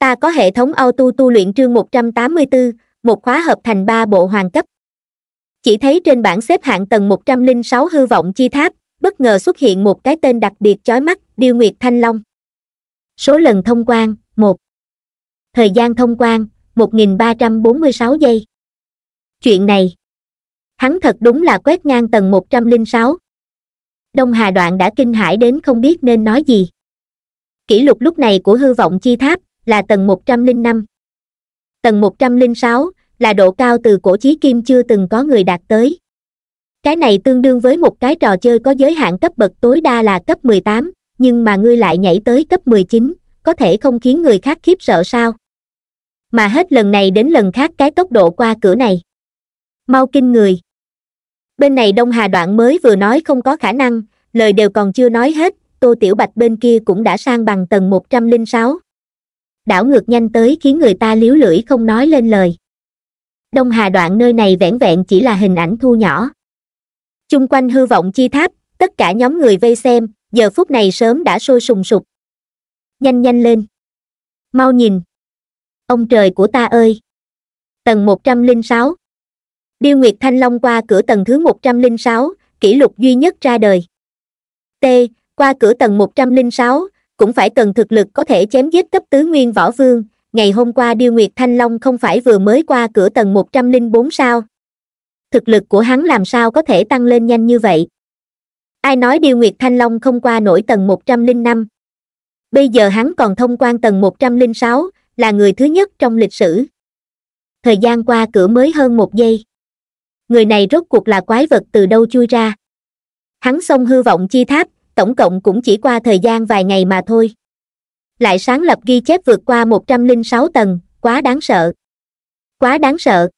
ta có hệ thống auto tu luyện chương 184, một khóa hợp thành ba bộ hoàn cấp. Chỉ thấy trên bảng xếp hạng tầng 106 hư vọng chi tháp, bất ngờ xuất hiện một cái tên đặc biệt chói mắt, Điêu Nguyệt Thanh Long. Số lần thông quan, 1. Thời gian thông quan, 1346 giây. Chuyện này, hắn thật đúng là quét ngang tầng 106. Đông Hà Đoạn đã kinh hãi đến không biết nên nói gì. Kỷ lục lúc này của hư vọng chi tháp, là tầng 105. Tầng 106 là độ cao từ cổ chí kim chưa từng có người đạt tới. Cái này tương đương với một cái trò chơi có giới hạn cấp bậc tối đa là cấp 18, nhưng mà ngươi lại nhảy tới cấp 19, có thể không khiến người khác khiếp sợ sao? Mà hết lần này đến lần khác cái tốc độ qua cửa này. Mau kinh người. Bên này Đông Hà đoạn mới vừa nói không có khả năng, lời đều còn chưa nói hết, Tô Tiểu Bạch bên kia cũng đã sang bằng tầng 106 đảo ngược nhanh tới khiến người ta liếu lưỡi không nói lên lời đông hà đoạn nơi này vẻn vẹn chỉ là hình ảnh thu nhỏ chung quanh hư vọng chi tháp tất cả nhóm người vây xem giờ phút này sớm đã sôi sùng sục nhanh nhanh lên mau nhìn ông trời của ta ơi tầng một trăm linh sáu điêu nguyệt thanh long qua cửa tầng thứ một trăm linh sáu kỷ lục duy nhất ra đời t qua cửa tầng một trăm linh sáu cũng phải cần thực lực có thể chém giết cấp tứ nguyên võ vương ngày hôm qua điêu nguyệt thanh long không phải vừa mới qua cửa tầng một trăm linh bốn sao thực lực của hắn làm sao có thể tăng lên nhanh như vậy ai nói điêu nguyệt thanh long không qua nổi tầng một trăm linh năm bây giờ hắn còn thông quan tầng một trăm linh sáu là người thứ nhất trong lịch sử thời gian qua cửa mới hơn một giây người này rốt cuộc là quái vật từ đâu chui ra hắn xông hư vọng chi tháp tổng cộng cũng chỉ qua thời gian vài ngày mà thôi lại sáng lập ghi chép vượt qua một trăm linh sáu tầng quá đáng sợ quá đáng sợ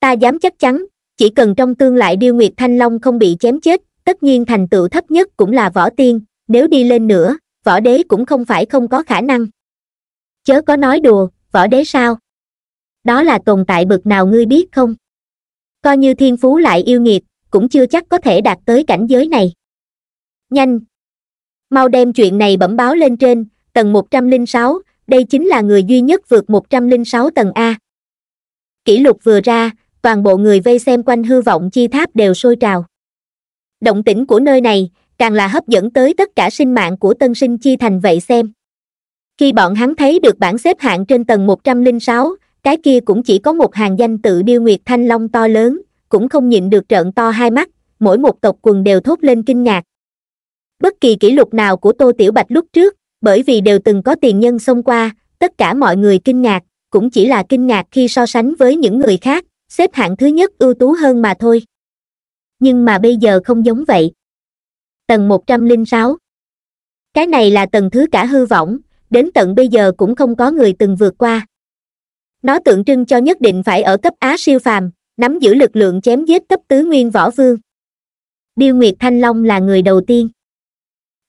ta dám chắc chắn chỉ cần trong tương lại điêu nguyệt thanh long không bị chém chết tất nhiên thành tựu thấp nhất cũng là võ tiên nếu đi lên nữa võ đế cũng không phải không có khả năng chớ có nói đùa võ đế sao đó là tồn tại bực nào ngươi biết không coi như thiên phú lại yêu nghiệt cũng chưa chắc có thể đạt tới cảnh giới này nhanh mau đem chuyện này bẩm báo lên trên tầng 106, đây chính là người duy nhất vượt 106 tầng a kỷ lục vừa ra toàn bộ người vây xem quanh hư vọng chi tháp đều sôi trào động tĩnh của nơi này càng là hấp dẫn tới tất cả sinh mạng của tân sinh chi thành vậy xem khi bọn hắn thấy được bảng xếp hạng trên tầng 106, cái kia cũng chỉ có một hàng danh tự điêu nguyệt thanh long to lớn cũng không nhịn được trợn to hai mắt mỗi một tộc quần đều thốt lên kinh ngạc bất kỳ kỷ lục nào của tô tiểu bạch lúc trước bởi vì đều từng có tiền nhân xông qua tất cả mọi người kinh ngạc cũng chỉ là kinh ngạc khi so sánh với những người khác xếp hạng thứ nhất ưu tú hơn mà thôi nhưng mà bây giờ không giống vậy tầng một trăm linh sáu cái này là tầng thứ cả hư vọng đến tận bây giờ cũng không có người từng vượt qua nó tượng trưng cho nhất định phải ở cấp á siêu phàm nắm giữ lực lượng chém giết cấp tứ nguyên võ vương điêu nguyệt thanh long là người đầu tiên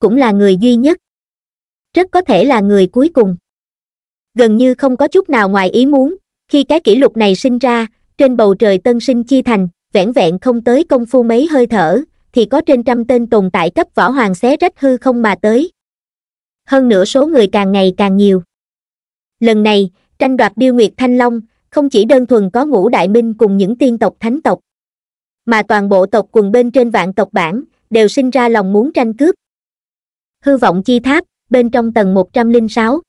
cũng là người duy nhất rất có thể là người cuối cùng gần như không có chút nào ngoài ý muốn khi cái kỷ lục này sinh ra trên bầu trời tân sinh chi thành vẻn vẹn không tới công phu mấy hơi thở thì có trên trăm tên tồn tại cấp võ hoàng xé rách hư không mà tới hơn nữa số người càng ngày càng nhiều lần này tranh đoạt điêu nguyệt thanh long không chỉ đơn thuần có ngũ đại minh cùng những tiên tộc thánh tộc mà toàn bộ tộc quần bên trên vạn tộc bản đều sinh ra lòng muốn tranh cướp hư vọng chi tháp bên trong tầng một trăm linh sáu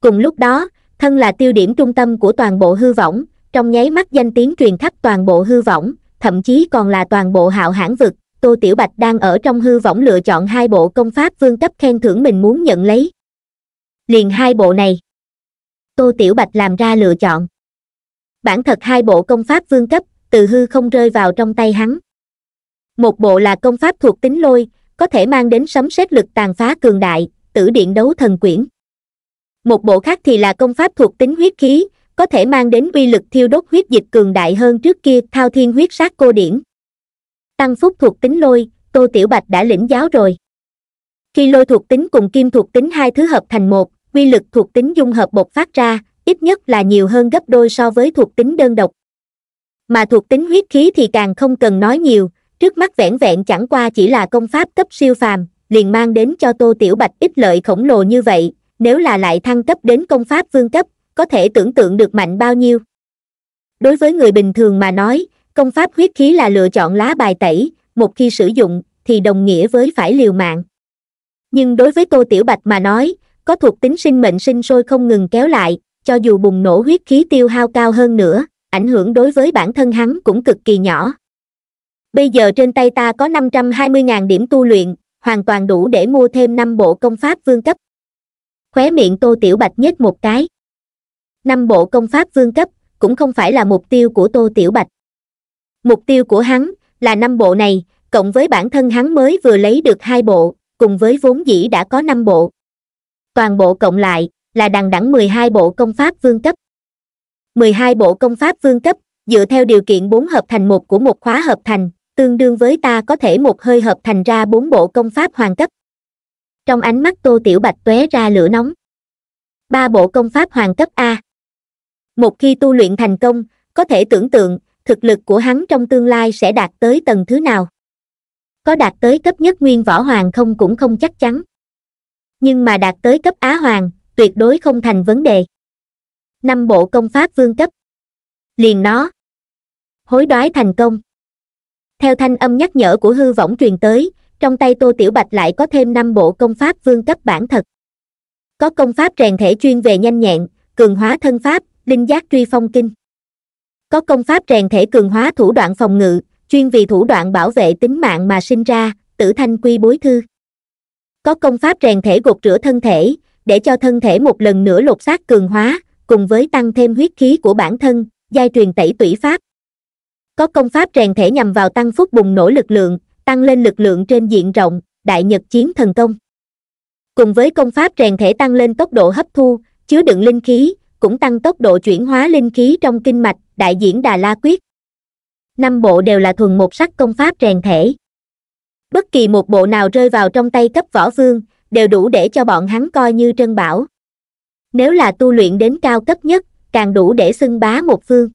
cùng lúc đó thân là tiêu điểm trung tâm của toàn bộ hư vọng trong nháy mắt danh tiếng truyền khắp toàn bộ hư vọng thậm chí còn là toàn bộ hạo hãn vực tô tiểu bạch đang ở trong hư vọng lựa chọn hai bộ công pháp vương cấp khen thưởng mình muốn nhận lấy liền hai bộ này tô tiểu bạch làm ra lựa chọn bản thật hai bộ công pháp vương cấp từ hư không rơi vào trong tay hắn một bộ là công pháp thuộc tính lôi có thể mang đến sấm sét lực tàn phá cường đại, tử điện đấu thần quyển. Một bộ khác thì là công pháp thuộc tính huyết khí, có thể mang đến uy lực thiêu đốt huyết dịch cường đại hơn trước kia thao thiên huyết sát cô điển. Tăng phúc thuộc tính lôi, Tô Tiểu Bạch đã lĩnh giáo rồi. Khi lôi thuộc tính cùng kim thuộc tính hai thứ hợp thành một, uy lực thuộc tính dung hợp bột phát ra, ít nhất là nhiều hơn gấp đôi so với thuộc tính đơn độc. Mà thuộc tính huyết khí thì càng không cần nói nhiều, trước mắt vẻn vẹn chẳng qua chỉ là công pháp cấp siêu phàm liền mang đến cho tô tiểu bạch ít lợi khổng lồ như vậy nếu là lại thăng cấp đến công pháp vương cấp có thể tưởng tượng được mạnh bao nhiêu đối với người bình thường mà nói công pháp huyết khí là lựa chọn lá bài tẩy một khi sử dụng thì đồng nghĩa với phải liều mạng nhưng đối với tô tiểu bạch mà nói có thuộc tính sinh mệnh sinh sôi không ngừng kéo lại cho dù bùng nổ huyết khí tiêu hao cao hơn nữa ảnh hưởng đối với bản thân hắn cũng cực kỳ nhỏ bây giờ trên tay ta có năm trăm hai mươi ngàn điểm tu luyện hoàn toàn đủ để mua thêm năm bộ công pháp vương cấp khóe miệng tô tiểu bạch nhếch một cái năm bộ công pháp vương cấp cũng không phải là mục tiêu của tô tiểu bạch mục tiêu của hắn là năm bộ này cộng với bản thân hắn mới vừa lấy được hai bộ cùng với vốn dĩ đã có năm bộ toàn bộ cộng lại là đằng đẳng mười hai bộ công pháp vương cấp mười hai bộ công pháp vương cấp dựa theo điều kiện bốn hợp thành một của một khóa hợp thành tương đương với ta có thể một hơi hợp thành ra bốn bộ công pháp hoàn cấp trong ánh mắt tô tiểu bạch tuế ra lửa nóng ba bộ công pháp hoàn cấp a một khi tu luyện thành công có thể tưởng tượng thực lực của hắn trong tương lai sẽ đạt tới tầng thứ nào có đạt tới cấp nhất nguyên võ hoàng không cũng không chắc chắn nhưng mà đạt tới cấp á hoàng tuyệt đối không thành vấn đề năm bộ công pháp vương cấp liền nó hối đoái thành công theo thanh âm nhắc nhở của hư võng truyền tới trong tay tô tiểu bạch lại có thêm năm bộ công pháp vương cấp bản thật có công pháp rèn thể chuyên về nhanh nhẹn cường hóa thân pháp linh giác truy phong kinh có công pháp rèn thể cường hóa thủ đoạn phòng ngự chuyên vì thủ đoạn bảo vệ tính mạng mà sinh ra tử thanh quy bối thư có công pháp rèn thể gột rửa thân thể để cho thân thể một lần nữa lột xác cường hóa cùng với tăng thêm huyết khí của bản thân giai truyền tẩy tủy pháp có công pháp rèn thể nhằm vào tăng phúc bùng nổ lực lượng tăng lên lực lượng trên diện rộng đại nhật chiến thần công cùng với công pháp rèn thể tăng lên tốc độ hấp thu chứa đựng linh khí cũng tăng tốc độ chuyển hóa linh khí trong kinh mạch đại diễn đà la quyết năm bộ đều là thuần một sắc công pháp rèn thể bất kỳ một bộ nào rơi vào trong tay cấp võ vương đều đủ để cho bọn hắn coi như trân bảo nếu là tu luyện đến cao cấp nhất càng đủ để xưng bá một phương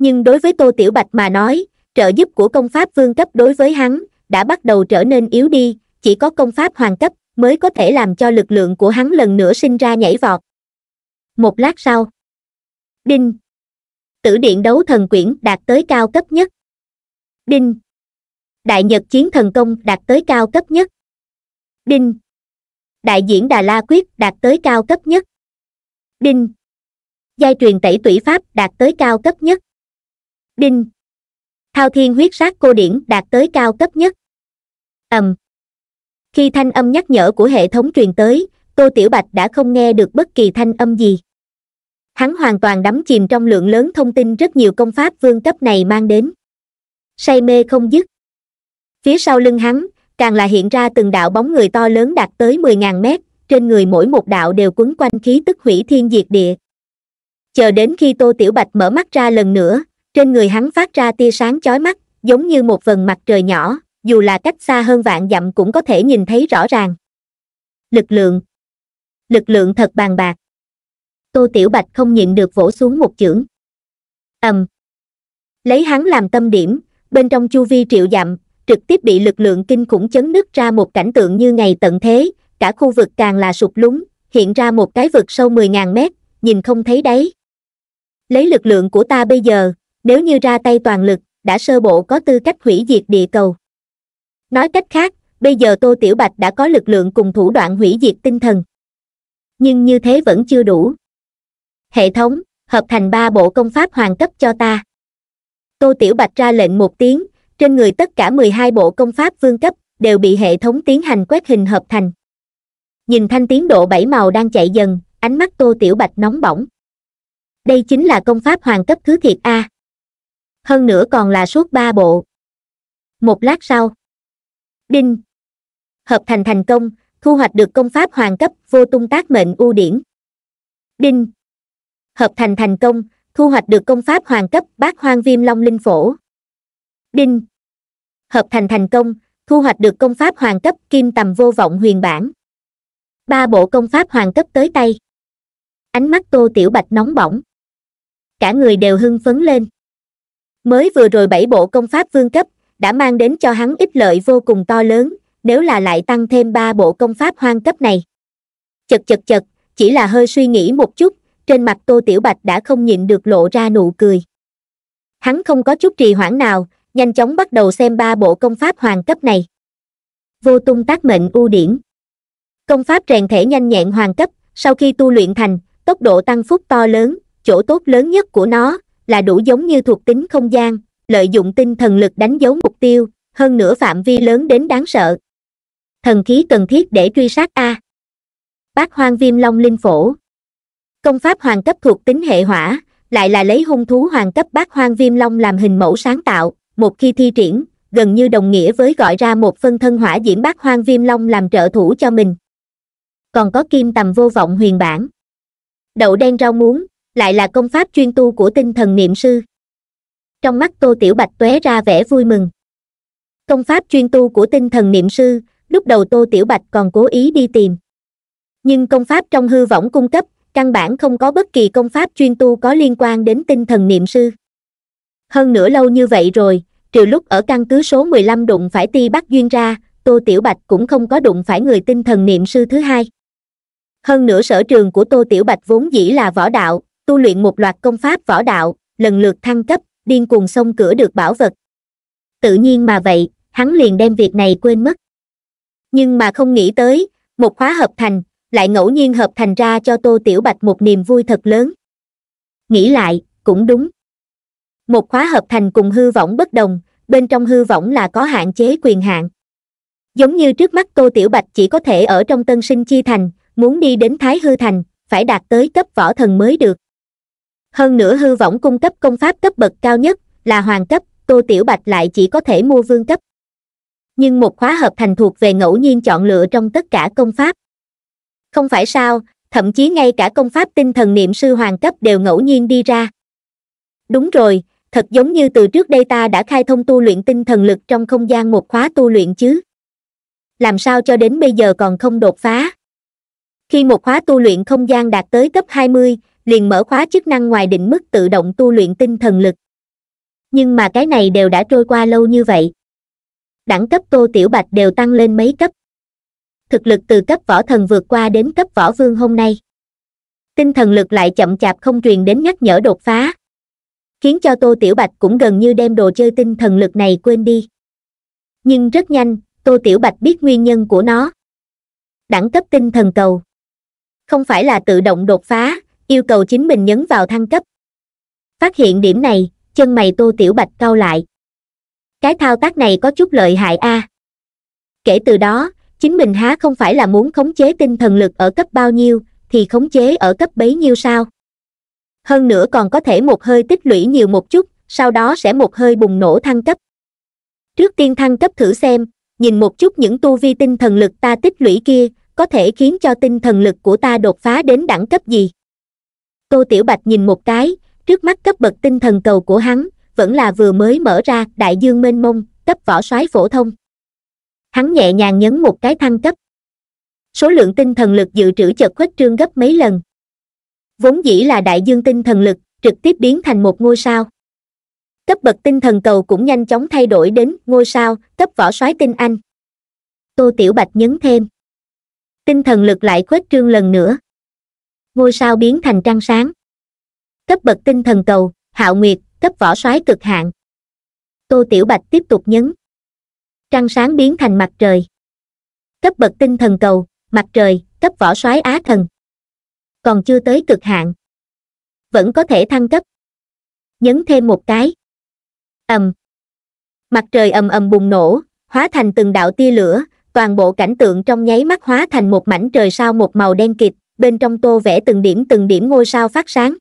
nhưng đối với tô tiểu bạch mà nói trợ giúp của công pháp vương cấp đối với hắn đã bắt đầu trở nên yếu đi chỉ có công pháp hoàng cấp mới có thể làm cho lực lượng của hắn lần nữa sinh ra nhảy vọt một lát sau đinh tử điện đấu thần quyển đạt tới cao cấp nhất đinh đại nhật chiến thần công đạt tới cao cấp nhất đinh đại diễn đà la quyết đạt tới cao cấp nhất đinh giai truyền tẩy tủy pháp đạt tới cao cấp nhất đinh thao thiên huyết sát cô điển đạt tới cao cấp nhất ầm khi thanh âm nhắc nhở của hệ thống truyền tới tô tiểu bạch đã không nghe được bất kỳ thanh âm gì hắn hoàn toàn đắm chìm trong lượng lớn thông tin rất nhiều công pháp vương cấp này mang đến say mê không dứt phía sau lưng hắn càng là hiện ra từng đạo bóng người to lớn đạt tới mười ngàn mét trên người mỗi một đạo đều quấn quanh khí tức hủy thiên diệt địa chờ đến khi tô tiểu bạch mở mắt ra lần nữa trên người hắn phát ra tia sáng chói mắt, giống như một vần mặt trời nhỏ, dù là cách xa hơn vạn dặm cũng có thể nhìn thấy rõ ràng. Lực lượng Lực lượng thật bàn bạc. Tô Tiểu Bạch không nhịn được vỗ xuống một chưởng. ầm, Lấy hắn làm tâm điểm, bên trong chu vi triệu dặm, trực tiếp bị lực lượng kinh khủng chấn nứt ra một cảnh tượng như ngày tận thế, cả khu vực càng là sụp lúng, hiện ra một cái vực sâu 10.000 mét, nhìn không thấy đáy. Lấy lực lượng của ta bây giờ, nếu như ra tay toàn lực, đã sơ bộ có tư cách hủy diệt địa cầu. Nói cách khác, bây giờ Tô Tiểu Bạch đã có lực lượng cùng thủ đoạn hủy diệt tinh thần. Nhưng như thế vẫn chưa đủ. Hệ thống, hợp thành ba bộ công pháp hoàn cấp cho ta. Tô Tiểu Bạch ra lệnh một tiếng, trên người tất cả 12 bộ công pháp vương cấp đều bị hệ thống tiến hành quét hình hợp thành. Nhìn thanh tiến độ bảy màu đang chạy dần, ánh mắt Tô Tiểu Bạch nóng bỏng. Đây chính là công pháp hoàng cấp thứ thiệt A hơn nữa còn là suốt ba bộ một lát sau đinh hợp thành thành công thu hoạch được công pháp hoàng cấp vô tung tác mệnh ưu điển đinh hợp thành thành công thu hoạch được công pháp hoàng cấp bát hoang viêm long linh phổ đinh hợp thành thành công thu hoạch được công pháp hoàng cấp kim tầm vô vọng huyền bản ba bộ công pháp hoàng cấp tới tay ánh mắt tô tiểu bạch nóng bỏng cả người đều hưng phấn lên mới vừa rồi bảy bộ công pháp vương cấp đã mang đến cho hắn ích lợi vô cùng to lớn nếu là lại tăng thêm ba bộ công pháp hoang cấp này chật chật chật chỉ là hơi suy nghĩ một chút trên mặt tô tiểu bạch đã không nhịn được lộ ra nụ cười hắn không có chút trì hoãn nào nhanh chóng bắt đầu xem ba bộ công pháp hoàng cấp này vô tung tác mệnh ưu điển công pháp rèn thể nhanh nhẹn hoàng cấp sau khi tu luyện thành tốc độ tăng phúc to lớn chỗ tốt lớn nhất của nó là đủ giống như thuộc tính không gian lợi dụng tinh thần lực đánh dấu mục tiêu hơn nữa phạm vi lớn đến đáng sợ thần khí cần thiết để truy sát a bát hoang viêm long linh phổ công pháp hoàng cấp thuộc tính hệ hỏa lại là lấy hung thú hoàng cấp bát hoang viêm long làm hình mẫu sáng tạo một khi thi triển gần như đồng nghĩa với gọi ra một phân thân hỏa diễm bát hoang viêm long làm trợ thủ cho mình còn có kim tầm vô vọng huyền bản đậu đen rau muống lại là công pháp chuyên tu của tinh thần niệm sư trong mắt tô tiểu bạch tóe ra vẻ vui mừng công pháp chuyên tu của tinh thần niệm sư lúc đầu tô tiểu bạch còn cố ý đi tìm nhưng công pháp trong hư võng cung cấp căn bản không có bất kỳ công pháp chuyên tu có liên quan đến tinh thần niệm sư hơn nửa lâu như vậy rồi trừ lúc ở căn cứ số 15 đụng phải ti bắt duyên ra tô tiểu bạch cũng không có đụng phải người tinh thần niệm sư thứ hai hơn nữa sở trường của tô tiểu bạch vốn dĩ là võ đạo tu luyện một loạt công pháp võ đạo lần lượt thăng cấp điên cuồng xông cửa được bảo vật tự nhiên mà vậy hắn liền đem việc này quên mất nhưng mà không nghĩ tới một khóa hợp thành lại ngẫu nhiên hợp thành ra cho tô tiểu bạch một niềm vui thật lớn nghĩ lại cũng đúng một khóa hợp thành cùng hư vọng bất đồng bên trong hư vọng là có hạn chế quyền hạn giống như trước mắt tô tiểu bạch chỉ có thể ở trong tân sinh chi thành muốn đi đến thái hư thành phải đạt tới cấp võ thần mới được hơn nữa hư võng cung cấp công pháp cấp bậc cao nhất là hoàng cấp tô tiểu bạch lại chỉ có thể mua vương cấp nhưng một khóa hợp thành thuộc về ngẫu nhiên chọn lựa trong tất cả công pháp không phải sao thậm chí ngay cả công pháp tinh thần niệm sư hoàng cấp đều ngẫu nhiên đi ra đúng rồi thật giống như từ trước đây ta đã khai thông tu luyện tinh thần lực trong không gian một khóa tu luyện chứ làm sao cho đến bây giờ còn không đột phá khi một khóa tu luyện không gian đạt tới cấp 20, liền mở khóa chức năng ngoài định mức tự động tu luyện tinh thần lực nhưng mà cái này đều đã trôi qua lâu như vậy đẳng cấp tô tiểu bạch đều tăng lên mấy cấp thực lực từ cấp võ thần vượt qua đến cấp võ vương hôm nay tinh thần lực lại chậm chạp không truyền đến nhắc nhở đột phá khiến cho tô tiểu bạch cũng gần như đem đồ chơi tinh thần lực này quên đi nhưng rất nhanh tô tiểu bạch biết nguyên nhân của nó đẳng cấp tinh thần cầu không phải là tự động đột phá yêu cầu chính mình nhấn vào thăng cấp phát hiện điểm này chân mày tô tiểu bạch cau lại cái thao tác này có chút lợi hại a à. kể từ đó chính mình há không phải là muốn khống chế tinh thần lực ở cấp bao nhiêu thì khống chế ở cấp bấy nhiêu sao hơn nữa còn có thể một hơi tích lũy nhiều một chút sau đó sẽ một hơi bùng nổ thăng cấp trước tiên thăng cấp thử xem nhìn một chút những tu vi tinh thần lực ta tích lũy kia có thể khiến cho tinh thần lực của ta đột phá đến đẳng cấp gì tô tiểu bạch nhìn một cái trước mắt cấp bậc tinh thần cầu của hắn vẫn là vừa mới mở ra đại dương mênh mông cấp võ soái phổ thông hắn nhẹ nhàng nhấn một cái thăng cấp số lượng tinh thần lực dự trữ chợt khuếch trương gấp mấy lần vốn dĩ là đại dương tinh thần lực trực tiếp biến thành một ngôi sao cấp bậc tinh thần cầu cũng nhanh chóng thay đổi đến ngôi sao cấp võ soái tinh anh tô tiểu bạch nhấn thêm tinh thần lực lại khuếch trương lần nữa ngôi sao biến thành trăng sáng cấp bậc tinh thần cầu hạo nguyệt cấp võ soái cực hạn tô tiểu bạch tiếp tục nhấn trăng sáng biến thành mặt trời cấp bậc tinh thần cầu mặt trời cấp võ soái á thần còn chưa tới cực hạn vẫn có thể thăng cấp nhấn thêm một cái ầm mặt trời ầm ầm bùng nổ hóa thành từng đạo tia lửa toàn bộ cảnh tượng trong nháy mắt hóa thành một mảnh trời sao một màu đen kịt bên trong tô vẽ từng điểm từng điểm ngôi sao phát sáng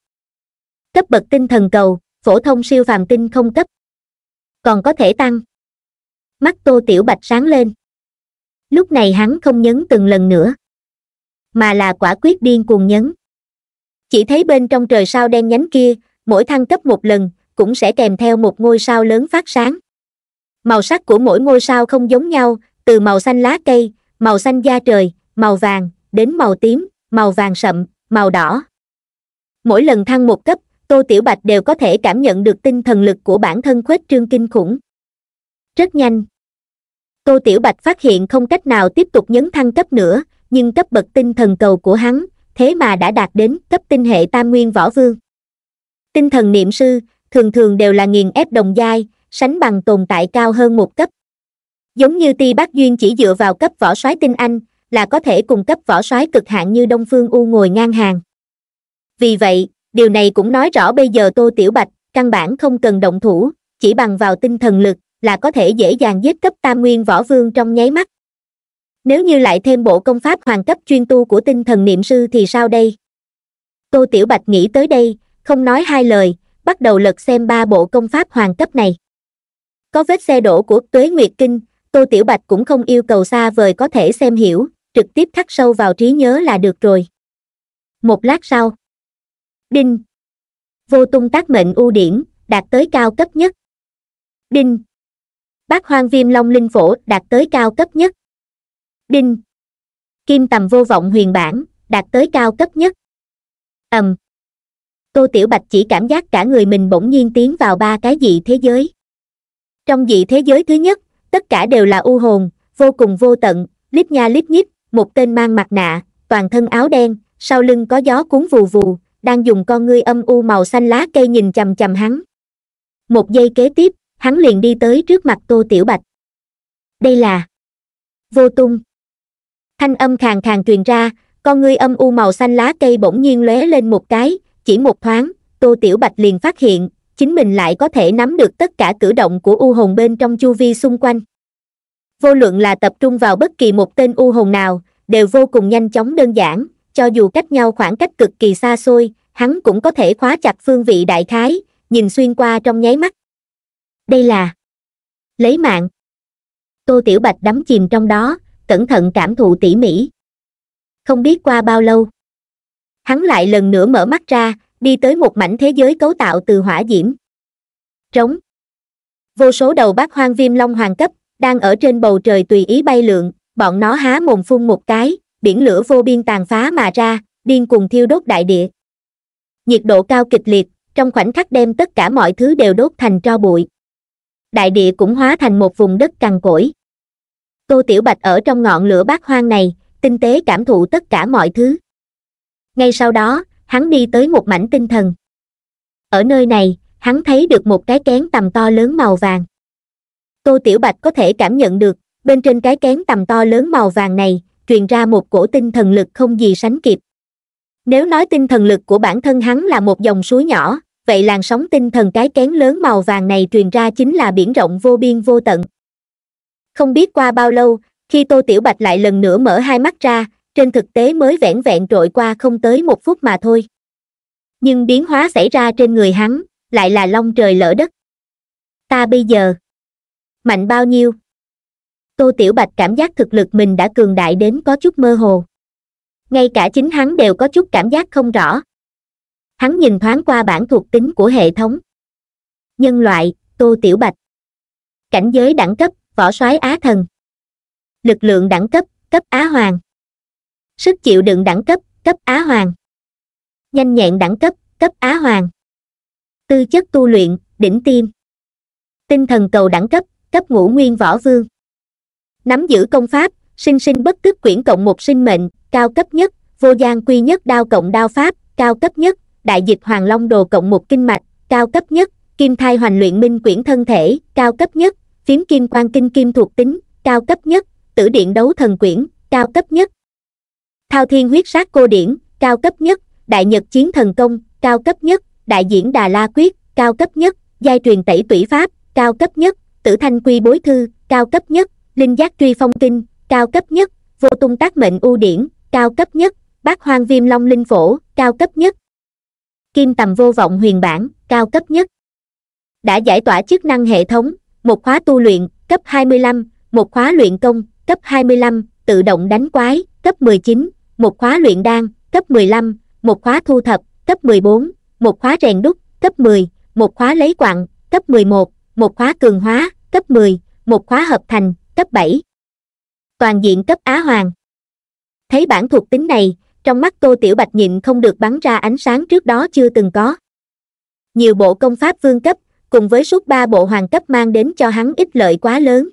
cấp bậc tinh thần cầu phổ thông siêu phàm tinh không cấp còn có thể tăng mắt tô tiểu bạch sáng lên lúc này hắn không nhấn từng lần nữa mà là quả quyết điên cuồng nhấn chỉ thấy bên trong trời sao đen nhánh kia mỗi thăng cấp một lần cũng sẽ kèm theo một ngôi sao lớn phát sáng màu sắc của mỗi ngôi sao không giống nhau từ màu xanh lá cây màu xanh da trời màu vàng đến màu tím màu vàng sậm màu đỏ mỗi lần thăng một cấp tô tiểu bạch đều có thể cảm nhận được tinh thần lực của bản thân khuếch trương kinh khủng rất nhanh tô tiểu bạch phát hiện không cách nào tiếp tục nhấn thăng cấp nữa nhưng cấp bậc tinh thần cầu của hắn thế mà đã đạt đến cấp tinh hệ tam nguyên võ vương tinh thần niệm sư thường thường đều là nghiền ép đồng giai sánh bằng tồn tại cao hơn một cấp giống như ti bác duyên chỉ dựa vào cấp võ soái tinh anh là có thể cung cấp võ soái cực hạn như đông phương u ngồi ngang hàng vì vậy điều này cũng nói rõ bây giờ tô tiểu bạch căn bản không cần động thủ chỉ bằng vào tinh thần lực là có thể dễ dàng giết cấp tam nguyên võ vương trong nháy mắt nếu như lại thêm bộ công pháp hoàng cấp chuyên tu của tinh thần niệm sư thì sao đây tô tiểu bạch nghĩ tới đây không nói hai lời bắt đầu lật xem ba bộ công pháp hoàng cấp này có vết xe đổ của tuế nguyệt kinh tô tiểu bạch cũng không yêu cầu xa vời có thể xem hiểu trực tiếp khắc sâu vào trí nhớ là được rồi một lát sau đinh vô tung tác mệnh ưu điểm đạt tới cao cấp nhất đinh bát hoang viêm long linh phổ đạt tới cao cấp nhất đinh kim tầm vô vọng huyền bản đạt tới cao cấp nhất ầm tô tiểu bạch chỉ cảm giác cả người mình bỗng nhiên tiến vào ba cái dị thế giới trong dị thế giới thứ nhất tất cả đều là u hồn vô cùng vô tận lít nha lít nhít một tên mang mặt nạ, toàn thân áo đen, sau lưng có gió cuốn vù vù, đang dùng con ngươi âm u màu xanh lá cây nhìn chầm chầm hắn. Một giây kế tiếp, hắn liền đi tới trước mặt Tô Tiểu Bạch. Đây là Vô Tung. Thanh âm khàn khàn truyền ra, con ngươi âm u màu xanh lá cây bỗng nhiên lóe lên một cái, chỉ một thoáng, Tô Tiểu Bạch liền phát hiện, chính mình lại có thể nắm được tất cả cử động của u hồn bên trong chu vi xung quanh vô luận là tập trung vào bất kỳ một tên u hồn nào đều vô cùng nhanh chóng đơn giản cho dù cách nhau khoảng cách cực kỳ xa xôi hắn cũng có thể khóa chặt phương vị đại khái nhìn xuyên qua trong nháy mắt đây là lấy mạng tô tiểu bạch đắm chìm trong đó cẩn thận cảm thụ tỉ mỉ không biết qua bao lâu hắn lại lần nữa mở mắt ra đi tới một mảnh thế giới cấu tạo từ hỏa diễm trống vô số đầu bát hoang viêm long hoàng cấp đang ở trên bầu trời tùy ý bay lượn, bọn nó há mồm phun một cái, biển lửa vô biên tàn phá mà ra, điên cùng thiêu đốt đại địa. Nhiệt độ cao kịch liệt, trong khoảnh khắc đem tất cả mọi thứ đều đốt thành tro bụi. Đại địa cũng hóa thành một vùng đất cằn cỗi. Tô Tiểu Bạch ở trong ngọn lửa bát hoang này, tinh tế cảm thụ tất cả mọi thứ. Ngay sau đó, hắn đi tới một mảnh tinh thần. Ở nơi này, hắn thấy được một cái kén tầm to lớn màu vàng tô tiểu bạch có thể cảm nhận được bên trên cái kén tầm to lớn màu vàng này truyền ra một cổ tinh thần lực không gì sánh kịp nếu nói tinh thần lực của bản thân hắn là một dòng suối nhỏ vậy làn sóng tinh thần cái kén lớn màu vàng này truyền ra chính là biển rộng vô biên vô tận không biết qua bao lâu khi tô tiểu bạch lại lần nữa mở hai mắt ra trên thực tế mới vẻn vẹn trội qua không tới một phút mà thôi nhưng biến hóa xảy ra trên người hắn lại là long trời lỡ đất ta bây giờ mạnh bao nhiêu tô tiểu bạch cảm giác thực lực mình đã cường đại đến có chút mơ hồ ngay cả chính hắn đều có chút cảm giác không rõ hắn nhìn thoáng qua bản thuộc tính của hệ thống nhân loại tô tiểu bạch cảnh giới đẳng cấp võ soái á thần lực lượng đẳng cấp cấp á hoàng sức chịu đựng đẳng cấp cấp á hoàng nhanh nhẹn đẳng cấp cấp á hoàng tư chất tu luyện đỉnh tiêm tinh thần cầu đẳng cấp cấp ngũ nguyên võ vương. Nắm giữ công pháp, sinh sinh bất tức quyển cộng một sinh mệnh, cao cấp nhất, vô gian quy nhất đao cộng đao pháp, cao cấp nhất, đại dịch hoàng long đồ cộng một kinh mạch, cao cấp nhất, kim thai hoành luyện minh quyển thân thể, cao cấp nhất, phiếm kim quan kinh kim thuộc tính, cao cấp nhất, tử điện đấu thần quyển, cao cấp nhất. Thao thiên huyết sát cô điển, cao cấp nhất, đại nhật chiến thần công, cao cấp nhất, đại diễn đà la quyết, cao cấp nhất, giai truyền tẩy tủy pháp, cao cấp nhất, tử thanh quy bối thư, cao cấp nhất, linh giác truy phong kinh, cao cấp nhất, vô tung tác mệnh ưu điển, cao cấp nhất, bát hoang viêm long linh phổ, cao cấp nhất, kim tầm vô vọng huyền bản, cao cấp nhất. Đã giải tỏa chức năng hệ thống, một khóa tu luyện, cấp 25, một khóa luyện công, cấp 25, tự động đánh quái, cấp 19, một khóa luyện đan, cấp 15, một khóa thu thập, cấp 14, một khóa rèn đúc, cấp 10, một khóa lấy quặng, cấp 11, một khóa cường hóa cấp 10, một khóa hợp thành cấp 7. Toàn diện cấp Á Hoàng. Thấy bản thuộc tính này, trong mắt Tô Tiểu Bạch nhịn không được bắn ra ánh sáng trước đó chưa từng có. Nhiều bộ công pháp vương cấp, cùng với suốt ba bộ hoàng cấp mang đến cho hắn ít lợi quá lớn.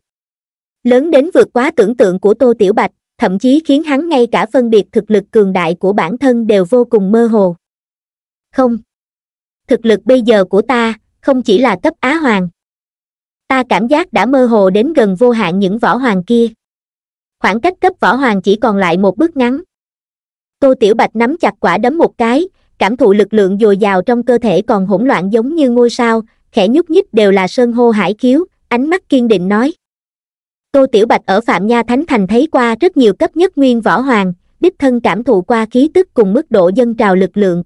Lớn đến vượt quá tưởng tượng của Tô Tiểu Bạch, thậm chí khiến hắn ngay cả phân biệt thực lực cường đại của bản thân đều vô cùng mơ hồ. Không. Thực lực bây giờ của ta, không chỉ là cấp Á Hoàng ta cảm giác đã mơ hồ đến gần vô hạn những võ hoàng kia khoảng cách cấp võ hoàng chỉ còn lại một bước ngắn tô tiểu bạch nắm chặt quả đấm một cái cảm thụ lực lượng dồi dào trong cơ thể còn hỗn loạn giống như ngôi sao khẽ nhúc nhích đều là sơn hô hải khiếu ánh mắt kiên định nói tô tiểu bạch ở phạm nha thánh thành thấy qua rất nhiều cấp nhất nguyên võ hoàng đích thân cảm thụ qua khí tức cùng mức độ dân trào lực lượng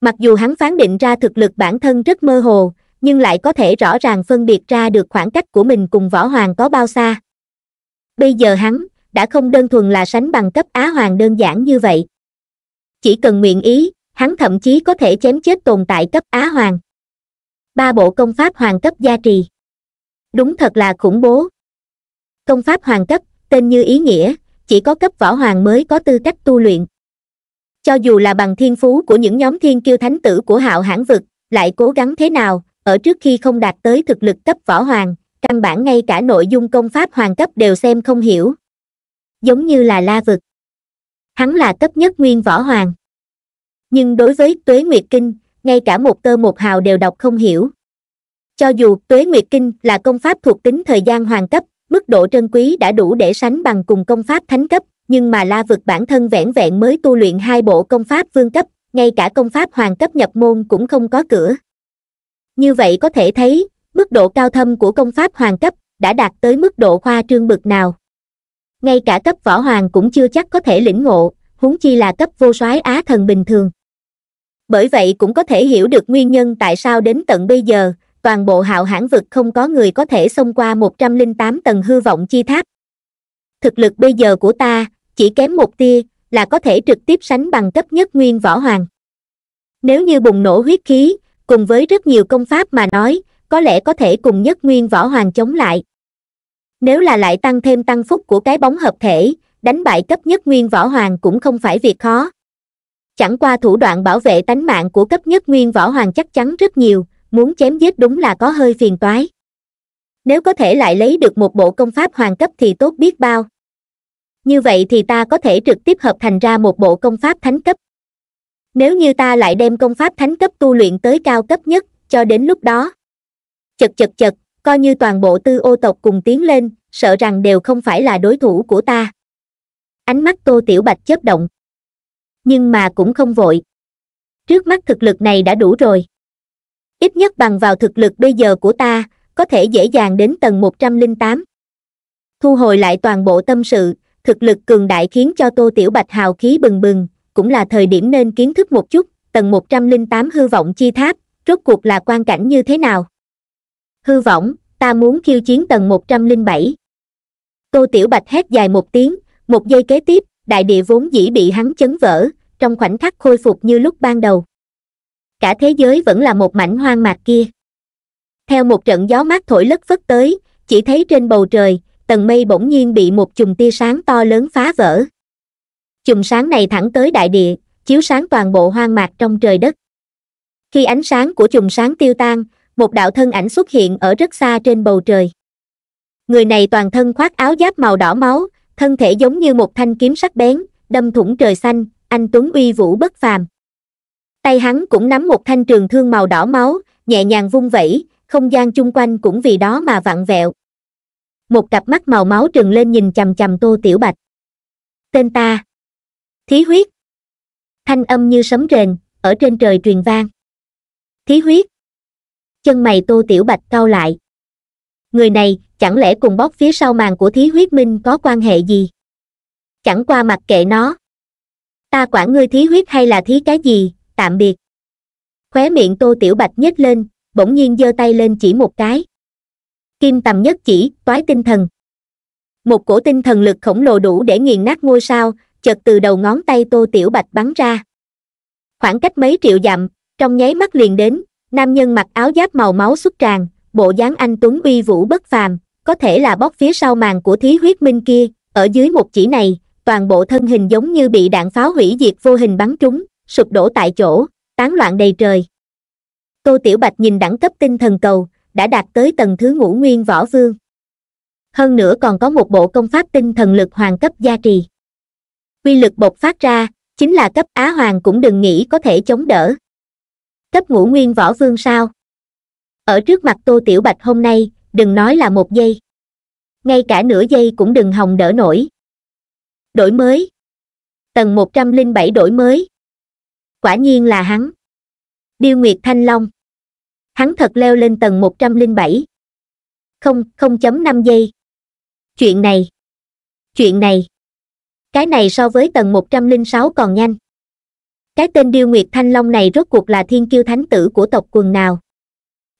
mặc dù hắn phán định ra thực lực bản thân rất mơ hồ nhưng lại có thể rõ ràng phân biệt ra được khoảng cách của mình cùng võ hoàng có bao xa bây giờ hắn đã không đơn thuần là sánh bằng cấp á hoàng đơn giản như vậy chỉ cần nguyện ý hắn thậm chí có thể chém chết tồn tại cấp á hoàng ba bộ công pháp hoàng cấp gia trì đúng thật là khủng bố công pháp hoàng cấp tên như ý nghĩa chỉ có cấp võ hoàng mới có tư cách tu luyện cho dù là bằng thiên phú của những nhóm thiên kiêu thánh tử của hạo hãn vực lại cố gắng thế nào ở trước khi không đạt tới thực lực cấp võ hoàng căn bản ngay cả nội dung công pháp hoàng cấp đều xem không hiểu giống như là la vực hắn là cấp nhất nguyên võ hoàng nhưng đối với tuế nguyệt kinh ngay cả một tơ một hào đều đọc không hiểu cho dù tuế nguyệt kinh là công pháp thuộc tính thời gian hoàng cấp mức độ trân quý đã đủ để sánh bằng cùng công pháp thánh cấp nhưng mà la vực bản thân vẻn vẹn mới tu luyện hai bộ công pháp vương cấp ngay cả công pháp hoàng cấp nhập môn cũng không có cửa như vậy có thể thấy mức độ cao thâm của công pháp hoàng cấp đã đạt tới mức độ khoa trương bực nào ngay cả cấp võ hoàng cũng chưa chắc có thể lĩnh ngộ huống chi là cấp vô soái á thần bình thường bởi vậy cũng có thể hiểu được nguyên nhân tại sao đến tận bây giờ toàn bộ hạo hãn vực không có người có thể xông qua 108 tầng hư vọng chi tháp thực lực bây giờ của ta chỉ kém một tia là có thể trực tiếp sánh bằng cấp nhất nguyên võ hoàng nếu như bùng nổ huyết khí cùng với rất nhiều công pháp mà nói có lẽ có thể cùng nhất nguyên võ hoàng chống lại nếu là lại tăng thêm tăng phúc của cái bóng hợp thể đánh bại cấp nhất nguyên võ hoàng cũng không phải việc khó chẳng qua thủ đoạn bảo vệ tánh mạng của cấp nhất nguyên võ hoàng chắc chắn rất nhiều muốn chém giết đúng là có hơi phiền toái nếu có thể lại lấy được một bộ công pháp hoàng cấp thì tốt biết bao như vậy thì ta có thể trực tiếp hợp thành ra một bộ công pháp thánh cấp nếu như ta lại đem công pháp thánh cấp tu luyện tới cao cấp nhất cho đến lúc đó chật chật chật coi như toàn bộ tư ô tộc cùng tiến lên sợ rằng đều không phải là đối thủ của ta ánh mắt tô tiểu bạch chớp động nhưng mà cũng không vội trước mắt thực lực này đã đủ rồi ít nhất bằng vào thực lực bây giờ của ta có thể dễ dàng đến tầng một trăm linh tám thu hồi lại toàn bộ tâm sự thực lực cường đại khiến cho tô tiểu bạch hào khí bừng bừng cũng là thời điểm nên kiến thức một chút, tầng 108 hư vọng chi tháp, rốt cuộc là quan cảnh như thế nào. Hư vọng, ta muốn khiêu chiến tầng 107. Tô Tiểu Bạch hét dài một tiếng, một giây kế tiếp, đại địa vốn dĩ bị hắn chấn vỡ, trong khoảnh khắc khôi phục như lúc ban đầu. Cả thế giới vẫn là một mảnh hoang mạc kia. Theo một trận gió mát thổi lất phất tới, chỉ thấy trên bầu trời, tầng mây bỗng nhiên bị một chùm tia sáng to lớn phá vỡ chùm sáng này thẳng tới đại địa chiếu sáng toàn bộ hoang mạc trong trời đất khi ánh sáng của chùm sáng tiêu tan một đạo thân ảnh xuất hiện ở rất xa trên bầu trời người này toàn thân khoác áo giáp màu đỏ máu thân thể giống như một thanh kiếm sắc bén đâm thủng trời xanh anh tuấn uy vũ bất phàm tay hắn cũng nắm một thanh trường thương màu đỏ máu nhẹ nhàng vung vẩy không gian chung quanh cũng vì đó mà vặn vẹo một cặp mắt màu máu trừng lên nhìn chằm chằm tô tiểu bạch tên ta Thí huyết. Thanh âm như sấm rền, ở trên trời truyền vang. Thí huyết. Chân mày Tô Tiểu Bạch cau lại. Người này, chẳng lẽ cùng bóc phía sau màn của thí huyết minh có quan hệ gì? Chẳng qua mặc kệ nó. Ta quản ngươi thí huyết hay là thí cái gì, tạm biệt. Khóe miệng Tô Tiểu Bạch nhếch lên, bỗng nhiên giơ tay lên chỉ một cái. Kim tầm nhất chỉ, toái tinh thần. Một cổ tinh thần lực khổng lồ đủ để nghiền nát ngôi sao, chợt từ đầu ngón tay tô tiểu bạch bắn ra khoảng cách mấy triệu dặm trong nháy mắt liền đến nam nhân mặc áo giáp màu máu xuất tràn bộ dáng anh tuấn uy vũ bất phàm có thể là bóc phía sau màn của thí huyết minh kia ở dưới một chỉ này toàn bộ thân hình giống như bị đạn pháo hủy diệt vô hình bắn trúng sụp đổ tại chỗ tán loạn đầy trời tô tiểu bạch nhìn đẳng cấp tinh thần cầu đã đạt tới tầng thứ ngũ nguyên võ vương hơn nữa còn có một bộ công pháp tinh thần lực hoàng cấp gia trì quy lực bộc phát ra chính là cấp á hoàng cũng đừng nghĩ có thể chống đỡ cấp ngũ nguyên võ vương sao ở trước mặt tô tiểu bạch hôm nay đừng nói là một giây ngay cả nửa giây cũng đừng hòng đỡ nổi đổi mới tầng một trăm linh bảy đổi mới quả nhiên là hắn điêu nguyệt thanh long hắn thật leo lên tầng một trăm linh bảy không không chấm năm giây chuyện này chuyện này cái này so với tầng một trăm linh sáu còn nhanh cái tên điêu nguyệt thanh long này rốt cuộc là thiên kiêu thánh tử của tộc quần nào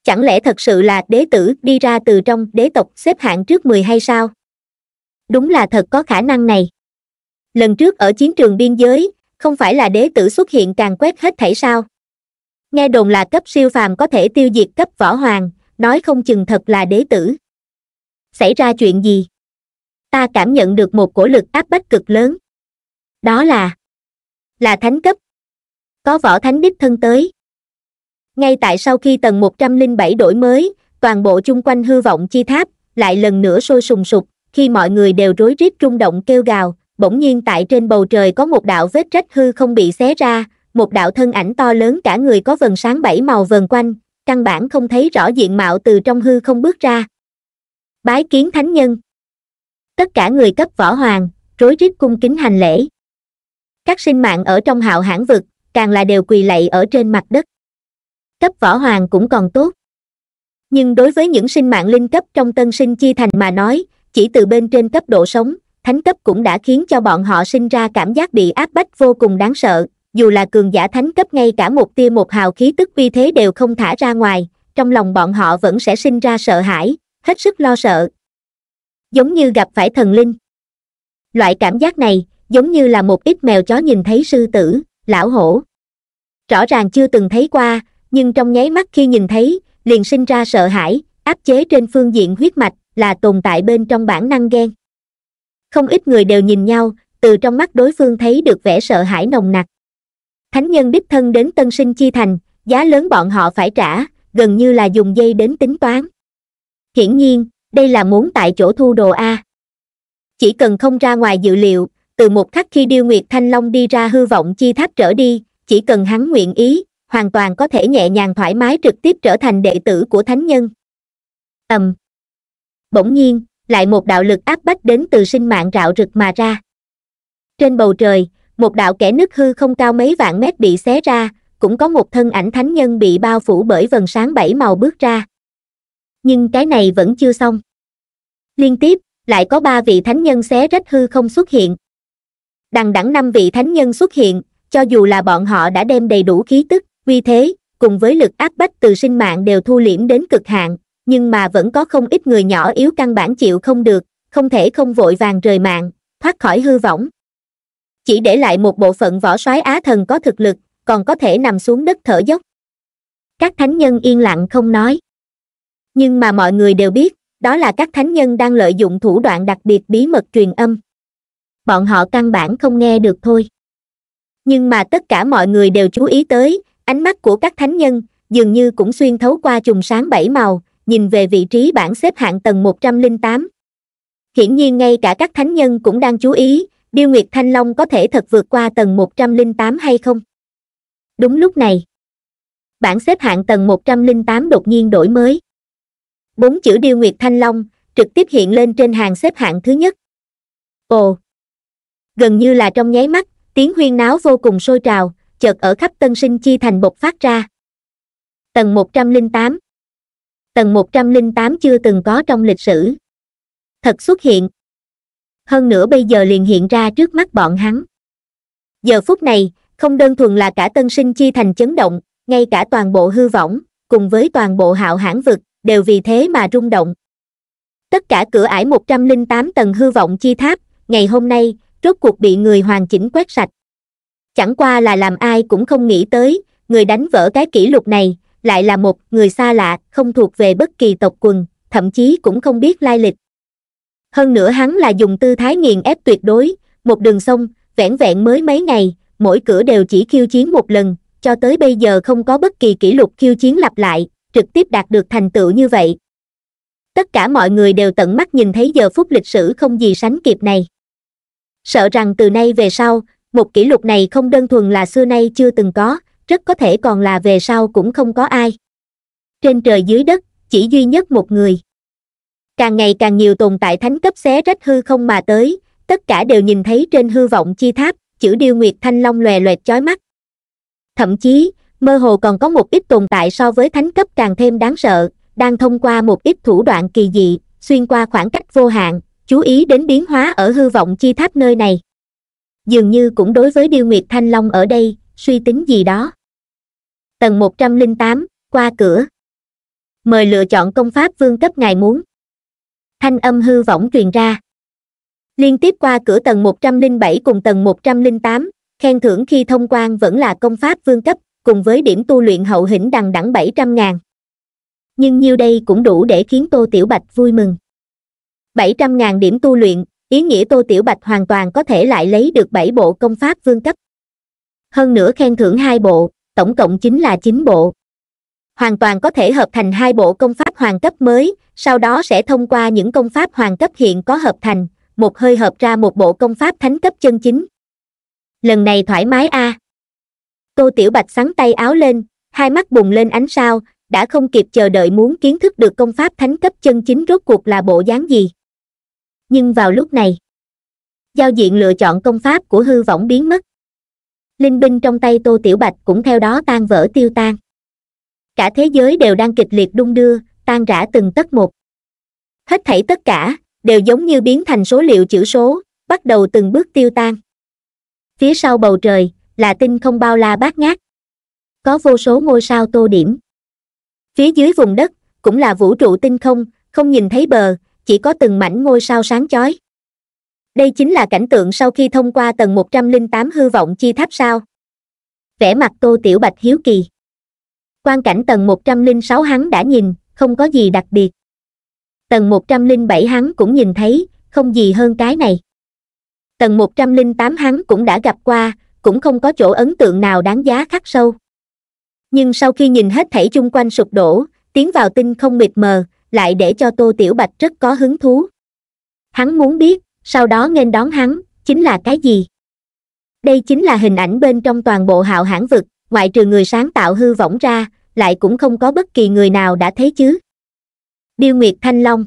chẳng lẽ thật sự là đế tử đi ra từ trong đế tộc xếp hạng trước mười hay sao đúng là thật có khả năng này lần trước ở chiến trường biên giới không phải là đế tử xuất hiện càng quét hết thảy sao nghe đồn là cấp siêu phàm có thể tiêu diệt cấp võ hoàng nói không chừng thật là đế tử xảy ra chuyện gì ta cảm nhận được một cổ lực áp bách cực lớn đó là là thánh cấp có võ thánh đích thân tới ngay tại sau khi tầng một trăm linh bảy đổi mới toàn bộ chung quanh hư vọng chi tháp lại lần nữa sôi sùng sục khi mọi người đều rối rít rung động kêu gào bỗng nhiên tại trên bầu trời có một đạo vết rách hư không bị xé ra một đạo thân ảnh to lớn cả người có vần sáng bảy màu vần quanh căn bản không thấy rõ diện mạo từ trong hư không bước ra bái kiến thánh nhân tất cả người cấp võ hoàng rối rít cung kính hành lễ các sinh mạng ở trong hạo hãn vực càng là đều quỳ lạy ở trên mặt đất cấp võ hoàng cũng còn tốt nhưng đối với những sinh mạng linh cấp trong tân sinh chi thành mà nói chỉ từ bên trên cấp độ sống thánh cấp cũng đã khiến cho bọn họ sinh ra cảm giác bị áp bách vô cùng đáng sợ dù là cường giả thánh cấp ngay cả một tia một hào khí tức vi thế đều không thả ra ngoài trong lòng bọn họ vẫn sẽ sinh ra sợ hãi hết sức lo sợ giống như gặp phải thần linh loại cảm giác này giống như là một ít mèo chó nhìn thấy sư tử lão hổ rõ ràng chưa từng thấy qua nhưng trong nháy mắt khi nhìn thấy liền sinh ra sợ hãi áp chế trên phương diện huyết mạch là tồn tại bên trong bản năng ghen không ít người đều nhìn nhau từ trong mắt đối phương thấy được vẻ sợ hãi nồng nặc thánh nhân đích thân đến tân sinh chi thành giá lớn bọn họ phải trả gần như là dùng dây đến tính toán hiển nhiên đây là muốn tại chỗ thu đồ a chỉ cần không ra ngoài dự liệu từ một khắc khi điêu nguyệt thanh long đi ra hư vọng chi tháp trở đi chỉ cần hắn nguyện ý hoàn toàn có thể nhẹ nhàng thoải mái trực tiếp trở thành đệ tử của thánh nhân ầm bỗng nhiên lại một đạo lực áp bách đến từ sinh mạng rạo rực mà ra trên bầu trời một đạo kẻ nứt hư không cao mấy vạn mét bị xé ra cũng có một thân ảnh thánh nhân bị bao phủ bởi vần sáng bảy màu bước ra nhưng cái này vẫn chưa xong liên tiếp lại có ba vị thánh nhân xé rách hư không xuất hiện đằng đẳng năm vị thánh nhân xuất hiện cho dù là bọn họ đã đem đầy đủ khí tức uy thế cùng với lực áp bách từ sinh mạng đều thu liễm đến cực hạn nhưng mà vẫn có không ít người nhỏ yếu căn bản chịu không được không thể không vội vàng rời mạng thoát khỏi hư võng chỉ để lại một bộ phận võ soái á thần có thực lực còn có thể nằm xuống đất thở dốc các thánh nhân yên lặng không nói nhưng mà mọi người đều biết đó là các thánh nhân đang lợi dụng thủ đoạn đặc biệt bí mật truyền âm bọn họ căn bản không nghe được thôi nhưng mà tất cả mọi người đều chú ý tới ánh mắt của các thánh nhân dường như cũng xuyên thấu qua chùm sáng bảy màu nhìn về vị trí bảng xếp hạng tầng một trăm linh tám hiển nhiên ngay cả các thánh nhân cũng đang chú ý điêu nguyệt thanh long có thể thật vượt qua tầng một trăm linh tám hay không đúng lúc này bảng xếp hạng tầng một trăm linh tám đột nhiên đổi mới bốn chữ điêu nguyệt thanh long trực tiếp hiện lên trên hàng xếp hạng thứ nhất ồ gần như là trong nháy mắt tiếng huyên náo vô cùng sôi trào chợt ở khắp tân sinh chi thành bột phát ra tầng một trăm linh tám tầng một trăm linh tám chưa từng có trong lịch sử thật xuất hiện hơn nữa bây giờ liền hiện ra trước mắt bọn hắn giờ phút này không đơn thuần là cả tân sinh chi thành chấn động ngay cả toàn bộ hư võng cùng với toàn bộ hạo hãn vực đều vì thế mà rung động tất cả cửa ải một trăm linh tám tầng hư vọng chi tháp ngày hôm nay rốt cuộc bị người hoàn chỉnh quét sạch chẳng qua là làm ai cũng không nghĩ tới người đánh vỡ cái kỷ lục này lại là một người xa lạ không thuộc về bất kỳ tộc quần thậm chí cũng không biết lai lịch hơn nữa hắn là dùng tư thái nghiền ép tuyệt đối một đường sông vẹn vẹn mới mấy ngày mỗi cửa đều chỉ khiêu chiến một lần cho tới bây giờ không có bất kỳ kỷ lục khiêu chiến lặp lại trực tiếp đạt được thành tựu như vậy tất cả mọi người đều tận mắt nhìn thấy giờ phút lịch sử không gì sánh kịp này sợ rằng từ nay về sau một kỷ lục này không đơn thuần là xưa nay chưa từng có rất có thể còn là về sau cũng không có ai trên trời dưới đất chỉ duy nhất một người càng ngày càng nhiều tồn tại thánh cấp xé rách hư không mà tới tất cả đều nhìn thấy trên hư vọng chi tháp chữ điêu nguyệt thanh long lòe loẹt chói mắt thậm chí mơ hồ còn có một ít tồn tại so với thánh cấp càng thêm đáng sợ đang thông qua một ít thủ đoạn kỳ dị xuyên qua khoảng cách vô hạn chú ý đến biến hóa ở hư vọng chi tháp nơi này dường như cũng đối với điêu nguyệt thanh long ở đây suy tính gì đó tầng một trăm linh tám qua cửa mời lựa chọn công pháp vương cấp ngài muốn thanh âm hư vọng truyền ra liên tiếp qua cửa tầng một trăm linh bảy cùng tầng một trăm linh tám khen thưởng khi thông quan vẫn là công pháp vương cấp cùng với điểm tu luyện hậu hĩnh đằng đẳng bảy trăm ngàn nhưng nhiêu đây cũng đủ để khiến tô tiểu bạch vui mừng bảy trăm ngàn điểm tu luyện ý nghĩa tô tiểu bạch hoàn toàn có thể lại lấy được bảy bộ công pháp vương cấp hơn nữa khen thưởng hai bộ tổng cộng chính là chín bộ hoàn toàn có thể hợp thành hai bộ công pháp hoàng cấp mới sau đó sẽ thông qua những công pháp hoàng cấp hiện có hợp thành một hơi hợp ra một bộ công pháp thánh cấp chân chính lần này thoải mái a à tô tiểu bạch sắn tay áo lên hai mắt bùng lên ánh sao đã không kịp chờ đợi muốn kiến thức được công pháp thánh cấp chân chính rốt cuộc là bộ dáng gì nhưng vào lúc này giao diện lựa chọn công pháp của hư võng biến mất linh binh trong tay tô tiểu bạch cũng theo đó tan vỡ tiêu tan cả thế giới đều đang kịch liệt đung đưa tan rã từng tấc một hết thảy tất cả đều giống như biến thành số liệu chữ số bắt đầu từng bước tiêu tan phía sau bầu trời là tinh không bao la bát ngát có vô số ngôi sao tô điểm phía dưới vùng đất cũng là vũ trụ tinh không không nhìn thấy bờ chỉ có từng mảnh ngôi sao sáng chói đây chính là cảnh tượng sau khi thông qua tầng một trăm linh tám hư vọng chi tháp sao vẻ mặt tô tiểu bạch hiếu kỳ quan cảnh tầng một trăm linh sáu hắn đã nhìn không có gì đặc biệt tầng một trăm linh bảy hắn cũng nhìn thấy không gì hơn cái này tầng một trăm linh tám hắn cũng đã gặp qua cũng không có chỗ ấn tượng nào đáng giá khắc sâu nhưng sau khi nhìn hết thảy chung quanh sụp đổ tiến vào tinh không mịt mờ lại để cho tô tiểu bạch rất có hứng thú hắn muốn biết sau đó nên đón hắn chính là cái gì đây chính là hình ảnh bên trong toàn bộ hạo hãn vực ngoại trừ người sáng tạo hư võng ra lại cũng không có bất kỳ người nào đã thấy chứ điêu nguyệt thanh long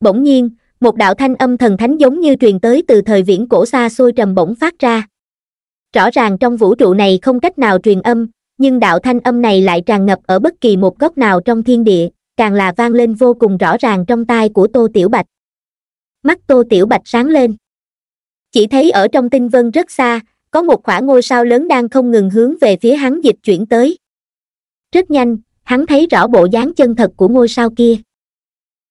bỗng nhiên một đạo thanh âm thần thánh giống như truyền tới từ thời viễn cổ xa xôi trầm bổng phát ra rõ ràng trong vũ trụ này không cách nào truyền âm nhưng đạo thanh âm này lại tràn ngập ở bất kỳ một góc nào trong thiên địa càng là vang lên vô cùng rõ ràng trong tai của tô tiểu bạch mắt tô tiểu bạch sáng lên chỉ thấy ở trong tinh vân rất xa có một khoảng ngôi sao lớn đang không ngừng hướng về phía hắn dịch chuyển tới rất nhanh hắn thấy rõ bộ dáng chân thật của ngôi sao kia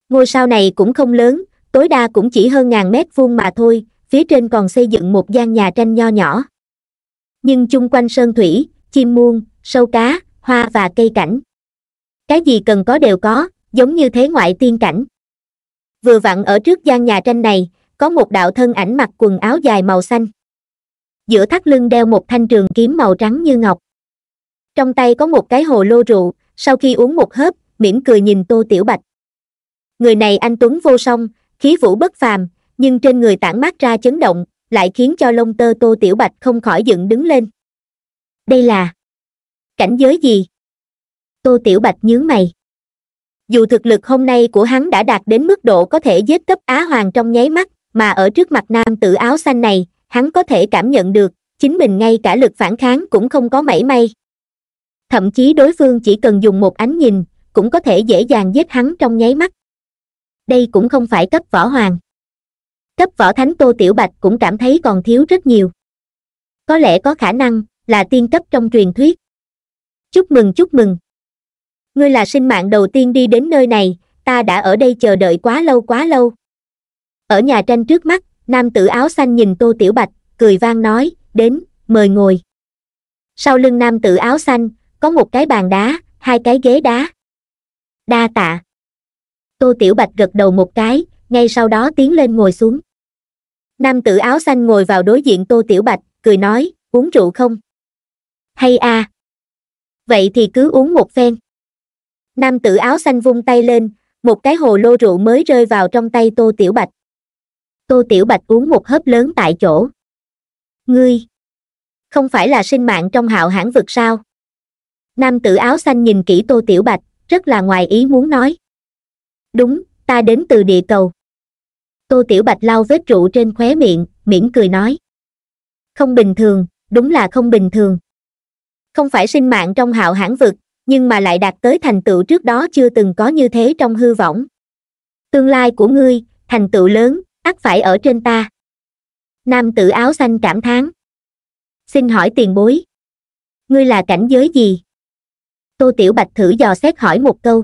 ngôi sao này cũng không lớn tối đa cũng chỉ hơn ngàn mét vuông mà thôi phía trên còn xây dựng một gian nhà tranh nho nhỏ nhưng chung quanh sơn thủy chim muông sâu cá hoa và cây cảnh cái gì cần có đều có giống như thế ngoại tiên cảnh vừa vặn ở trước gian nhà tranh này có một đạo thân ảnh mặc quần áo dài màu xanh giữa thắt lưng đeo một thanh trường kiếm màu trắng như ngọc trong tay có một cái hồ lô rượu sau khi uống một hớp mỉm cười nhìn tô tiểu bạch người này anh tuấn vô song khí vũ bất phàm nhưng trên người tản mát ra chấn động lại khiến cho lông tơ tô tiểu bạch không khỏi dựng đứng lên đây là cảnh giới gì tô tiểu bạch nhướng mày dù thực lực hôm nay của hắn đã đạt đến mức độ có thể giết cấp á hoàng trong nháy mắt mà ở trước mặt nam tử áo xanh này hắn có thể cảm nhận được chính mình ngay cả lực phản kháng cũng không có mảy may thậm chí đối phương chỉ cần dùng một ánh nhìn cũng có thể dễ dàng giết hắn trong nháy mắt đây cũng không phải cấp võ hoàng cấp võ thánh tô tiểu bạch cũng cảm thấy còn thiếu rất nhiều có lẽ có khả năng là tiên cấp trong truyền thuyết chúc mừng chúc mừng ngươi là sinh mạng đầu tiên đi đến nơi này ta đã ở đây chờ đợi quá lâu quá lâu ở nhà tranh trước mắt nam tử áo xanh nhìn tô tiểu bạch cười vang nói đến mời ngồi sau lưng nam tử áo xanh có một cái bàn đá hai cái ghế đá đa tạ tô tiểu bạch gật đầu một cái ngay sau đó tiến lên ngồi xuống nam tử áo xanh ngồi vào đối diện tô tiểu bạch cười nói uống rượu không hay a à. vậy thì cứ uống một phen nam tử áo xanh vung tay lên một cái hồ lô rượu mới rơi vào trong tay tô tiểu bạch tô tiểu bạch uống một hớp lớn tại chỗ ngươi không phải là sinh mạng trong hạo hãn vực sao nam tử áo xanh nhìn kỹ tô tiểu bạch rất là ngoài ý muốn nói đúng ta đến từ địa cầu tô tiểu bạch lau vết rượu trên khóe miệng mỉm cười nói không bình thường đúng là không bình thường không phải sinh mạng trong hạo hãn vực nhưng mà lại đạt tới thành tựu trước đó chưa từng có như thế trong hư vọng tương lai của ngươi thành tựu lớn ắt phải ở trên ta nam tử áo xanh cảm thán xin hỏi tiền bối ngươi là cảnh giới gì tô tiểu bạch thử dò xét hỏi một câu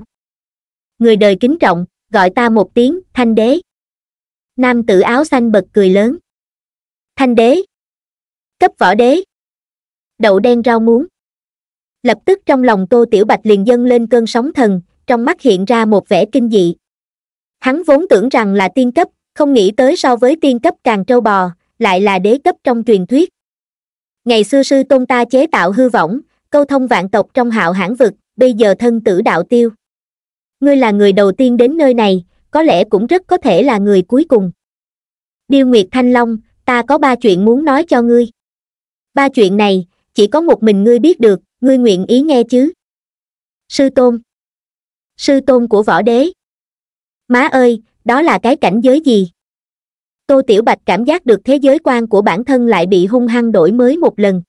người đời kính trọng gọi ta một tiếng thanh đế Nam tử áo xanh bật cười lớn. Thanh đế. Cấp võ đế. Đậu đen rau muống. Lập tức trong lòng Tô Tiểu Bạch liền dâng lên cơn sóng thần, trong mắt hiện ra một vẻ kinh dị. Hắn vốn tưởng rằng là tiên cấp, không nghĩ tới so với tiên cấp càng trâu bò, lại là đế cấp trong truyền thuyết. Ngày xưa sư tôn ta chế tạo hư võng, câu thông vạn tộc trong hạo hãn vực, bây giờ thân tử đạo tiêu. Ngươi là người đầu tiên đến nơi này, có lẽ cũng rất có thể là người cuối cùng điêu nguyệt thanh long ta có ba chuyện muốn nói cho ngươi ba chuyện này chỉ có một mình ngươi biết được ngươi nguyện ý nghe chứ sư tôn sư tôn của võ đế má ơi đó là cái cảnh giới gì tô tiểu bạch cảm giác được thế giới quan của bản thân lại bị hung hăng đổi mới một lần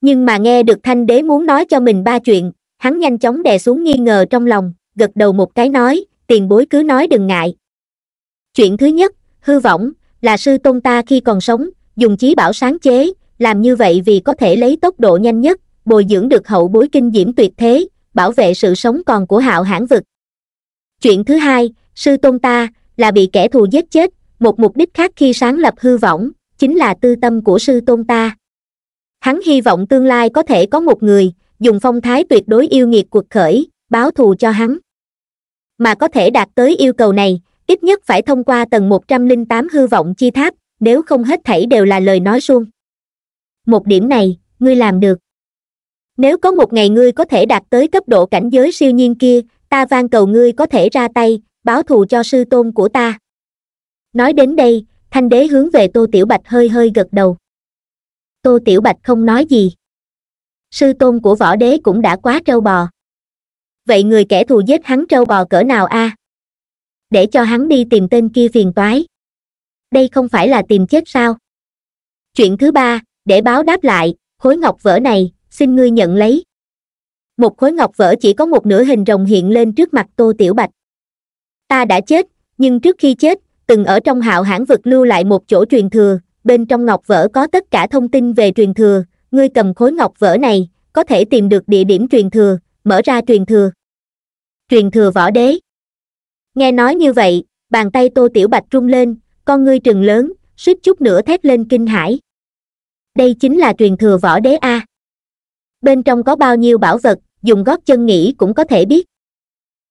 nhưng mà nghe được thanh đế muốn nói cho mình ba chuyện hắn nhanh chóng đè xuống nghi ngờ trong lòng gật đầu một cái nói tiền bối cứ nói đừng ngại chuyện thứ nhất hư vọng là sư tôn ta khi còn sống dùng chí bảo sáng chế làm như vậy vì có thể lấy tốc độ nhanh nhất bồi dưỡng được hậu bối kinh diễm tuyệt thế bảo vệ sự sống còn của hạo hãn vực chuyện thứ hai sư tôn ta là bị kẻ thù giết chết một mục đích khác khi sáng lập hư vọng chính là tư tâm của sư tôn ta hắn hy vọng tương lai có thể có một người dùng phong thái tuyệt đối yêu nghiệt cuộc khởi báo thù cho hắn mà có thể đạt tới yêu cầu này ít nhất phải thông qua tầng một trăm linh tám hư vọng chi tháp nếu không hết thảy đều là lời nói suông một điểm này ngươi làm được nếu có một ngày ngươi có thể đạt tới cấp độ cảnh giới siêu nhiên kia ta van cầu ngươi có thể ra tay báo thù cho sư tôn của ta nói đến đây thanh đế hướng về tô tiểu bạch hơi hơi gật đầu tô tiểu bạch không nói gì sư tôn của võ đế cũng đã quá trâu bò vậy người kẻ thù giết hắn trâu bò cỡ nào a à? để cho hắn đi tìm tên kia phiền toái đây không phải là tìm chết sao chuyện thứ ba để báo đáp lại khối ngọc vỡ này xin ngươi nhận lấy một khối ngọc vỡ chỉ có một nửa hình rồng hiện lên trước mặt tô tiểu bạch ta đã chết nhưng trước khi chết từng ở trong hạo hãn vực lưu lại một chỗ truyền thừa bên trong ngọc vỡ có tất cả thông tin về truyền thừa ngươi cầm khối ngọc vỡ này có thể tìm được địa điểm truyền thừa mở ra truyền thừa truyền thừa võ đế nghe nói như vậy bàn tay tô tiểu bạch rung lên con ngươi trừng lớn suýt chút nữa thét lên kinh hãi đây chính là truyền thừa võ đế a bên trong có bao nhiêu bảo vật dùng gót chân nghĩ cũng có thể biết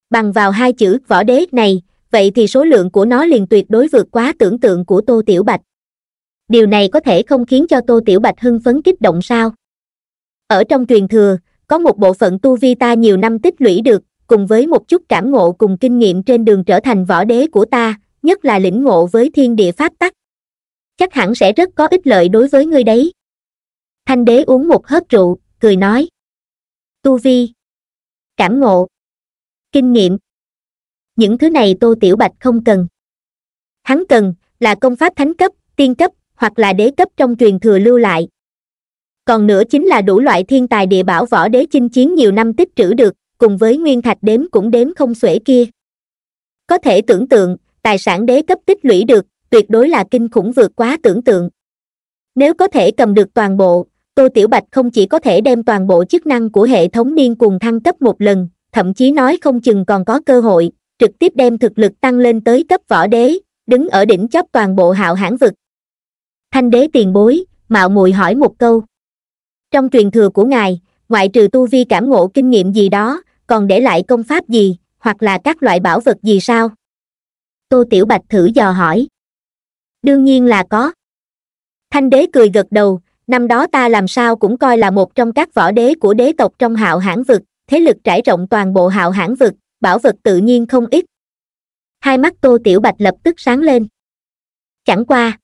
bằng vào hai chữ võ đế này vậy thì số lượng của nó liền tuyệt đối vượt quá tưởng tượng của tô tiểu bạch điều này có thể không khiến cho tô tiểu bạch hưng phấn kích động sao ở trong truyền thừa có một bộ phận tu vi ta nhiều năm tích lũy được cùng với một chút cảm ngộ cùng kinh nghiệm trên đường trở thành võ đế của ta nhất là lĩnh ngộ với thiên địa pháp tắc chắc hẳn sẽ rất có ích lợi đối với ngươi đấy thanh đế uống một hớp rượu cười nói tu vi cảm ngộ kinh nghiệm những thứ này tô tiểu bạch không cần hắn cần là công pháp thánh cấp tiên cấp hoặc là đế cấp trong truyền thừa lưu lại còn nữa chính là đủ loại thiên tài địa bảo võ đế chinh chiến nhiều năm tích trữ được cùng với nguyên thạch đếm cũng đếm không xuể kia có thể tưởng tượng tài sản đế cấp tích lũy được tuyệt đối là kinh khủng vượt quá tưởng tượng nếu có thể cầm được toàn bộ tô tiểu bạch không chỉ có thể đem toàn bộ chức năng của hệ thống niên cùng thăng cấp một lần thậm chí nói không chừng còn có cơ hội trực tiếp đem thực lực tăng lên tới cấp võ đế đứng ở đỉnh chóp toàn bộ hạo hãn vực thanh đế tiền bối mạo muội hỏi một câu trong truyền thừa của ngài ngoại trừ tu vi cảm ngộ kinh nghiệm gì đó còn để lại công pháp gì hoặc là các loại bảo vật gì sao tô tiểu bạch thử dò hỏi đương nhiên là có thanh đế cười gật đầu năm đó ta làm sao cũng coi là một trong các võ đế của đế tộc trong hạo hãn vực thế lực trải rộng toàn bộ hạo hãn vực bảo vật tự nhiên không ít hai mắt tô tiểu bạch lập tức sáng lên chẳng qua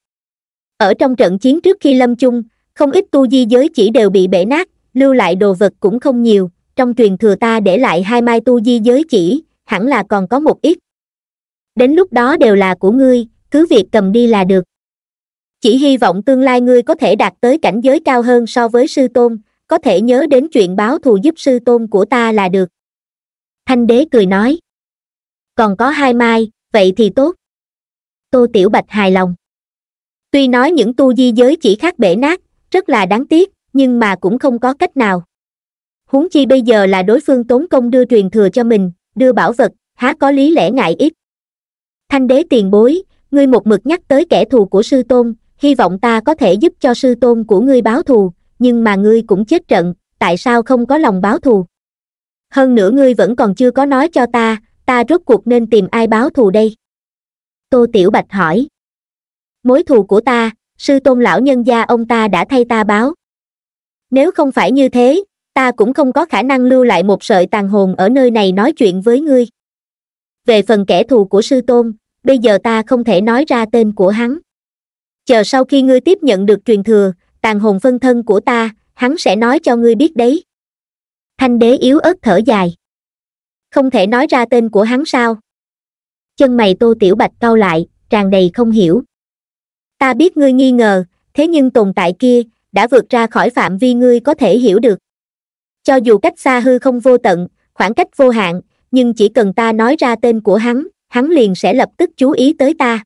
ở trong trận chiến trước khi lâm chung không ít tu di giới chỉ đều bị bể nát lưu lại đồ vật cũng không nhiều trong truyền thừa ta để lại hai mai tu di giới chỉ hẳn là còn có một ít đến lúc đó đều là của ngươi cứ việc cầm đi là được chỉ hy vọng tương lai ngươi có thể đạt tới cảnh giới cao hơn so với sư tôn có thể nhớ đến chuyện báo thù giúp sư tôn của ta là được thanh đế cười nói còn có hai mai vậy thì tốt tô tiểu bạch hài lòng tuy nói những tu di giới chỉ khác bể nát rất là đáng tiếc nhưng mà cũng không có cách nào huống chi bây giờ là đối phương tốn công đưa truyền thừa cho mình đưa bảo vật há có lý lẽ ngại ít thanh đế tiền bối ngươi một mực nhắc tới kẻ thù của sư tôn hy vọng ta có thể giúp cho sư tôn của ngươi báo thù nhưng mà ngươi cũng chết trận tại sao không có lòng báo thù hơn nữa ngươi vẫn còn chưa có nói cho ta ta rốt cuộc nên tìm ai báo thù đây tô tiểu bạch hỏi mối thù của ta sư tôn lão nhân gia ông ta đã thay ta báo nếu không phải như thế ta cũng không có khả năng lưu lại một sợi tàn hồn ở nơi này nói chuyện với ngươi về phần kẻ thù của sư tôn bây giờ ta không thể nói ra tên của hắn chờ sau khi ngươi tiếp nhận được truyền thừa tàn hồn phân thân của ta hắn sẽ nói cho ngươi biết đấy thanh đế yếu ớt thở dài không thể nói ra tên của hắn sao chân mày tô tiểu bạch cau lại tràn đầy không hiểu ta biết ngươi nghi ngờ thế nhưng tồn tại kia đã vượt ra khỏi phạm vi ngươi có thể hiểu được cho dù cách xa hư không vô tận khoảng cách vô hạn nhưng chỉ cần ta nói ra tên của hắn hắn liền sẽ lập tức chú ý tới ta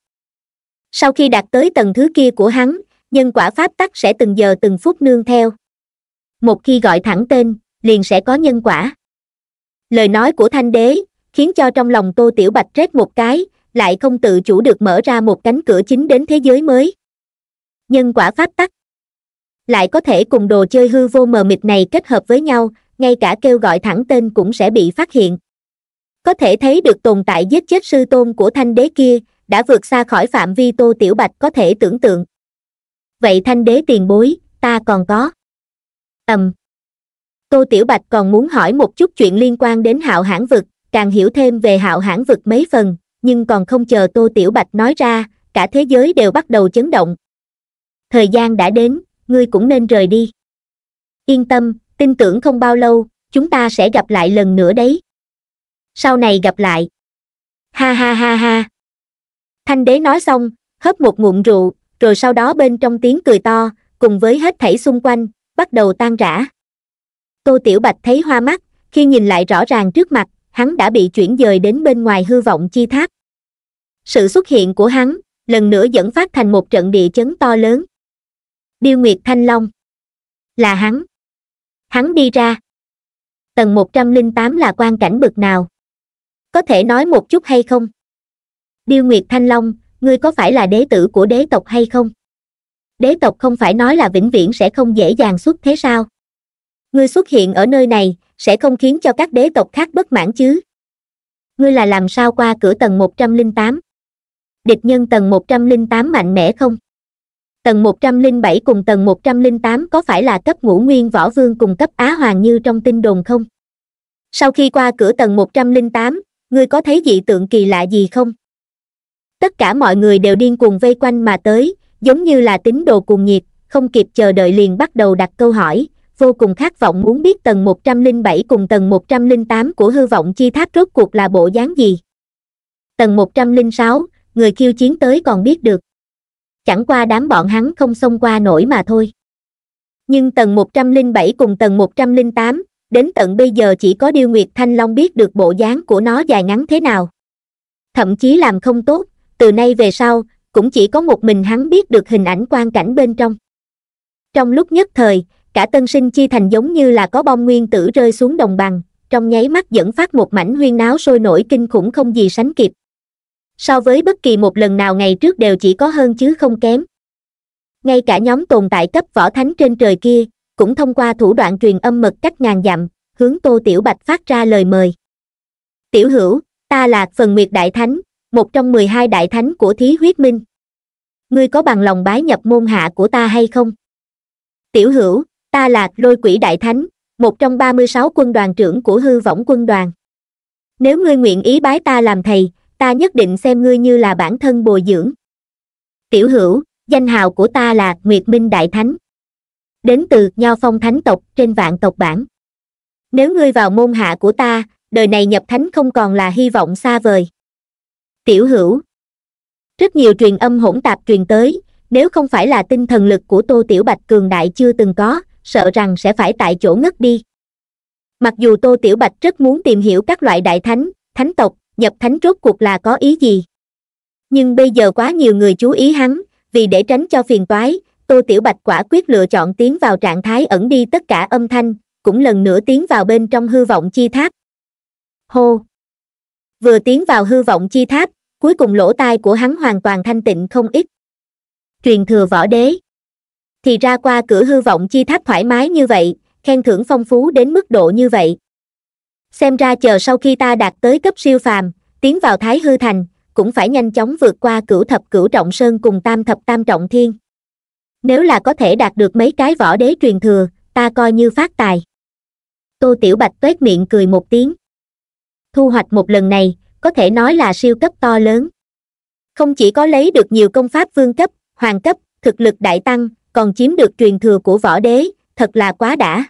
sau khi đạt tới tầng thứ kia của hắn nhân quả pháp tắc sẽ từng giờ từng phút nương theo một khi gọi thẳng tên liền sẽ có nhân quả lời nói của thanh đế khiến cho trong lòng tô tiểu bạch rết một cái lại không tự chủ được mở ra một cánh cửa chính đến thế giới mới nhân quả pháp tắc lại có thể cùng đồ chơi hư vô mờ mịt này kết hợp với nhau ngay cả kêu gọi thẳng tên cũng sẽ bị phát hiện có thể thấy được tồn tại giết chết sư tôn của thanh đế kia đã vượt xa khỏi phạm vi tô tiểu bạch có thể tưởng tượng vậy thanh đế tiền bối ta còn có ầm tô tiểu bạch còn muốn hỏi một chút chuyện liên quan đến hạo hãn vực càng hiểu thêm về hạo hãn vực mấy phần nhưng còn không chờ tô tiểu bạch nói ra cả thế giới đều bắt đầu chấn động thời gian đã đến ngươi cũng nên rời đi yên tâm tin tưởng không bao lâu chúng ta sẽ gặp lại lần nữa đấy sau này gặp lại ha ha ha ha thanh đế nói xong hớp một ngụm rượu rồi sau đó bên trong tiếng cười to cùng với hết thảy xung quanh bắt đầu tan rã tô tiểu bạch thấy hoa mắt khi nhìn lại rõ ràng trước mặt hắn đã bị chuyển dời đến bên ngoài hư vọng chi tháp sự xuất hiện của hắn lần nữa dẫn phát thành một trận địa chấn to lớn điêu nguyệt thanh long là hắn hắn đi ra tầng một trăm linh tám là quan cảnh bực nào có thể nói một chút hay không điêu nguyệt thanh long ngươi có phải là đế tử của đế tộc hay không đế tộc không phải nói là vĩnh viễn sẽ không dễ dàng xuất thế sao ngươi xuất hiện ở nơi này sẽ không khiến cho các đế tộc khác bất mãn chứ ngươi là làm sao qua cửa tầng một trăm linh tám địch nhân tầng một trăm linh tám mạnh mẽ không tầng một trăm linh bảy cùng tầng một trăm linh tám có phải là cấp ngũ nguyên võ vương cùng cấp á hoàng như trong tin đồn không sau khi qua cửa tầng một trăm linh tám ngươi có thấy dị tượng kỳ lạ gì không tất cả mọi người đều điên cuồng vây quanh mà tới giống như là tín đồ cuồng nhiệt không kịp chờ đợi liền bắt đầu đặt câu hỏi vô cùng khát vọng muốn biết tầng 107 cùng tầng 108 của hư vọng chi tháp rốt cuộc là bộ dáng gì. Tầng 106, người khiêu chiến tới còn biết được. Chẳng qua đám bọn hắn không xông qua nổi mà thôi. Nhưng tầng 107 cùng tầng 108, đến tận bây giờ chỉ có Điêu Nguyệt Thanh Long biết được bộ dáng của nó dài ngắn thế nào. Thậm chí làm không tốt, từ nay về sau, cũng chỉ có một mình hắn biết được hình ảnh quan cảnh bên trong. Trong lúc nhất thời, cả tân sinh chi thành giống như là có bom nguyên tử rơi xuống đồng bằng trong nháy mắt dẫn phát một mảnh huyên náo sôi nổi kinh khủng không gì sánh kịp so với bất kỳ một lần nào ngày trước đều chỉ có hơn chứ không kém ngay cả nhóm tồn tại cấp võ thánh trên trời kia cũng thông qua thủ đoạn truyền âm mật cách ngàn dặm hướng tô tiểu bạch phát ra lời mời tiểu hữu ta là phần nguyệt đại thánh một trong mười hai đại thánh của thí huyết minh ngươi có bằng lòng bái nhập môn hạ của ta hay không tiểu hữu ta là lôi quỷ đại thánh một trong ba mươi sáu quân đoàn trưởng của hư võng quân đoàn nếu ngươi nguyện ý bái ta làm thầy ta nhất định xem ngươi như là bản thân bồi dưỡng tiểu hữu danh hào của ta là nguyệt minh đại thánh đến từ nho phong thánh tộc trên vạn tộc bản nếu ngươi vào môn hạ của ta đời này nhập thánh không còn là hy vọng xa vời tiểu hữu rất nhiều truyền âm hỗn tạp truyền tới nếu không phải là tinh thần lực của tô tiểu bạch cường đại chưa từng có sợ rằng sẽ phải tại chỗ ngất đi mặc dù tô tiểu bạch rất muốn tìm hiểu các loại đại thánh thánh tộc nhập thánh rốt cuộc là có ý gì nhưng bây giờ quá nhiều người chú ý hắn vì để tránh cho phiền toái tô tiểu bạch quả quyết lựa chọn tiến vào trạng thái ẩn đi tất cả âm thanh cũng lần nữa tiến vào bên trong hư vọng chi tháp hô vừa tiến vào hư vọng chi tháp cuối cùng lỗ tai của hắn hoàn toàn thanh tịnh không ít truyền thừa võ đế thì ra qua cửa hư vọng chi tháp thoải mái như vậy khen thưởng phong phú đến mức độ như vậy xem ra chờ sau khi ta đạt tới cấp siêu phàm tiến vào thái hư thành cũng phải nhanh chóng vượt qua cửu thập cửu trọng sơn cùng tam thập tam trọng thiên nếu là có thể đạt được mấy cái võ đế truyền thừa ta coi như phát tài tô tiểu bạch tuét miệng cười một tiếng thu hoạch một lần này có thể nói là siêu cấp to lớn không chỉ có lấy được nhiều công pháp vương cấp hoàng cấp thực lực đại tăng còn chiếm được truyền thừa của võ đế thật là quá đã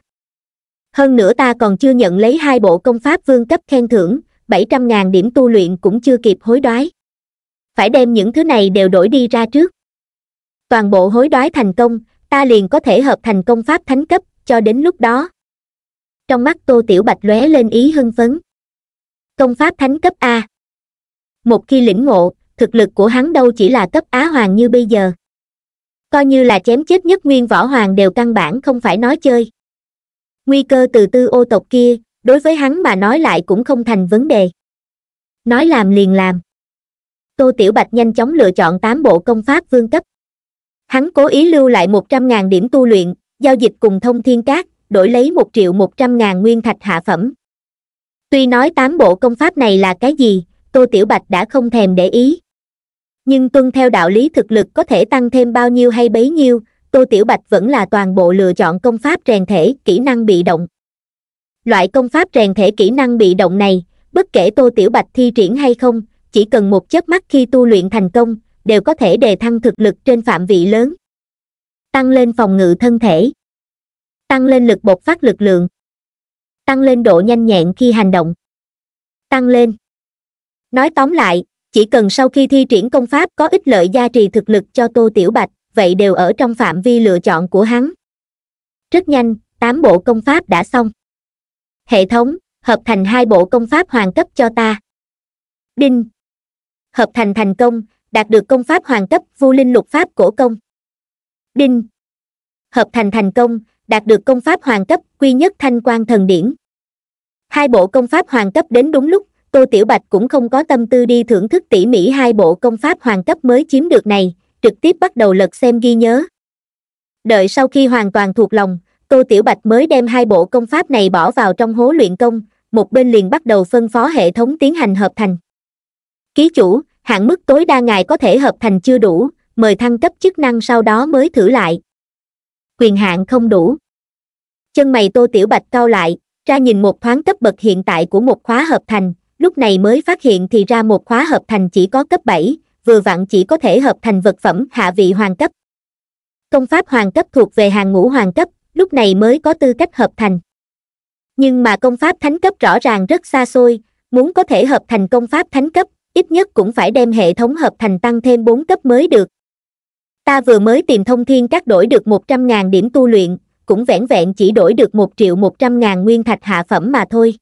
hơn nữa ta còn chưa nhận lấy hai bộ công pháp vương cấp khen thưởng bảy trăm ngàn điểm tu luyện cũng chưa kịp hối đoái phải đem những thứ này đều đổi đi ra trước toàn bộ hối đoái thành công ta liền có thể hợp thành công pháp thánh cấp cho đến lúc đó trong mắt tô tiểu bạch lóe lên ý hưng phấn công pháp thánh cấp a một khi lĩnh ngộ thực lực của hắn đâu chỉ là cấp á hoàng như bây giờ coi như là chém chết nhất nguyên võ hoàng đều căn bản không phải nói chơi nguy cơ từ tư ô tộc kia đối với hắn mà nói lại cũng không thành vấn đề nói làm liền làm tô tiểu bạch nhanh chóng lựa chọn tám bộ công pháp vương cấp hắn cố ý lưu lại một trăm ngàn điểm tu luyện giao dịch cùng thông thiên cát đổi lấy một triệu một trăm ngàn nguyên thạch hạ phẩm tuy nói tám bộ công pháp này là cái gì tô tiểu bạch đã không thèm để ý nhưng tuân theo đạo lý thực lực có thể tăng thêm bao nhiêu hay bấy nhiêu tô tiểu bạch vẫn là toàn bộ lựa chọn công pháp rèn thể kỹ năng bị động loại công pháp rèn thể kỹ năng bị động này bất kể tô tiểu bạch thi triển hay không chỉ cần một chớp mắt khi tu luyện thành công đều có thể đề thăng thực lực trên phạm vị lớn tăng lên phòng ngự thân thể tăng lên lực bộc phát lực lượng tăng lên độ nhanh nhẹn khi hành động tăng lên nói tóm lại chỉ cần sau khi thi triển công pháp có ích lợi gia trì thực lực cho tô tiểu bạch vậy đều ở trong phạm vi lựa chọn của hắn rất nhanh tám bộ công pháp đã xong hệ thống hợp thành hai bộ công pháp hoàn cấp cho ta đinh hợp thành thành công đạt được công pháp hoàn cấp vu linh lục pháp cổ công đinh hợp thành thành công đạt được công pháp hoàn cấp quy nhất thanh quan thần điển hai bộ công pháp hoàn cấp đến đúng lúc tô tiểu bạch cũng không có tâm tư đi thưởng thức tỉ mỉ hai bộ công pháp hoàng cấp mới chiếm được này trực tiếp bắt đầu lật xem ghi nhớ đợi sau khi hoàn toàn thuộc lòng tô tiểu bạch mới đem hai bộ công pháp này bỏ vào trong hố luyện công một bên liền bắt đầu phân phó hệ thống tiến hành hợp thành ký chủ hạn mức tối đa ngài có thể hợp thành chưa đủ mời thăng cấp chức năng sau đó mới thử lại quyền hạn không đủ chân mày tô tiểu bạch cau lại ra nhìn một thoáng cấp bậc hiện tại của một khóa hợp thành lúc này mới phát hiện thì ra một khóa hợp thành chỉ có cấp bảy vừa vặn chỉ có thể hợp thành vật phẩm hạ vị hoàng cấp công pháp hoàng cấp thuộc về hàng ngũ hoàng cấp lúc này mới có tư cách hợp thành nhưng mà công pháp thánh cấp rõ ràng rất xa xôi muốn có thể hợp thành công pháp thánh cấp ít nhất cũng phải đem hệ thống hợp thành tăng thêm bốn cấp mới được ta vừa mới tìm thông thiên các đổi được một trăm ngàn điểm tu luyện cũng vẻn vẹn chỉ đổi được một triệu một trăm ngàn nguyên thạch hạ phẩm mà thôi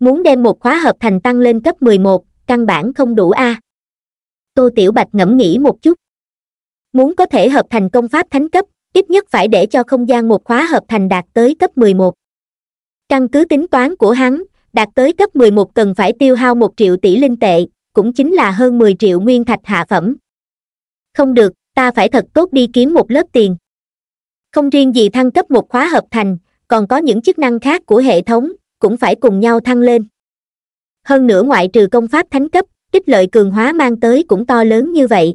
muốn đem một khóa hợp thành tăng lên cấp mười một căn bản không đủ a tô tiểu bạch ngẫm nghĩ một chút muốn có thể hợp thành công pháp thánh cấp ít nhất phải để cho không gian một khóa hợp thành đạt tới cấp mười một căn cứ tính toán của hắn đạt tới cấp mười một cần phải tiêu hao một triệu tỷ linh tệ cũng chính là hơn mười triệu nguyên thạch hạ phẩm không được ta phải thật tốt đi kiếm một lớp tiền không riêng gì thăng cấp một khóa hợp thành còn có những chức năng khác của hệ thống cũng phải cùng nhau thăng lên hơn nữa ngoại trừ công pháp thánh cấp ích lợi cường hóa mang tới cũng to lớn như vậy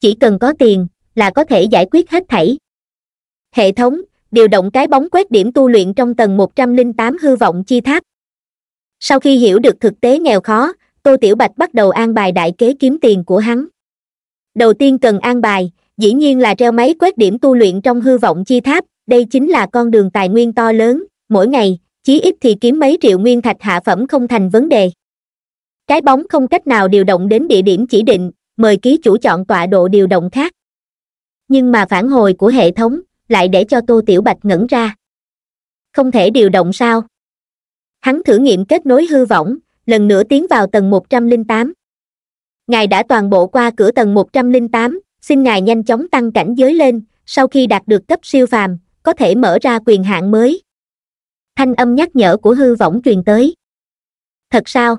chỉ cần có tiền là có thể giải quyết hết thảy hệ thống điều động cái bóng quét điểm tu luyện trong tầng một trăm linh tám hư vọng chi tháp sau khi hiểu được thực tế nghèo khó tô tiểu bạch bắt đầu an bài đại kế kiếm tiền của hắn đầu tiên cần an bài dĩ nhiên là treo máy quét điểm tu luyện trong hư vọng chi tháp đây chính là con đường tài nguyên to lớn mỗi ngày chí ít thì kiếm mấy triệu nguyên thạch hạ phẩm không thành vấn đề cái bóng không cách nào điều động đến địa điểm chỉ định mời ký chủ chọn tọa độ điều động khác nhưng mà phản hồi của hệ thống lại để cho tô tiểu bạch ngẩn ra không thể điều động sao hắn thử nghiệm kết nối hư vọng lần nữa tiến vào tầng một trăm linh tám ngài đã toàn bộ qua cửa tầng một trăm linh tám xin ngài nhanh chóng tăng cảnh giới lên sau khi đạt được cấp siêu phàm có thể mở ra quyền hạn mới thanh âm nhắc nhở của hư võng truyền tới thật sao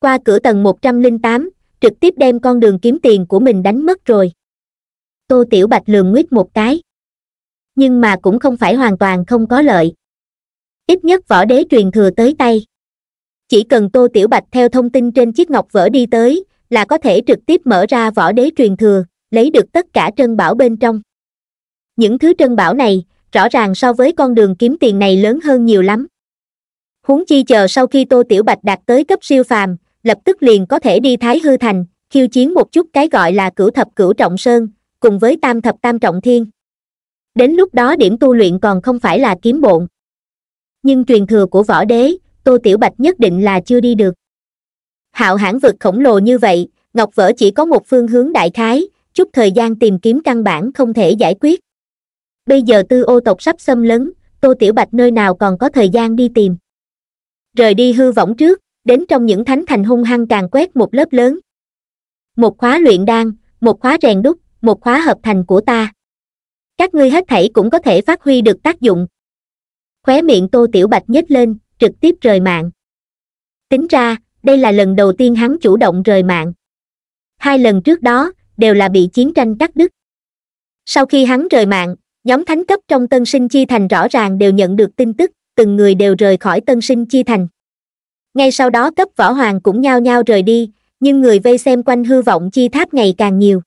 qua cửa tầng một trăm linh tám trực tiếp đem con đường kiếm tiền của mình đánh mất rồi tô tiểu bạch lường nguyết một cái nhưng mà cũng không phải hoàn toàn không có lợi ít nhất võ đế truyền thừa tới tay chỉ cần tô tiểu bạch theo thông tin trên chiếc ngọc vỡ đi tới là có thể trực tiếp mở ra võ đế truyền thừa lấy được tất cả trân bảo bên trong những thứ trân bảo này rõ ràng so với con đường kiếm tiền này lớn hơn nhiều lắm huống chi chờ sau khi tô tiểu bạch đạt tới cấp siêu phàm lập tức liền có thể đi thái hư thành khiêu chiến một chút cái gọi là cửu thập cửu trọng sơn cùng với tam thập tam trọng thiên đến lúc đó điểm tu luyện còn không phải là kiếm bộn nhưng truyền thừa của võ đế tô tiểu bạch nhất định là chưa đi được hạo hãn vực khổng lồ như vậy ngọc vỡ chỉ có một phương hướng đại khái chút thời gian tìm kiếm căn bản không thể giải quyết bây giờ tư ô tộc sắp xâm lấn tô tiểu bạch nơi nào còn có thời gian đi tìm rời đi hư võng trước đến trong những thánh thành hung hăng càng quét một lớp lớn một khóa luyện đan một khóa rèn đúc một khóa hợp thành của ta các ngươi hết thảy cũng có thể phát huy được tác dụng khóe miệng tô tiểu bạch nhếch lên trực tiếp rời mạng tính ra đây là lần đầu tiên hắn chủ động rời mạng hai lần trước đó đều là bị chiến tranh cắt đứt sau khi hắn rời mạng nhóm thánh cấp trong tân sinh chi thành rõ ràng đều nhận được tin tức từng người đều rời khỏi tân sinh chi thành ngay sau đó cấp võ hoàng cũng nhao nhao rời đi nhưng người vây xem quanh hư vọng chi tháp ngày càng nhiều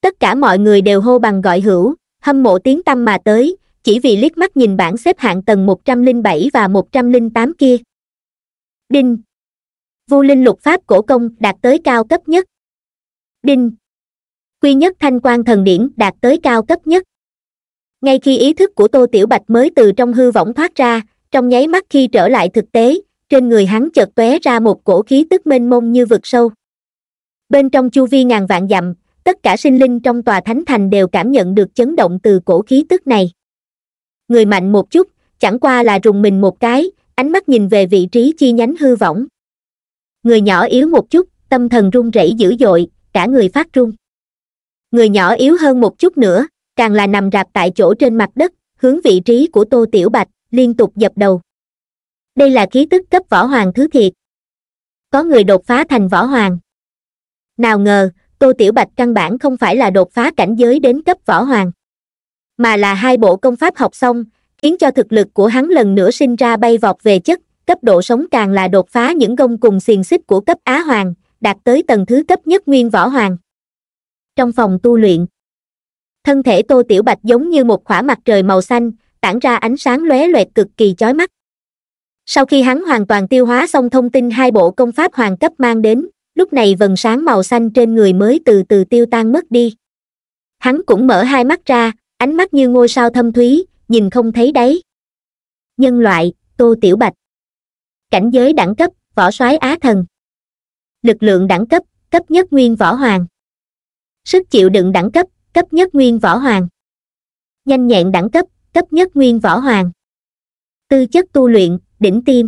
tất cả mọi người đều hô bằng gọi hữu hâm mộ tiếng tâm mà tới chỉ vì liếc mắt nhìn bảng xếp hạng tầng 107 và 108 kia đinh vu linh lục pháp cổ công đạt tới cao cấp nhất đinh quy nhất thanh quan thần điển đạt tới cao cấp nhất ngay khi ý thức của tô tiểu bạch mới từ trong hư võng thoát ra trong nháy mắt khi trở lại thực tế trên người hắn chợt tóe ra một cổ khí tức mênh mông như vực sâu bên trong chu vi ngàn vạn dặm tất cả sinh linh trong tòa thánh thành đều cảm nhận được chấn động từ cổ khí tức này người mạnh một chút chẳng qua là rùng mình một cái ánh mắt nhìn về vị trí chi nhánh hư võng người nhỏ yếu một chút tâm thần run rẩy dữ dội cả người phát run người nhỏ yếu hơn một chút nữa càng là nằm rạp tại chỗ trên mặt đất hướng vị trí của tô tiểu bạch liên tục dập đầu đây là khí tức cấp võ hoàng thứ thiệt có người đột phá thành võ hoàng nào ngờ tô tiểu bạch căn bản không phải là đột phá cảnh giới đến cấp võ hoàng mà là hai bộ công pháp học xong khiến cho thực lực của hắn lần nữa sinh ra bay vọt về chất cấp độ sống càng là đột phá những gông cùng xiềng xích của cấp á hoàng đạt tới tầng thứ cấp nhất nguyên võ hoàng trong phòng tu luyện thân thể tô tiểu bạch giống như một khỏa mặt trời màu xanh tản ra ánh sáng lóe loẹt cực kỳ chói mắt sau khi hắn hoàn toàn tiêu hóa xong thông tin hai bộ công pháp hoàng cấp mang đến lúc này vần sáng màu xanh trên người mới từ từ tiêu tan mất đi hắn cũng mở hai mắt ra ánh mắt như ngôi sao thâm thúy nhìn không thấy đấy. nhân loại tô tiểu bạch cảnh giới đẳng cấp võ soái á thần lực lượng đẳng cấp cấp nhất nguyên võ hoàng sức chịu đựng đẳng cấp cấp nhất nguyên võ hoàng nhanh nhẹn đẳng cấp cấp nhất nguyên võ hoàng tư chất tu luyện đỉnh tiêm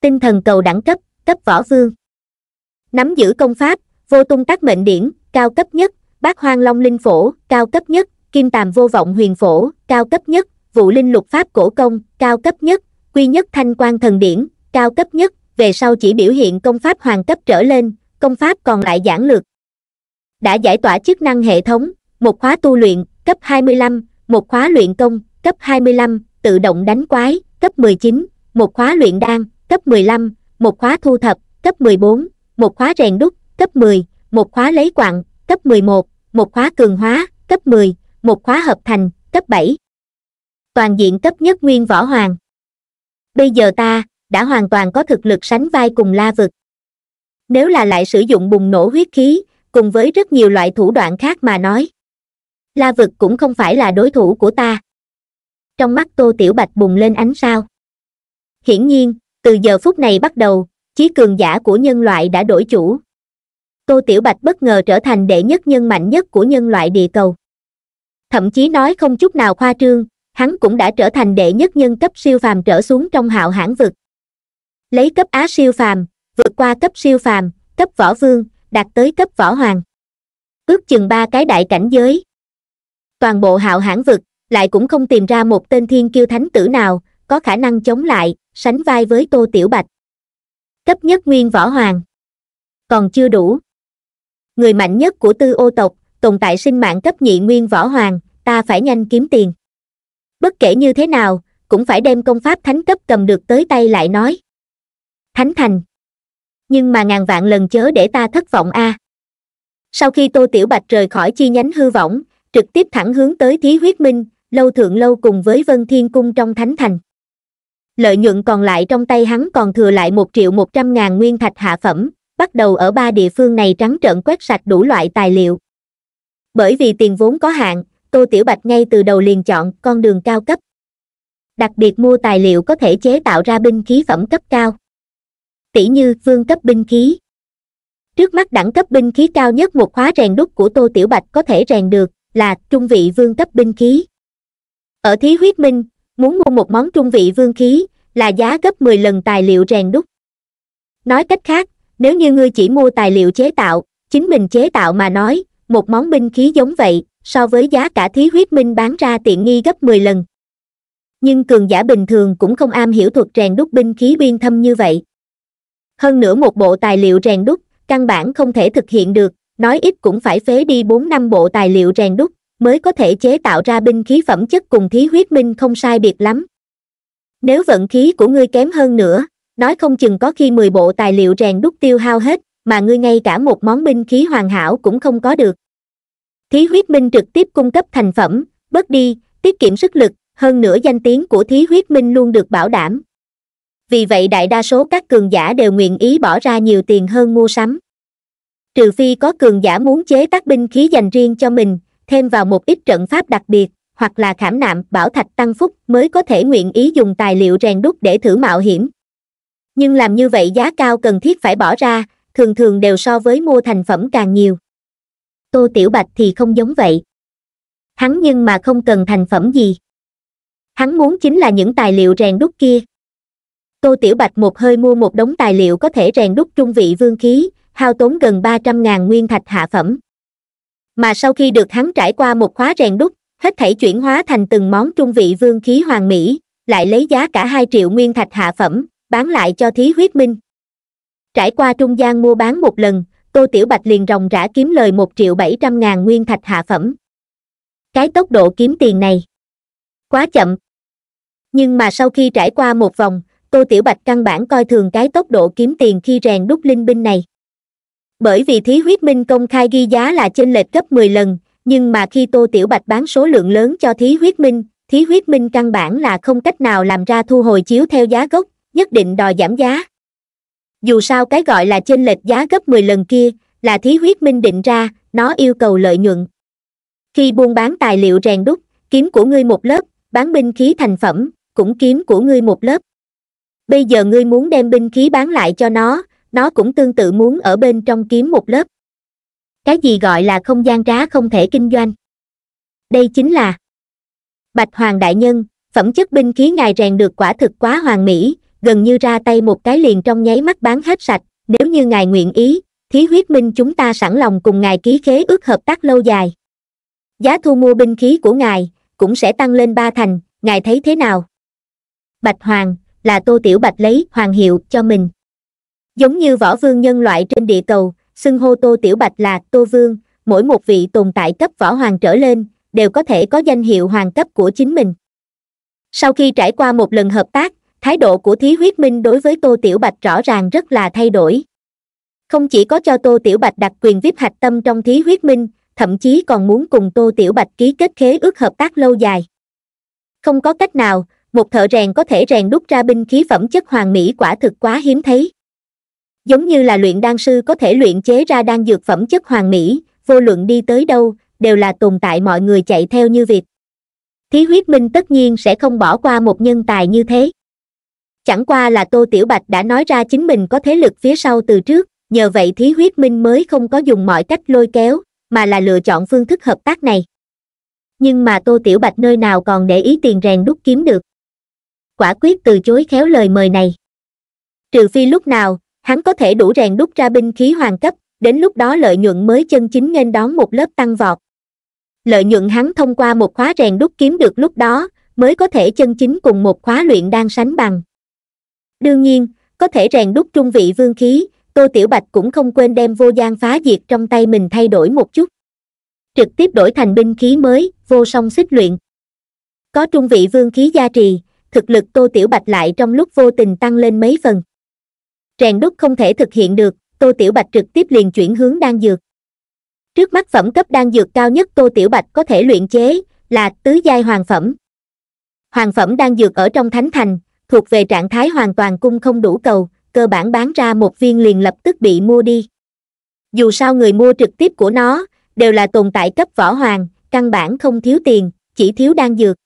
tinh thần cầu đẳng cấp cấp võ vương nắm giữ công pháp vô tung tác mệnh điển cao cấp nhất bát hoang long linh phổ cao cấp nhất kim tàm vô vọng huyền phổ cao cấp nhất vụ linh lục pháp cổ công cao cấp nhất quy nhất thanh quan thần điển cao cấp nhất về sau chỉ biểu hiện công pháp hoàng cấp trở lên công pháp còn lại giản lược đã giải tỏa chức năng hệ thống một khóa tu luyện, cấp 25, một khóa luyện công, cấp 25, tự động đánh quái, cấp 19, một khóa luyện đan, cấp 15, một khóa thu thập, cấp 14, một khóa rèn đúc, cấp 10, một khóa lấy quặng, cấp 11, một khóa cường hóa, cấp 10, một khóa hợp thành, cấp 7. Toàn diện cấp nhất nguyên võ hoàng. Bây giờ ta, đã hoàn toàn có thực lực sánh vai cùng la vực. Nếu là lại sử dụng bùng nổ huyết khí, cùng với rất nhiều loại thủ đoạn khác mà nói la vực cũng không phải là đối thủ của ta trong mắt tô tiểu bạch bùng lên ánh sao hiển nhiên từ giờ phút này bắt đầu chí cường giả của nhân loại đã đổi chủ tô tiểu bạch bất ngờ trở thành đệ nhất nhân mạnh nhất của nhân loại địa cầu thậm chí nói không chút nào khoa trương hắn cũng đã trở thành đệ nhất nhân cấp siêu phàm trở xuống trong hạo hãn vực lấy cấp á siêu phàm vượt qua cấp siêu phàm cấp võ vương đạt tới cấp võ hoàng ước chừng ba cái đại cảnh giới toàn bộ hạo hãng vực lại cũng không tìm ra một tên thiên kiêu thánh tử nào có khả năng chống lại sánh vai với tô tiểu bạch cấp nhất nguyên võ hoàng còn chưa đủ người mạnh nhất của tư ô tộc tồn tại sinh mạng cấp nhị nguyên võ hoàng ta phải nhanh kiếm tiền bất kể như thế nào cũng phải đem công pháp thánh cấp cầm được tới tay lại nói thánh thành nhưng mà ngàn vạn lần chớ để ta thất vọng a à. sau khi tô tiểu bạch rời khỏi chi nhánh hư vọng trực tiếp thẳng hướng tới thí huyết minh lâu thượng lâu cùng với vân thiên cung trong thánh thành lợi nhuận còn lại trong tay hắn còn thừa lại một triệu một trăm ngàn nguyên thạch hạ phẩm bắt đầu ở ba địa phương này trắng trợn quét sạch đủ loại tài liệu bởi vì tiền vốn có hạn tô tiểu bạch ngay từ đầu liền chọn con đường cao cấp đặc biệt mua tài liệu có thể chế tạo ra binh khí phẩm cấp cao tỷ như vương cấp binh khí trước mắt đẳng cấp binh khí cao nhất một khóa rèn đúc của tô tiểu bạch có thể rèn được là trung vị vương cấp binh khí ở thí huyết minh muốn mua một món trung vị vương khí là giá gấp mười lần tài liệu rèn đúc nói cách khác nếu như ngươi chỉ mua tài liệu chế tạo chính mình chế tạo mà nói một món binh khí giống vậy so với giá cả thí huyết minh bán ra tiện nghi gấp mười lần nhưng cường giả bình thường cũng không am hiểu thuật rèn đúc binh khí biên thâm như vậy hơn nữa một bộ tài liệu rèn đúc căn bản không thể thực hiện được nói ít cũng phải phế đi bốn năm bộ tài liệu rèn đúc mới có thể chế tạo ra binh khí phẩm chất cùng thí huyết minh không sai biệt lắm nếu vận khí của ngươi kém hơn nữa nói không chừng có khi mười bộ tài liệu rèn đúc tiêu hao hết mà ngươi ngay cả một món binh khí hoàn hảo cũng không có được thí huyết minh trực tiếp cung cấp thành phẩm bớt đi tiết kiệm sức lực hơn nữa danh tiếng của thí huyết minh luôn được bảo đảm vì vậy đại đa số các cường giả đều nguyện ý bỏ ra nhiều tiền hơn mua sắm trừ phi có cường giả muốn chế tác binh khí dành riêng cho mình thêm vào một ít trận pháp đặc biệt hoặc là khảm nạm bảo thạch tăng phúc mới có thể nguyện ý dùng tài liệu rèn đúc để thử mạo hiểm nhưng làm như vậy giá cao cần thiết phải bỏ ra thường thường đều so với mua thành phẩm càng nhiều tô tiểu bạch thì không giống vậy hắn nhưng mà không cần thành phẩm gì hắn muốn chính là những tài liệu rèn đúc kia tô tiểu bạch một hơi mua một đống tài liệu có thể rèn đúc trung vị vương khí hao tốn gần ba trăm ngàn nguyên thạch hạ phẩm mà sau khi được hắn trải qua một khóa rèn đúc hết thảy chuyển hóa thành từng món trung vị vương khí hoàng mỹ lại lấy giá cả hai triệu nguyên thạch hạ phẩm bán lại cho thí huyết minh trải qua trung gian mua bán một lần tô tiểu bạch liền ròng rã kiếm lời một triệu bảy trăm ngàn nguyên thạch hạ phẩm cái tốc độ kiếm tiền này quá chậm nhưng mà sau khi trải qua một vòng tô tiểu bạch căn bản coi thường cái tốc độ kiếm tiền khi rèn đúc linh binh này bởi vì thí huyết minh công khai ghi giá là chênh lệch gấp mười lần nhưng mà khi tô tiểu bạch bán số lượng lớn cho thí huyết minh thí huyết minh căn bản là không cách nào làm ra thu hồi chiếu theo giá gốc nhất định đòi giảm giá dù sao cái gọi là chênh lệch giá gấp mười lần kia là thí huyết minh định ra nó yêu cầu lợi nhuận khi buôn bán tài liệu rèn đúc kiếm của ngươi một lớp bán binh khí thành phẩm cũng kiếm của ngươi một lớp bây giờ ngươi muốn đem binh khí bán lại cho nó nó cũng tương tự muốn ở bên trong kiếm một lớp cái gì gọi là không gian trá không thể kinh doanh đây chính là bạch hoàng đại nhân phẩm chất binh khí ngài rèn được quả thực quá hoàn mỹ gần như ra tay một cái liền trong nháy mắt bán hết sạch nếu như ngài nguyện ý thí huyết minh chúng ta sẵn lòng cùng ngài ký khế ước hợp tác lâu dài giá thu mua binh khí của ngài cũng sẽ tăng lên ba thành ngài thấy thế nào bạch hoàng là tô tiểu bạch lấy hoàng hiệu cho mình giống như võ vương nhân loại trên địa cầu xưng hô tô tiểu bạch là tô vương mỗi một vị tồn tại cấp võ hoàng trở lên đều có thể có danh hiệu hoàng cấp của chính mình sau khi trải qua một lần hợp tác thái độ của thí huyết minh đối với tô tiểu bạch rõ ràng rất là thay đổi không chỉ có cho tô tiểu bạch đặt quyền viết hạch tâm trong thí huyết minh thậm chí còn muốn cùng tô tiểu bạch ký kết khế ước hợp tác lâu dài không có cách nào một thợ rèn có thể rèn đúc ra binh khí phẩm chất hoàng mỹ quả thực quá hiếm thấy giống như là luyện đan sư có thể luyện chế ra đan dược phẩm chất hoàn mỹ vô luận đi tới đâu đều là tồn tại mọi người chạy theo như việc thí huyết minh tất nhiên sẽ không bỏ qua một nhân tài như thế chẳng qua là tô tiểu bạch đã nói ra chính mình có thế lực phía sau từ trước nhờ vậy thí huyết minh mới không có dùng mọi cách lôi kéo mà là lựa chọn phương thức hợp tác này nhưng mà tô tiểu bạch nơi nào còn để ý tiền rèn đúc kiếm được quả quyết từ chối khéo lời mời này trừ phi lúc nào hắn có thể đủ rèn đúc ra binh khí hoàng cấp đến lúc đó lợi nhuận mới chân chính nên đón một lớp tăng vọt lợi nhuận hắn thông qua một khóa rèn đúc kiếm được lúc đó mới có thể chân chính cùng một khóa luyện đang sánh bằng đương nhiên có thể rèn đúc trung vị vương khí tô tiểu bạch cũng không quên đem vô gian phá diệt trong tay mình thay đổi một chút trực tiếp đổi thành binh khí mới vô song xích luyện có trung vị vương khí gia trì thực lực tô tiểu bạch lại trong lúc vô tình tăng lên mấy phần rèn đúc không thể thực hiện được tô tiểu bạch trực tiếp liền chuyển hướng đan dược trước mắt phẩm cấp đan dược cao nhất tô tiểu bạch có thể luyện chế là tứ giai hoàng phẩm hoàng phẩm đan dược ở trong thánh thành thuộc về trạng thái hoàn toàn cung không đủ cầu cơ bản bán ra một viên liền lập tức bị mua đi dù sao người mua trực tiếp của nó đều là tồn tại cấp võ hoàng căn bản không thiếu tiền chỉ thiếu đan dược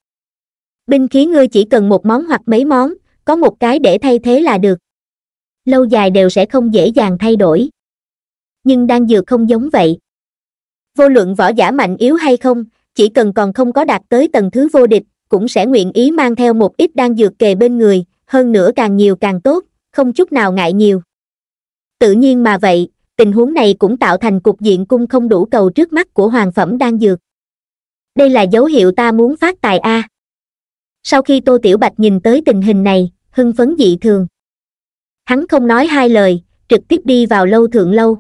binh khí ngươi chỉ cần một món hoặc mấy món có một cái để thay thế là được lâu dài đều sẽ không dễ dàng thay đổi nhưng đan dược không giống vậy vô luận võ giả mạnh yếu hay không chỉ cần còn không có đạt tới tầng thứ vô địch cũng sẽ nguyện ý mang theo một ít đan dược kề bên người hơn nữa càng nhiều càng tốt không chút nào ngại nhiều tự nhiên mà vậy tình huống này cũng tạo thành cục diện cung không đủ cầu trước mắt của hoàng phẩm đan dược đây là dấu hiệu ta muốn phát tài a sau khi tô tiểu bạch nhìn tới tình hình này hưng phấn dị thường hắn không nói hai lời trực tiếp đi vào lâu thượng lâu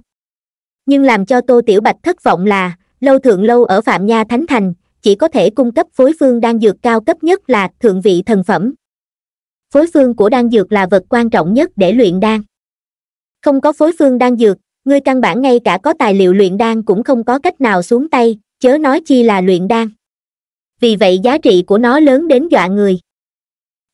nhưng làm cho tô tiểu bạch thất vọng là lâu thượng lâu ở phạm nha thánh thành chỉ có thể cung cấp phối phương đan dược cao cấp nhất là thượng vị thần phẩm phối phương của đan dược là vật quan trọng nhất để luyện đan không có phối phương đan dược người căn bản ngay cả có tài liệu luyện đan cũng không có cách nào xuống tay chớ nói chi là luyện đan vì vậy giá trị của nó lớn đến dọa người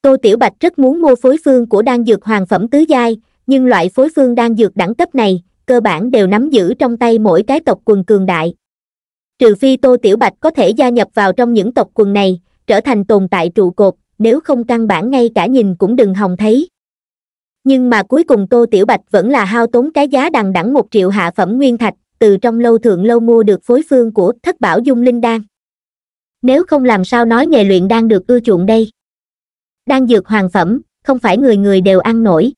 tô tiểu bạch rất muốn mua phối phương của đan dược hoàng phẩm tứ giai nhưng loại phối phương đan dược đẳng cấp này cơ bản đều nắm giữ trong tay mỗi cái tộc quần cường đại trừ phi tô tiểu bạch có thể gia nhập vào trong những tộc quần này trở thành tồn tại trụ cột nếu không căn bản ngay cả nhìn cũng đừng hòng thấy nhưng mà cuối cùng tô tiểu bạch vẫn là hao tốn cái giá đằng đẳng một triệu hạ phẩm nguyên thạch từ trong lâu thượng lâu mua được phối phương của thất bảo dung linh đan nếu không làm sao nói nghề luyện đan được ưa chuộng đây đan dược hoàng phẩm không phải người người đều ăn nổi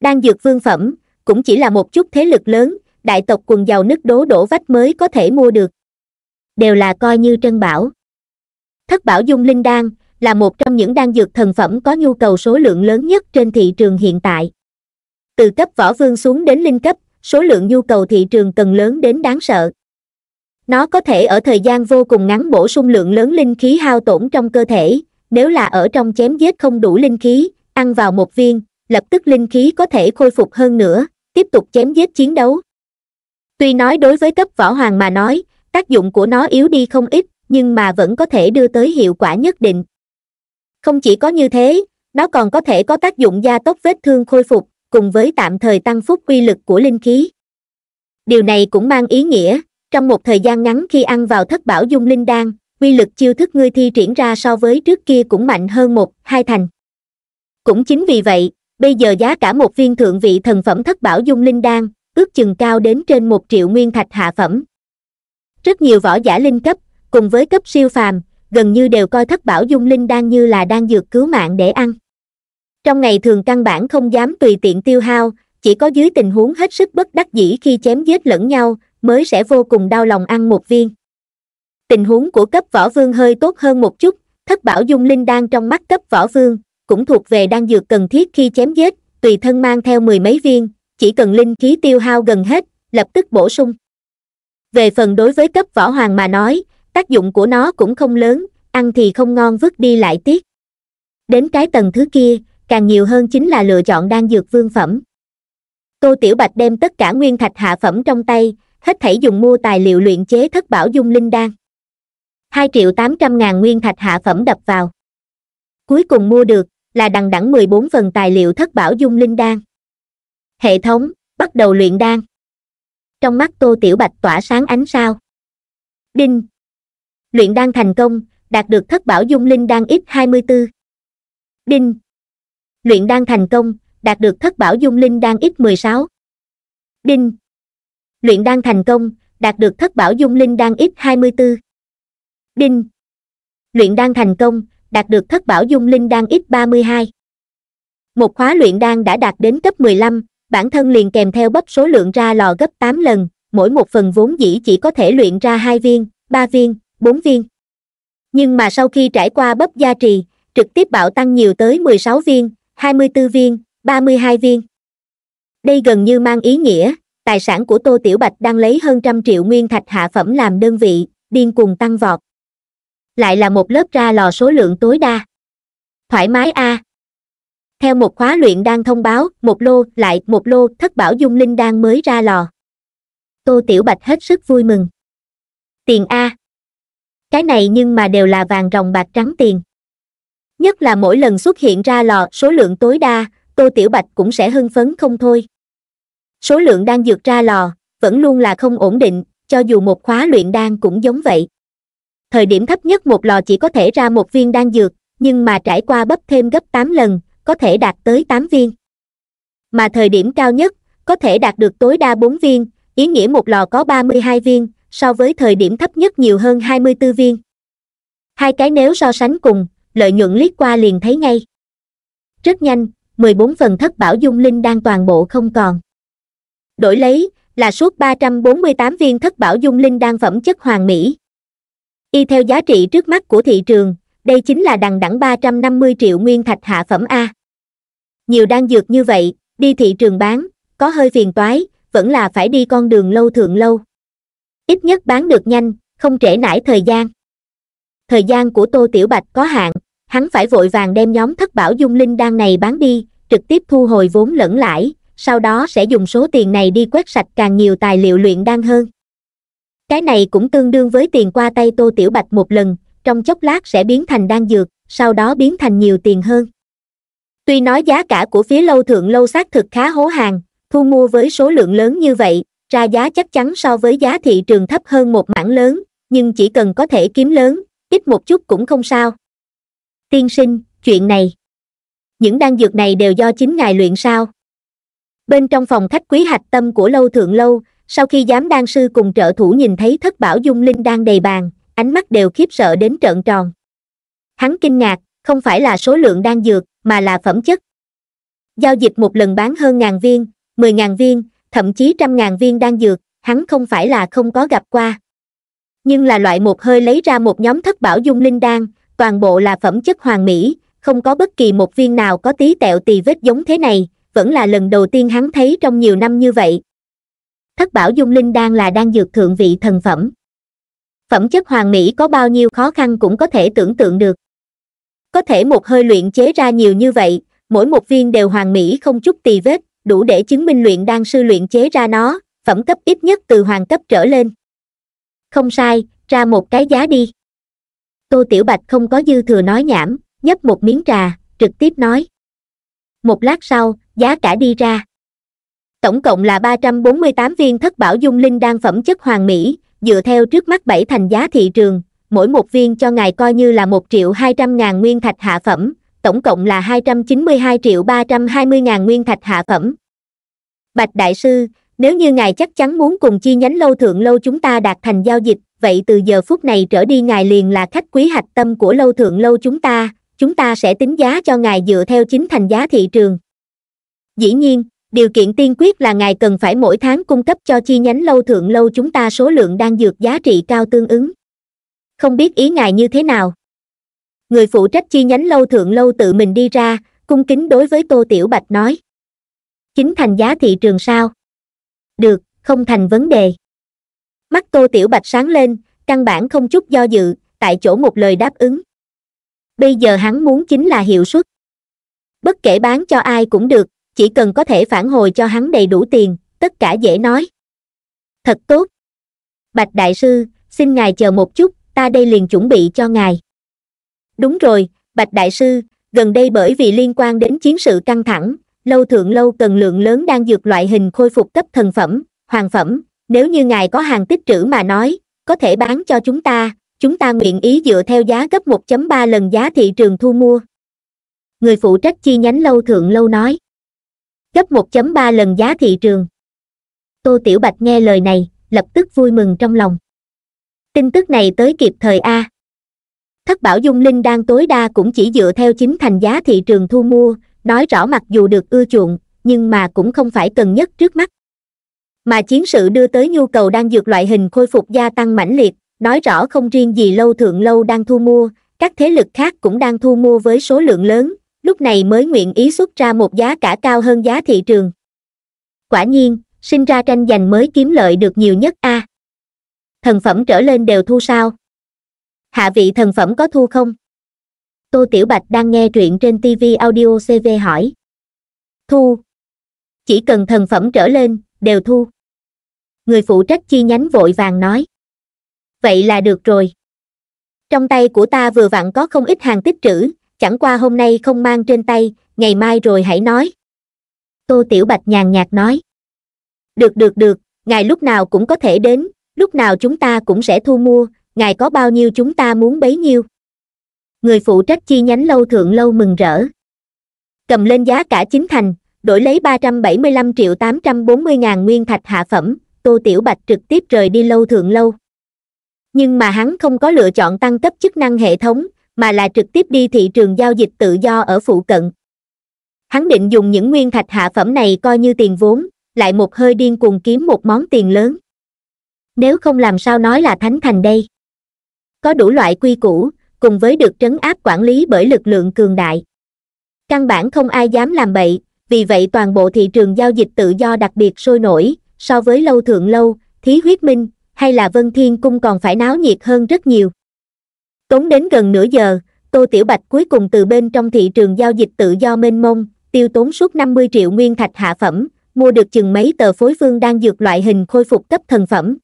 đan dược vương phẩm cũng chỉ là một chút thế lực lớn đại tộc quần giàu nứt đố đổ vách mới có thể mua được đều là coi như trân bảo thất bảo dung linh đan là một trong những đan dược thần phẩm có nhu cầu số lượng lớn nhất trên thị trường hiện tại từ cấp võ vương xuống đến linh cấp số lượng nhu cầu thị trường cần lớn đến đáng sợ nó có thể ở thời gian vô cùng ngắn bổ sung lượng lớn linh khí hao tổn trong cơ thể nếu là ở trong chém giết không đủ linh khí ăn vào một viên lập tức linh khí có thể khôi phục hơn nữa tiếp tục chém giết chiến đấu tuy nói đối với cấp võ hoàng mà nói tác dụng của nó yếu đi không ít nhưng mà vẫn có thể đưa tới hiệu quả nhất định không chỉ có như thế nó còn có thể có tác dụng gia tốc vết thương khôi phục cùng với tạm thời tăng phúc quy lực của linh khí điều này cũng mang ý nghĩa trong một thời gian ngắn khi ăn vào thất bảo dung linh đan quy lực chiêu thức ngươi thi triển ra so với trước kia cũng mạnh hơn một hai thành cũng chính vì vậy bây giờ giá cả một viên thượng vị thần phẩm thất bảo dung linh đan ước chừng cao đến trên một triệu nguyên thạch hạ phẩm rất nhiều võ giả linh cấp cùng với cấp siêu phàm gần như đều coi thất bảo dung linh đan như là đang dược cứu mạng để ăn trong ngày thường căn bản không dám tùy tiện tiêu hao chỉ có dưới tình huống hết sức bất đắc dĩ khi chém giết lẫn nhau mới sẽ vô cùng đau lòng ăn một viên tình huống của cấp võ vương hơi tốt hơn một chút thất bảo dung linh đang trong mắt cấp võ vương cũng thuộc về đan dược cần thiết khi chém giết tùy thân mang theo mười mấy viên chỉ cần linh khí tiêu hao gần hết lập tức bổ sung về phần đối với cấp võ hoàng mà nói tác dụng của nó cũng không lớn ăn thì không ngon vứt đi lại tiếc đến cái tầng thứ kia càng nhiều hơn chính là lựa chọn đan dược vương phẩm tô tiểu bạch đem tất cả nguyên thạch hạ phẩm trong tay hết thảy dùng mua tài liệu luyện chế thất bảo dung linh đan hai triệu tám trăm ngàn nguyên thạch hạ phẩm đập vào cuối cùng mua được là đằng đẳng mười bốn phần tài liệu thất bảo dung linh đan hệ thống bắt đầu luyện đan trong mắt tô tiểu bạch tỏa sáng ánh sao đinh luyện đan thành công đạt được thất bảo dung linh đan ít hai mươi b đinh luyện đan thành công đạt được thất bảo dung linh đan ít mười sáu đinh luyện đan thành công đạt được thất bảo dung linh đan ít hai mươi b Đinh. Luyện đan thành công, đạt được thất bảo dung linh đan X32. Một khóa luyện đan đã đạt đến cấp 15, bản thân liền kèm theo bấp số lượng ra lò gấp 8 lần, mỗi một phần vốn dĩ chỉ có thể luyện ra 2 viên, 3 viên, 4 viên. Nhưng mà sau khi trải qua bấp gia trì, trực tiếp bảo tăng nhiều tới 16 viên, 24 viên, 32 viên. Đây gần như mang ý nghĩa, tài sản của Tô Tiểu Bạch đang lấy hơn trăm triệu nguyên thạch hạ phẩm làm đơn vị, điên cuồng tăng vọt lại là một lớp ra lò số lượng tối đa thoải mái a à. theo một khóa luyện đang thông báo một lô lại một lô thất bảo dung linh đang mới ra lò tô tiểu bạch hết sức vui mừng tiền a cái này nhưng mà đều là vàng ròng bạc trắng tiền nhất là mỗi lần xuất hiện ra lò số lượng tối đa tô tiểu bạch cũng sẽ hưng phấn không thôi số lượng đang dược ra lò vẫn luôn là không ổn định cho dù một khóa luyện đan cũng giống vậy thời điểm thấp nhất một lò chỉ có thể ra một viên đan dược nhưng mà trải qua bấp thêm gấp tám lần có thể đạt tới tám viên mà thời điểm cao nhất có thể đạt được tối đa bốn viên ý nghĩa một lò có ba mươi hai viên so với thời điểm thấp nhất nhiều hơn hai mươi b viên hai cái nếu so sánh cùng lợi nhuận liếc qua liền thấy ngay rất nhanh mười bốn phần thất bảo dung linh đang toàn bộ không còn đổi lấy là suốt ba trăm bốn mươi tám viên thất bảo dung linh đang phẩm chất hoàng mỹ y theo giá trị trước mắt của thị trường đây chính là đằng đẳng 350 triệu nguyên thạch hạ phẩm a nhiều đan dược như vậy đi thị trường bán có hơi phiền toái vẫn là phải đi con đường lâu thượng lâu ít nhất bán được nhanh không trễ nải thời gian thời gian của tô tiểu bạch có hạn hắn phải vội vàng đem nhóm thất bảo dung linh đan này bán đi trực tiếp thu hồi vốn lẫn lãi sau đó sẽ dùng số tiền này đi quét sạch càng nhiều tài liệu luyện đan hơn cái này cũng tương đương với tiền qua tay tô tiểu bạch một lần trong chốc lát sẽ biến thành đan dược sau đó biến thành nhiều tiền hơn tuy nói giá cả của phía lâu thượng lâu xác thực khá hố hàng thu mua với số lượng lớn như vậy ra giá chắc chắn so với giá thị trường thấp hơn một mảng lớn nhưng chỉ cần có thể kiếm lớn ít một chút cũng không sao tiên sinh chuyện này những đan dược này đều do chính ngài luyện sao bên trong phòng khách quý hạch tâm của lâu thượng lâu sau khi giám đan sư cùng trợ thủ nhìn thấy thất bảo dung linh đang đầy bàn ánh mắt đều khiếp sợ đến trợn tròn hắn kinh ngạc không phải là số lượng đan dược mà là phẩm chất giao dịch một lần bán hơn ngàn viên mười ngàn viên thậm chí trăm ngàn viên đan dược hắn không phải là không có gặp qua nhưng là loại một hơi lấy ra một nhóm thất bảo dung linh đan toàn bộ là phẩm chất hoàng mỹ không có bất kỳ một viên nào có tí tẹo tì vết giống thế này vẫn là lần đầu tiên hắn thấy trong nhiều năm như vậy thất bảo dung linh đan là đan dược thượng vị thần phẩm phẩm chất hoàng mỹ có bao nhiêu khó khăn cũng có thể tưởng tượng được có thể một hơi luyện chế ra nhiều như vậy mỗi một viên đều hoàng mỹ không chút tì vết đủ để chứng minh luyện đan sư luyện chế ra nó phẩm cấp ít nhất từ hoàng cấp trở lên không sai ra một cái giá đi tô tiểu bạch không có dư thừa nói nhảm nhấp một miếng trà trực tiếp nói một lát sau giá cả đi ra tổng cộng là ba trăm bốn mươi tám viên thất bảo dung linh đan phẩm chất hoàng mỹ dựa theo trước mắt bảy thành giá thị trường mỗi một viên cho ngài coi như là một triệu hai trăm ngàn nguyên thạch hạ phẩm tổng cộng là hai trăm chín mươi hai triệu ba trăm hai mươi ngàn nguyên thạch hạ phẩm bạch đại sư nếu như ngài chắc chắn muốn cùng chi nhánh lâu thượng lâu chúng ta đạt thành giao dịch vậy từ giờ phút này trở đi ngài liền là khách quý hạch tâm của lâu thượng lâu chúng ta chúng ta sẽ tính giá cho ngài dựa theo chính thành giá thị trường dĩ nhiên điều kiện tiên quyết là ngài cần phải mỗi tháng cung cấp cho chi nhánh lâu thượng lâu chúng ta số lượng đang dược giá trị cao tương ứng không biết ý ngài như thế nào người phụ trách chi nhánh lâu thượng lâu tự mình đi ra cung kính đối với tô tiểu bạch nói chính thành giá thị trường sao được không thành vấn đề mắt tô tiểu bạch sáng lên căn bản không chút do dự tại chỗ một lời đáp ứng bây giờ hắn muốn chính là hiệu suất bất kể bán cho ai cũng được chỉ cần có thể phản hồi cho hắn đầy đủ tiền tất cả dễ nói thật tốt bạch đại sư xin ngài chờ một chút ta đây liền chuẩn bị cho ngài đúng rồi bạch đại sư gần đây bởi vì liên quan đến chiến sự căng thẳng lâu thượng lâu cần lượng lớn đang dược loại hình khôi phục cấp thần phẩm hoàng phẩm nếu như ngài có hàng tích trữ mà nói có thể bán cho chúng ta chúng ta nguyện ý dựa theo giá gấp 1.3 lần giá thị trường thu mua người phụ trách chi nhánh lâu thượng lâu nói gấp 1.3 lần giá thị trường tô tiểu bạch nghe lời này lập tức vui mừng trong lòng tin tức này tới kịp thời a thất bảo dung linh đang tối đa cũng chỉ dựa theo chính thành giá thị trường thu mua nói rõ mặc dù được ưa chuộng nhưng mà cũng không phải cần nhất trước mắt mà chiến sự đưa tới nhu cầu đang dược loại hình khôi phục gia tăng mãnh liệt nói rõ không riêng gì lâu thượng lâu đang thu mua các thế lực khác cũng đang thu mua với số lượng lớn lúc này mới nguyện ý xuất ra một giá cả cao hơn giá thị trường quả nhiên sinh ra tranh giành mới kiếm lợi được nhiều nhất a à. thần phẩm trở lên đều thu sao hạ vị thần phẩm có thu không tô tiểu bạch đang nghe truyện trên tv audio cv hỏi thu chỉ cần thần phẩm trở lên đều thu người phụ trách chi nhánh vội vàng nói vậy là được rồi trong tay của ta vừa vặn có không ít hàng tích trữ chẳng qua hôm nay không mang trên tay ngày mai rồi hãy nói tô tiểu bạch nhàn nhạt nói được được được ngài lúc nào cũng có thể đến lúc nào chúng ta cũng sẽ thu mua ngài có bao nhiêu chúng ta muốn bấy nhiêu người phụ trách chi nhánh lâu thượng lâu mừng rỡ cầm lên giá cả chính thành đổi lấy ba trăm bảy mươi lăm triệu tám trăm bốn mươi ngàn nguyên thạch hạ phẩm tô tiểu bạch trực tiếp rời đi lâu thượng lâu nhưng mà hắn không có lựa chọn tăng cấp chức năng hệ thống mà là trực tiếp đi thị trường giao dịch tự do ở phụ cận hắn định dùng những nguyên thạch hạ phẩm này coi như tiền vốn lại một hơi điên cuồng kiếm một món tiền lớn nếu không làm sao nói là thánh thành đây có đủ loại quy củ cùng với được trấn áp quản lý bởi lực lượng cường đại căn bản không ai dám làm bậy vì vậy toàn bộ thị trường giao dịch tự do đặc biệt sôi nổi so với lâu thượng lâu thí huyết minh hay là vân thiên cung còn phải náo nhiệt hơn rất nhiều tốn đến gần nửa giờ tô tiểu bạch cuối cùng từ bên trong thị trường giao dịch tự do mênh mông tiêu tốn suốt năm mươi triệu nguyên thạch hạ phẩm mua được chừng mấy tờ phối phương đang dược loại hình khôi phục cấp thần phẩm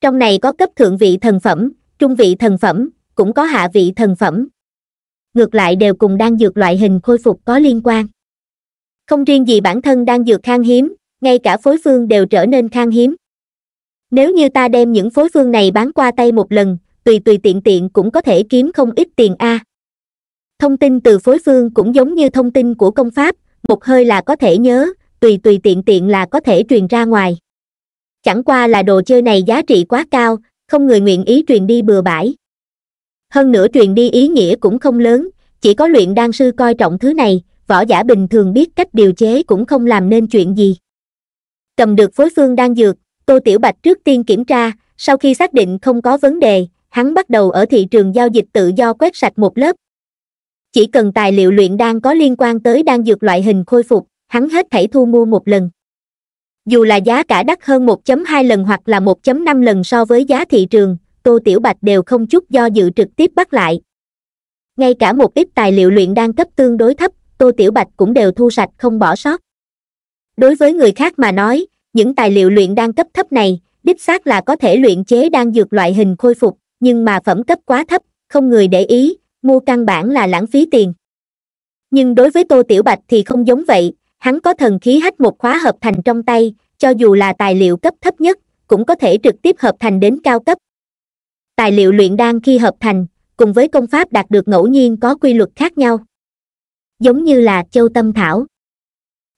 trong này có cấp thượng vị thần phẩm trung vị thần phẩm cũng có hạ vị thần phẩm ngược lại đều cùng đang dược loại hình khôi phục có liên quan không riêng gì bản thân đang dược khan hiếm ngay cả phối phương đều trở nên khan hiếm nếu như ta đem những phối phương này bán qua tay một lần tùy tùy tiện tiện cũng có thể kiếm không ít tiền a à. thông tin từ phối phương cũng giống như thông tin của công pháp một hơi là có thể nhớ tùy tùy tiện tiện là có thể truyền ra ngoài chẳng qua là đồ chơi này giá trị quá cao không người nguyện ý truyền đi bừa bãi hơn nữa truyền đi ý nghĩa cũng không lớn chỉ có luyện đan sư coi trọng thứ này võ giả bình thường biết cách điều chế cũng không làm nên chuyện gì cầm được phối phương đan dược tô tiểu bạch trước tiên kiểm tra sau khi xác định không có vấn đề hắn bắt đầu ở thị trường giao dịch tự do quét sạch một lớp. Chỉ cần tài liệu luyện đan có liên quan tới đan dược loại hình khôi phục, hắn hết thảy thu mua một lần. Dù là giá cả đắt hơn 1.2 lần hoặc là 1.5 lần so với giá thị trường, Tô Tiểu Bạch đều không chút do dự trực tiếp bắt lại. Ngay cả một ít tài liệu luyện đan cấp tương đối thấp, Tô Tiểu Bạch cũng đều thu sạch không bỏ sót. Đối với người khác mà nói, những tài liệu luyện đan cấp thấp này, đích xác là có thể luyện chế đan dược loại hình khôi phục, nhưng mà phẩm cấp quá thấp không người để ý mua căn bản là lãng phí tiền nhưng đối với tô tiểu bạch thì không giống vậy hắn có thần khí hách một khóa hợp thành trong tay cho dù là tài liệu cấp thấp nhất cũng có thể trực tiếp hợp thành đến cao cấp tài liệu luyện đan khi hợp thành cùng với công pháp đạt được ngẫu nhiên có quy luật khác nhau giống như là châu tâm thảo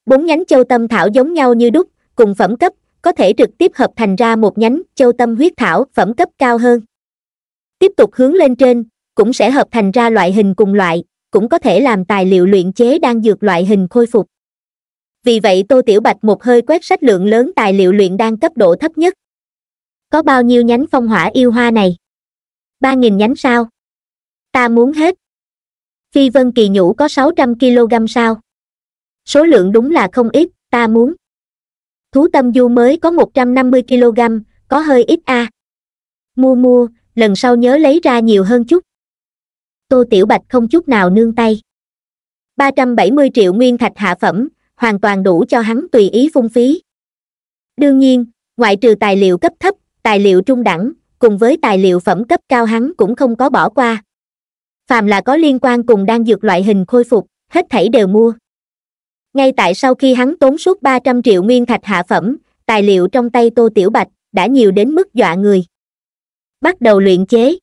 bốn nhánh châu tâm thảo giống nhau như đúc cùng phẩm cấp có thể trực tiếp hợp thành ra một nhánh châu tâm huyết thảo phẩm cấp cao hơn tiếp tục hướng lên trên cũng sẽ hợp thành ra loại hình cùng loại cũng có thể làm tài liệu luyện chế đang dược loại hình khôi phục vì vậy tô tiểu bạch một hơi quét sách lượng lớn tài liệu luyện đang cấp độ thấp nhất có bao nhiêu nhánh phong hỏa yêu hoa này ba nghìn nhánh sao ta muốn hết phi vân kỳ nhũ có sáu trăm kg sao số lượng đúng là không ít ta muốn thú tâm du mới có một trăm năm mươi kg có hơi ít a mua mua lần sau nhớ lấy ra nhiều hơn chút tô tiểu bạch không chút nào nương tay ba trăm bảy mươi triệu nguyên thạch hạ phẩm hoàn toàn đủ cho hắn tùy ý phung phí đương nhiên ngoại trừ tài liệu cấp thấp tài liệu trung đẳng cùng với tài liệu phẩm cấp cao hắn cũng không có bỏ qua phàm là có liên quan cùng đang dược loại hình khôi phục hết thảy đều mua ngay tại sau khi hắn tốn suốt ba trăm triệu nguyên thạch hạ phẩm tài liệu trong tay tô tiểu bạch đã nhiều đến mức dọa người bắt đầu luyện chế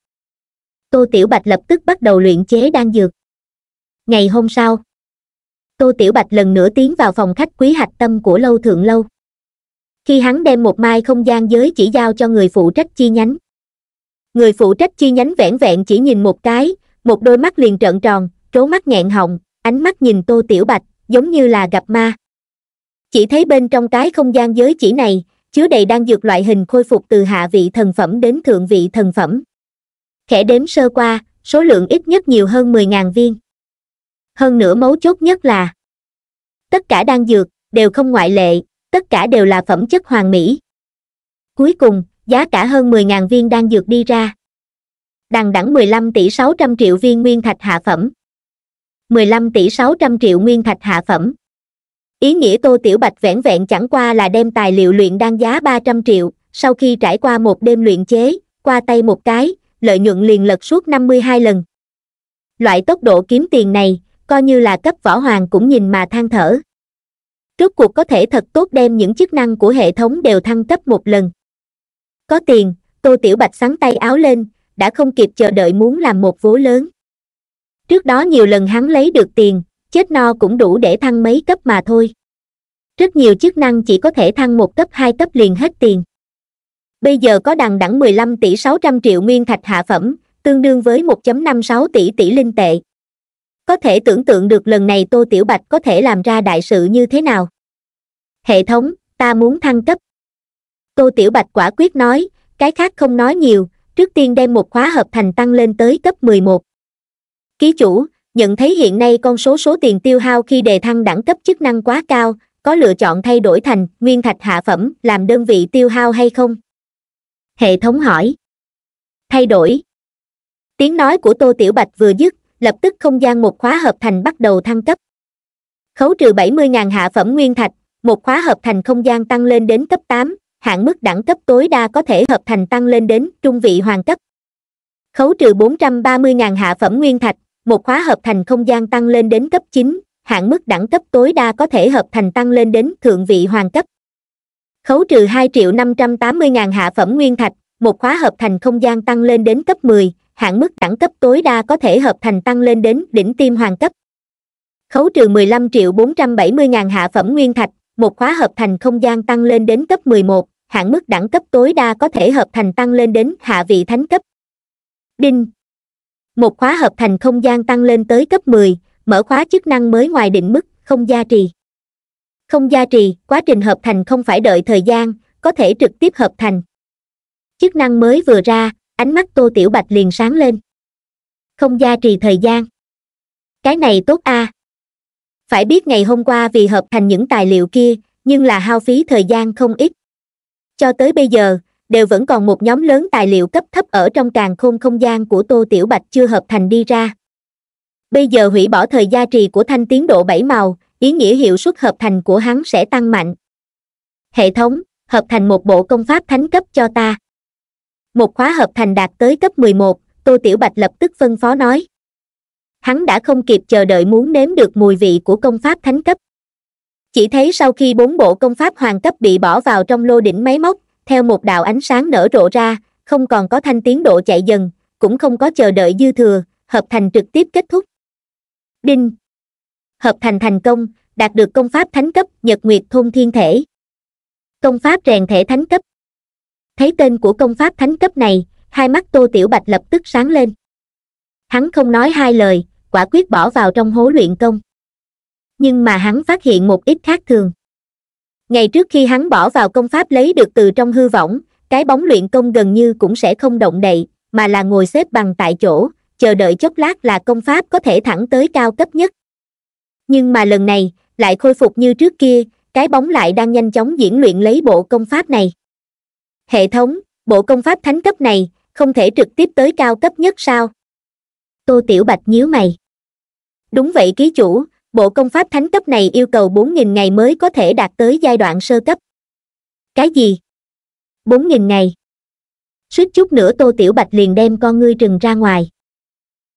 tô tiểu bạch lập tức bắt đầu luyện chế đan dược ngày hôm sau tô tiểu bạch lần nữa tiến vào phòng khách quý hạch tâm của lâu thượng lâu khi hắn đem một mai không gian giới chỉ giao cho người phụ trách chi nhánh người phụ trách chi nhánh vẻn vẹn chỉ nhìn một cái một đôi mắt liền trợn tròn trố mắt nghẹn hồng ánh mắt nhìn tô tiểu bạch giống như là gặp ma chỉ thấy bên trong cái không gian giới chỉ này chứa đầy đan dược loại hình khôi phục từ hạ vị thần phẩm đến thượng vị thần phẩm. Khẽ đếm sơ qua, số lượng ít nhất nhiều hơn 10.000 viên. Hơn nữa mấu chốt nhất là tất cả đan dược đều không ngoại lệ, tất cả đều là phẩm chất hoàn mỹ. Cuối cùng, giá cả hơn 10.000 viên đan dược đi ra. Đằng đẳng 15 tỷ 600 triệu viên nguyên thạch hạ phẩm. 15 tỷ 600 triệu nguyên thạch hạ phẩm ý nghĩa tô tiểu bạch vẻn vẹn chẳng qua là đem tài liệu luyện đan giá ba trăm triệu sau khi trải qua một đêm luyện chế qua tay một cái lợi nhuận liền lật suốt năm mươi hai lần loại tốc độ kiếm tiền này coi như là cấp võ hoàng cũng nhìn mà than thở Trước cuộc có thể thật tốt đem những chức năng của hệ thống đều thăng cấp một lần có tiền tô tiểu bạch sáng tay áo lên đã không kịp chờ đợi muốn làm một vố lớn trước đó nhiều lần hắn lấy được tiền chết no cũng đủ để thăng mấy cấp mà thôi rất nhiều chức năng chỉ có thể thăng một cấp hai cấp liền hết tiền bây giờ có đằng đẳng 15 tỷ 600 triệu nguyên thạch hạ phẩm tương đương với 1.56 tỷ tỷ linh tệ có thể tưởng tượng được lần này tô tiểu bạch có thể làm ra đại sự như thế nào hệ thống ta muốn thăng cấp tô tiểu bạch quả quyết nói cái khác không nói nhiều trước tiên đem một khóa hợp thành tăng lên tới cấp 11. ký chủ nhận thấy hiện nay con số số tiền tiêu hao khi đề thăng đẳng cấp chức năng quá cao có lựa chọn thay đổi thành nguyên thạch hạ phẩm làm đơn vị tiêu hao hay không hệ thống hỏi thay đổi tiếng nói của tô tiểu bạch vừa dứt lập tức không gian một khóa hợp thành bắt đầu thăng cấp khấu trừ bảy mươi hạ phẩm nguyên thạch một khóa hợp thành không gian tăng lên đến cấp tám hạn mức đẳng cấp tối đa có thể hợp thành tăng lên đến trung vị hoàng cấp khấu trừ bốn trăm ba mươi hạ phẩm nguyên thạch một khóa hợp thành không gian tăng lên đến cấp chín hạn mức đẳng cấp tối đa có thể hợp thành tăng lên đến thượng vị hoàng cấp khấu trừ 2 triệu 580 ngàn hạ phẩm nguyên thạch, một khóa hợp thành không gian tăng lên đến cấp 10, hạn mức đẳng cấp tối đa có thể hợp thành tăng lên đến đỉnh tim hoàng cấp. Khấu trừ 15 triệu 470 ngàn hạ phẩm nguyên thạch, một khóa hợp thành không gian tăng lên đến cấp 11, hạn mức đẳng cấp tối đa có thể hợp thành tăng lên đến hạ vị thánh cấp. Đinh, một khóa hợp thành không gian tăng lên tới cấp 10, mở khóa chức năng mới ngoài định mức không gia trì không gia trì quá trình hợp thành không phải đợi thời gian có thể trực tiếp hợp thành chức năng mới vừa ra ánh mắt tô tiểu bạch liền sáng lên không gia trì thời gian cái này tốt a à. phải biết ngày hôm qua vì hợp thành những tài liệu kia nhưng là hao phí thời gian không ít cho tới bây giờ đều vẫn còn một nhóm lớn tài liệu cấp thấp ở trong càng khôn không gian của tô tiểu bạch chưa hợp thành đi ra bây giờ hủy bỏ thời gia trì của thanh tiến độ bảy màu ý nghĩa hiệu suất hợp thành của hắn sẽ tăng mạnh hệ thống hợp thành một bộ công pháp thánh cấp cho ta một khóa hợp thành đạt tới cấp mười một tô tiểu bạch lập tức phân phó nói hắn đã không kịp chờ đợi muốn nếm được mùi vị của công pháp thánh cấp chỉ thấy sau khi bốn bộ công pháp hoàng cấp bị bỏ vào trong lô đỉnh máy móc theo một đạo ánh sáng nở rộ ra, không còn có thanh tiến độ chạy dần, cũng không có chờ đợi dư thừa, hợp thành trực tiếp kết thúc. Đinh. Hợp thành thành công, đạt được công pháp thánh cấp Nhật Nguyệt Thôn Thiên Thể. Công pháp rèn thể thánh cấp. Thấy tên của công pháp thánh cấp này, hai mắt Tô Tiểu Bạch lập tức sáng lên. Hắn không nói hai lời, quả quyết bỏ vào trong hố luyện công. Nhưng mà hắn phát hiện một ít khác thường ngày trước khi hắn bỏ vào công pháp lấy được từ trong hư võng cái bóng luyện công gần như cũng sẽ không động đậy mà là ngồi xếp bằng tại chỗ chờ đợi chốc lát là công pháp có thể thẳng tới cao cấp nhất nhưng mà lần này lại khôi phục như trước kia cái bóng lại đang nhanh chóng diễn luyện lấy bộ công pháp này hệ thống bộ công pháp thánh cấp này không thể trực tiếp tới cao cấp nhất sao tô tiểu bạch nhíu mày đúng vậy ký chủ bộ công pháp thánh cấp này yêu cầu 4.000 ngày mới có thể đạt tới giai đoạn sơ cấp cái gì 4.000 ngày suýt chút nữa tô tiểu bạch liền đem con ngươi trừng ra ngoài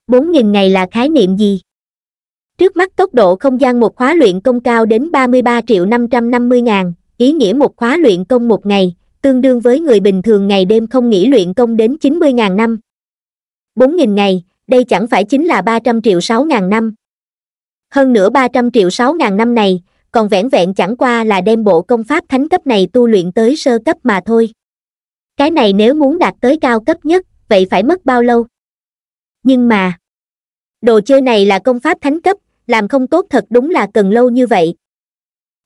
4.000 ngày là khái niệm gì trước mắt tốc độ không gian một khóa luyện công cao đến 33 triệu 550 ngàn ý nghĩa một khóa luyện công một ngày tương đương với người bình thường ngày đêm không nghỉ luyện công đến 90 ngàn năm 4.000 ngày đây chẳng phải chính là 300 triệu 6 ngàn năm hơn nữa ba trăm triệu sáu ngàn năm này còn vẻn vẹn chẳng qua là đem bộ công pháp thánh cấp này tu luyện tới sơ cấp mà thôi cái này nếu muốn đạt tới cao cấp nhất vậy phải mất bao lâu nhưng mà đồ chơi này là công pháp thánh cấp làm không tốt thật đúng là cần lâu như vậy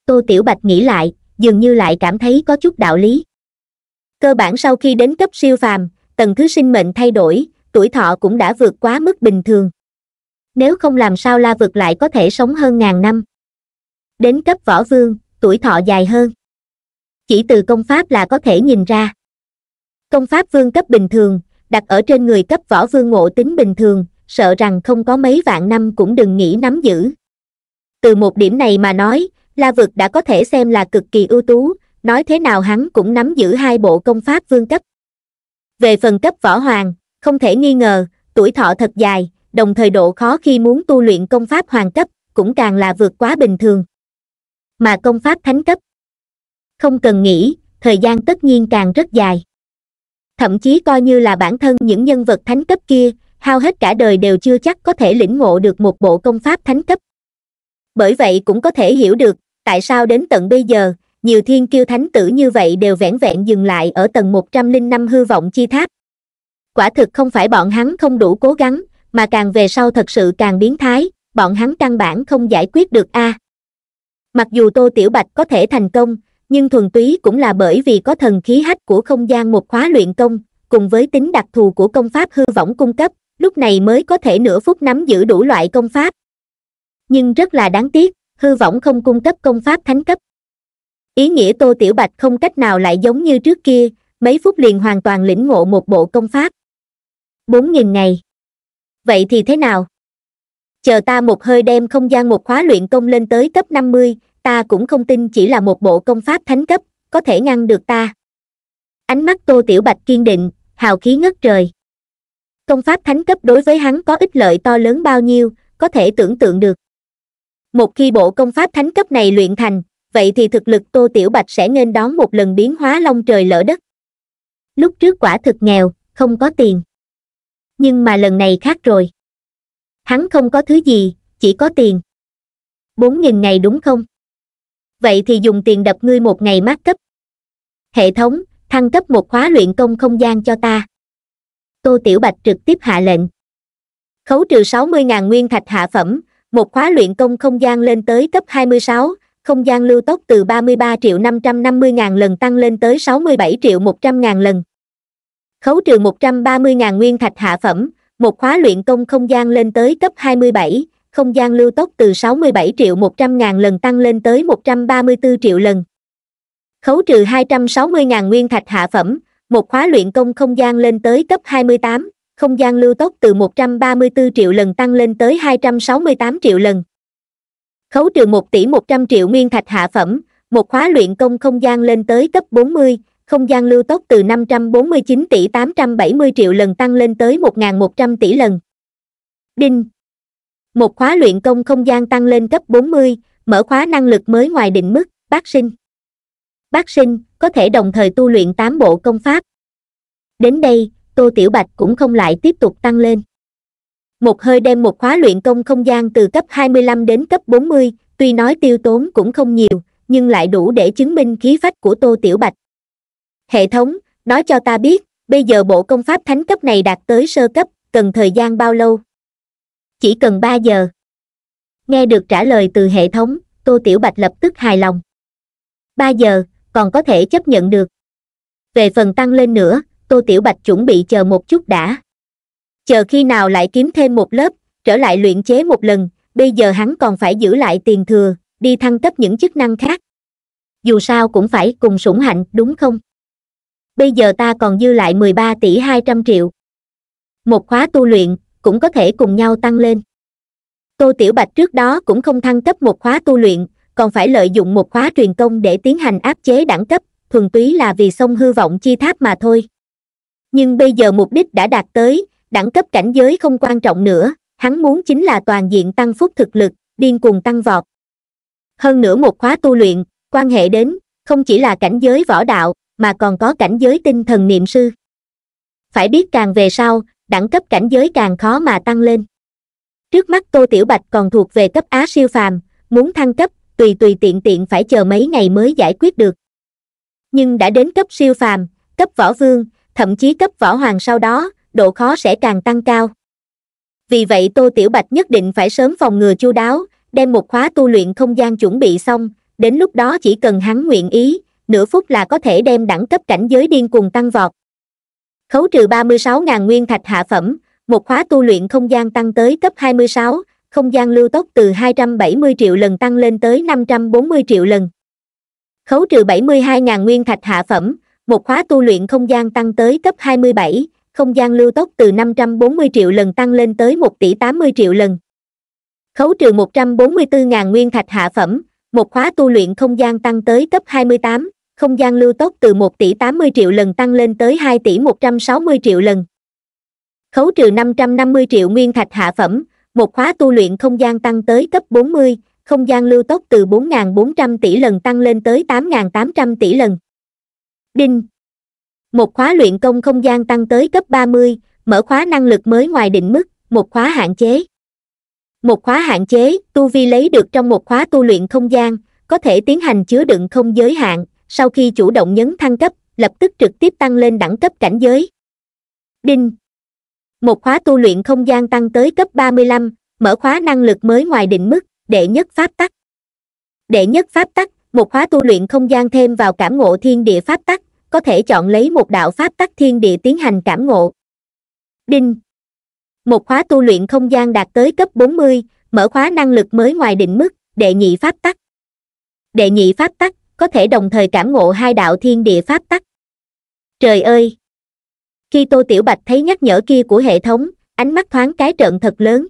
tô tiểu bạch nghĩ lại dường như lại cảm thấy có chút đạo lý cơ bản sau khi đến cấp siêu phàm tầng thứ sinh mệnh thay đổi tuổi thọ cũng đã vượt quá mức bình thường nếu không làm sao la vực lại có thể sống hơn ngàn năm đến cấp võ vương tuổi thọ dài hơn chỉ từ công pháp là có thể nhìn ra công pháp vương cấp bình thường đặt ở trên người cấp võ vương ngộ tính bình thường sợ rằng không có mấy vạn năm cũng đừng nghĩ nắm giữ từ một điểm này mà nói la vực đã có thể xem là cực kỳ ưu tú nói thế nào hắn cũng nắm giữ hai bộ công pháp vương cấp về phần cấp võ hoàng không thể nghi ngờ tuổi thọ thật dài đồng thời độ khó khi muốn tu luyện công pháp hoàn cấp cũng càng là vượt quá bình thường mà công pháp thánh cấp không cần nghĩ thời gian tất nhiên càng rất dài thậm chí coi như là bản thân những nhân vật thánh cấp kia hao hết cả đời đều chưa chắc có thể lĩnh ngộ được một bộ công pháp thánh cấp bởi vậy cũng có thể hiểu được tại sao đến tận bây giờ nhiều thiên kiêu thánh tử như vậy đều vẹn vẹn dừng lại ở tầng một trăm linh năm hư vọng chi tháp quả thực không phải bọn hắn không đủ cố gắng mà càng về sau thật sự càng biến thái bọn hắn căn bản không giải quyết được a à. mặc dù tô tiểu bạch có thể thành công nhưng thuần túy cũng là bởi vì có thần khí hách của không gian một khóa luyện công cùng với tính đặc thù của công pháp hư vọng cung cấp lúc này mới có thể nửa phút nắm giữ đủ loại công pháp nhưng rất là đáng tiếc hư vọng không cung cấp công pháp thánh cấp ý nghĩa tô tiểu bạch không cách nào lại giống như trước kia mấy phút liền hoàn toàn lĩnh ngộ một bộ công pháp bốn nghìn ngày vậy thì thế nào chờ ta một hơi đem không gian một khóa luyện công lên tới cấp năm mươi ta cũng không tin chỉ là một bộ công pháp thánh cấp có thể ngăn được ta ánh mắt tô tiểu bạch kiên định hào khí ngất trời công pháp thánh cấp đối với hắn có ích lợi to lớn bao nhiêu có thể tưởng tượng được một khi bộ công pháp thánh cấp này luyện thành vậy thì thực lực tô tiểu bạch sẽ nên đón một lần biến hóa long trời lỡ đất lúc trước quả thực nghèo không có tiền nhưng mà lần này khác rồi hắn không có thứ gì chỉ có tiền bốn nghìn ngày đúng không vậy thì dùng tiền đập ngươi một ngày mát cấp hệ thống thăng cấp một khóa luyện công không gian cho ta tô tiểu bạch trực tiếp hạ lệnh khấu trừ sáu mươi ngàn nguyên thạch hạ phẩm một khóa luyện công không gian lên tới cấp hai mươi sáu không gian lưu tốc từ ba mươi ba triệu năm trăm năm mươi ngàn lần tăng lên tới sáu mươi bảy triệu một trăm ngàn lần khấu trừ 130.000 nguyên thạch hạ phẩm một khóa luyện công không gian lên tới cấp 27, không gian lưu tốc từ 67 triệu 100 ngàn lần tăng lên tới 134 triệu lần. Khấu trừ 260 ngàn nguyên thạch hạ phẩm, một khóa luyện công không gian lên tới cấp 28, không gian lưu tốc từ 134 triệu lần tăng lên tới 268 triệu lần. Khấu trừ 1 tỷ 100 triệu nguyên thạch hạ phẩm, một khóa luyện công không gian lên tới cấp 40, không gian lưu tốc từ 549 tỷ 870 triệu lần tăng lên tới 1.100 tỷ lần. Đinh! Một khóa luyện công không gian tăng lên cấp 40, mở khóa năng lực mới ngoài định mức, bác sinh. Bác sinh, có thể đồng thời tu luyện 8 bộ công pháp. Đến đây, Tô Tiểu Bạch cũng không lại tiếp tục tăng lên. Một hơi đem một khóa luyện công không gian từ cấp 25 đến cấp 40, tuy nói tiêu tốn cũng không nhiều, nhưng lại đủ để chứng minh khí phách của Tô Tiểu Bạch hệ thống nói cho ta biết bây giờ bộ công pháp thánh cấp này đạt tới sơ cấp cần thời gian bao lâu chỉ cần ba giờ nghe được trả lời từ hệ thống tô tiểu bạch lập tức hài lòng ba giờ còn có thể chấp nhận được về phần tăng lên nữa tô tiểu bạch chuẩn bị chờ một chút đã chờ khi nào lại kiếm thêm một lớp trở lại luyện chế một lần bây giờ hắn còn phải giữ lại tiền thừa đi thăng cấp những chức năng khác dù sao cũng phải cùng sủng hạnh đúng không bây giờ ta còn dư lại mười ba tỷ hai trăm triệu một khóa tu luyện cũng có thể cùng nhau tăng lên tô tiểu bạch trước đó cũng không thăng cấp một khóa tu luyện còn phải lợi dụng một khóa truyền công để tiến hành áp chế đẳng cấp thuần túy là vì sông hư vọng chi tháp mà thôi nhưng bây giờ mục đích đã đạt tới đẳng cấp cảnh giới không quan trọng nữa hắn muốn chính là toàn diện tăng phúc thực lực điên cùng tăng vọt hơn nữa một khóa tu luyện quan hệ đến không chỉ là cảnh giới võ đạo mà còn có cảnh giới tinh thần niệm sư phải biết càng về sau đẳng cấp cảnh giới càng khó mà tăng lên trước mắt tô tiểu bạch còn thuộc về cấp á siêu phàm muốn thăng cấp tùy tùy tiện tiện phải chờ mấy ngày mới giải quyết được nhưng đã đến cấp siêu phàm cấp võ vương thậm chí cấp võ hoàng sau đó độ khó sẽ càng tăng cao vì vậy tô tiểu bạch nhất định phải sớm phòng ngừa chu đáo đem một khóa tu luyện không gian chuẩn bị xong đến lúc đó chỉ cần hắn nguyện ý nửa phút là có thể đem đẳng cấp cảnh giới điên cuồng tăng vọt khấu trừ ba mươi sáu ngàn nguyên thạch hạ phẩm một khóa tu luyện không gian tăng tới cấp hai mươi sáu không gian lưu tốc từ hai trăm bảy mươi triệu lần tăng lên tới năm trăm bốn mươi triệu lần khấu trừ bảy mươi hai ngàn nguyên thạch hạ phẩm một khóa tu luyện không gian tăng tới cấp hai mươi bảy không gian lưu tốc từ 540 triệu lần tăng lên tới 1 tỷ 80 triệu lần. Khấu trừ 144.000 nguyên thạch hạ phẩm, một khóa tu luyện không gian tăng tới cấp 28, không gian lưu tốc từ 1 tỷ 80 triệu lần tăng lên tới 2 tỷ 160 triệu lần. Khấu trừ 550 triệu nguyên thạch hạ phẩm, một khóa tu luyện không gian tăng tới cấp 40, không gian lưu tốc từ 4.400 tỷ lần tăng lên tới 8.800 tỷ lần. Đinh Một khóa luyện công không gian tăng tới cấp 30, mở khóa năng lực mới ngoài định mức, một khóa hạn chế. Một khóa hạn chế, tu vi lấy được trong một khóa tu luyện không gian, có thể tiến hành chứa đựng không giới hạn, sau khi chủ động nhấn thăng cấp lập tức trực tiếp tăng lên đẳng cấp cảnh giới đinh một khóa tu luyện không gian tăng tới cấp 35, mở khóa năng lực mới ngoài định mức đệ nhất pháp tắc đệ nhất pháp tắc một khóa tu luyện không gian thêm vào cảm ngộ thiên địa pháp tắc có thể chọn lấy một đạo pháp tắc thiên địa tiến hành cảm ngộ đinh một khóa tu luyện không gian đạt tới cấp 40, mở khóa năng lực mới ngoài định mức đệ nhị pháp tắc đệ nhị pháp tắc có thể đồng thời cảm ngộ hai đạo thiên địa pháp tắc trời ơi khi tô tiểu bạch thấy nhắc nhở kia của hệ thống ánh mắt thoáng cái trợn thật lớn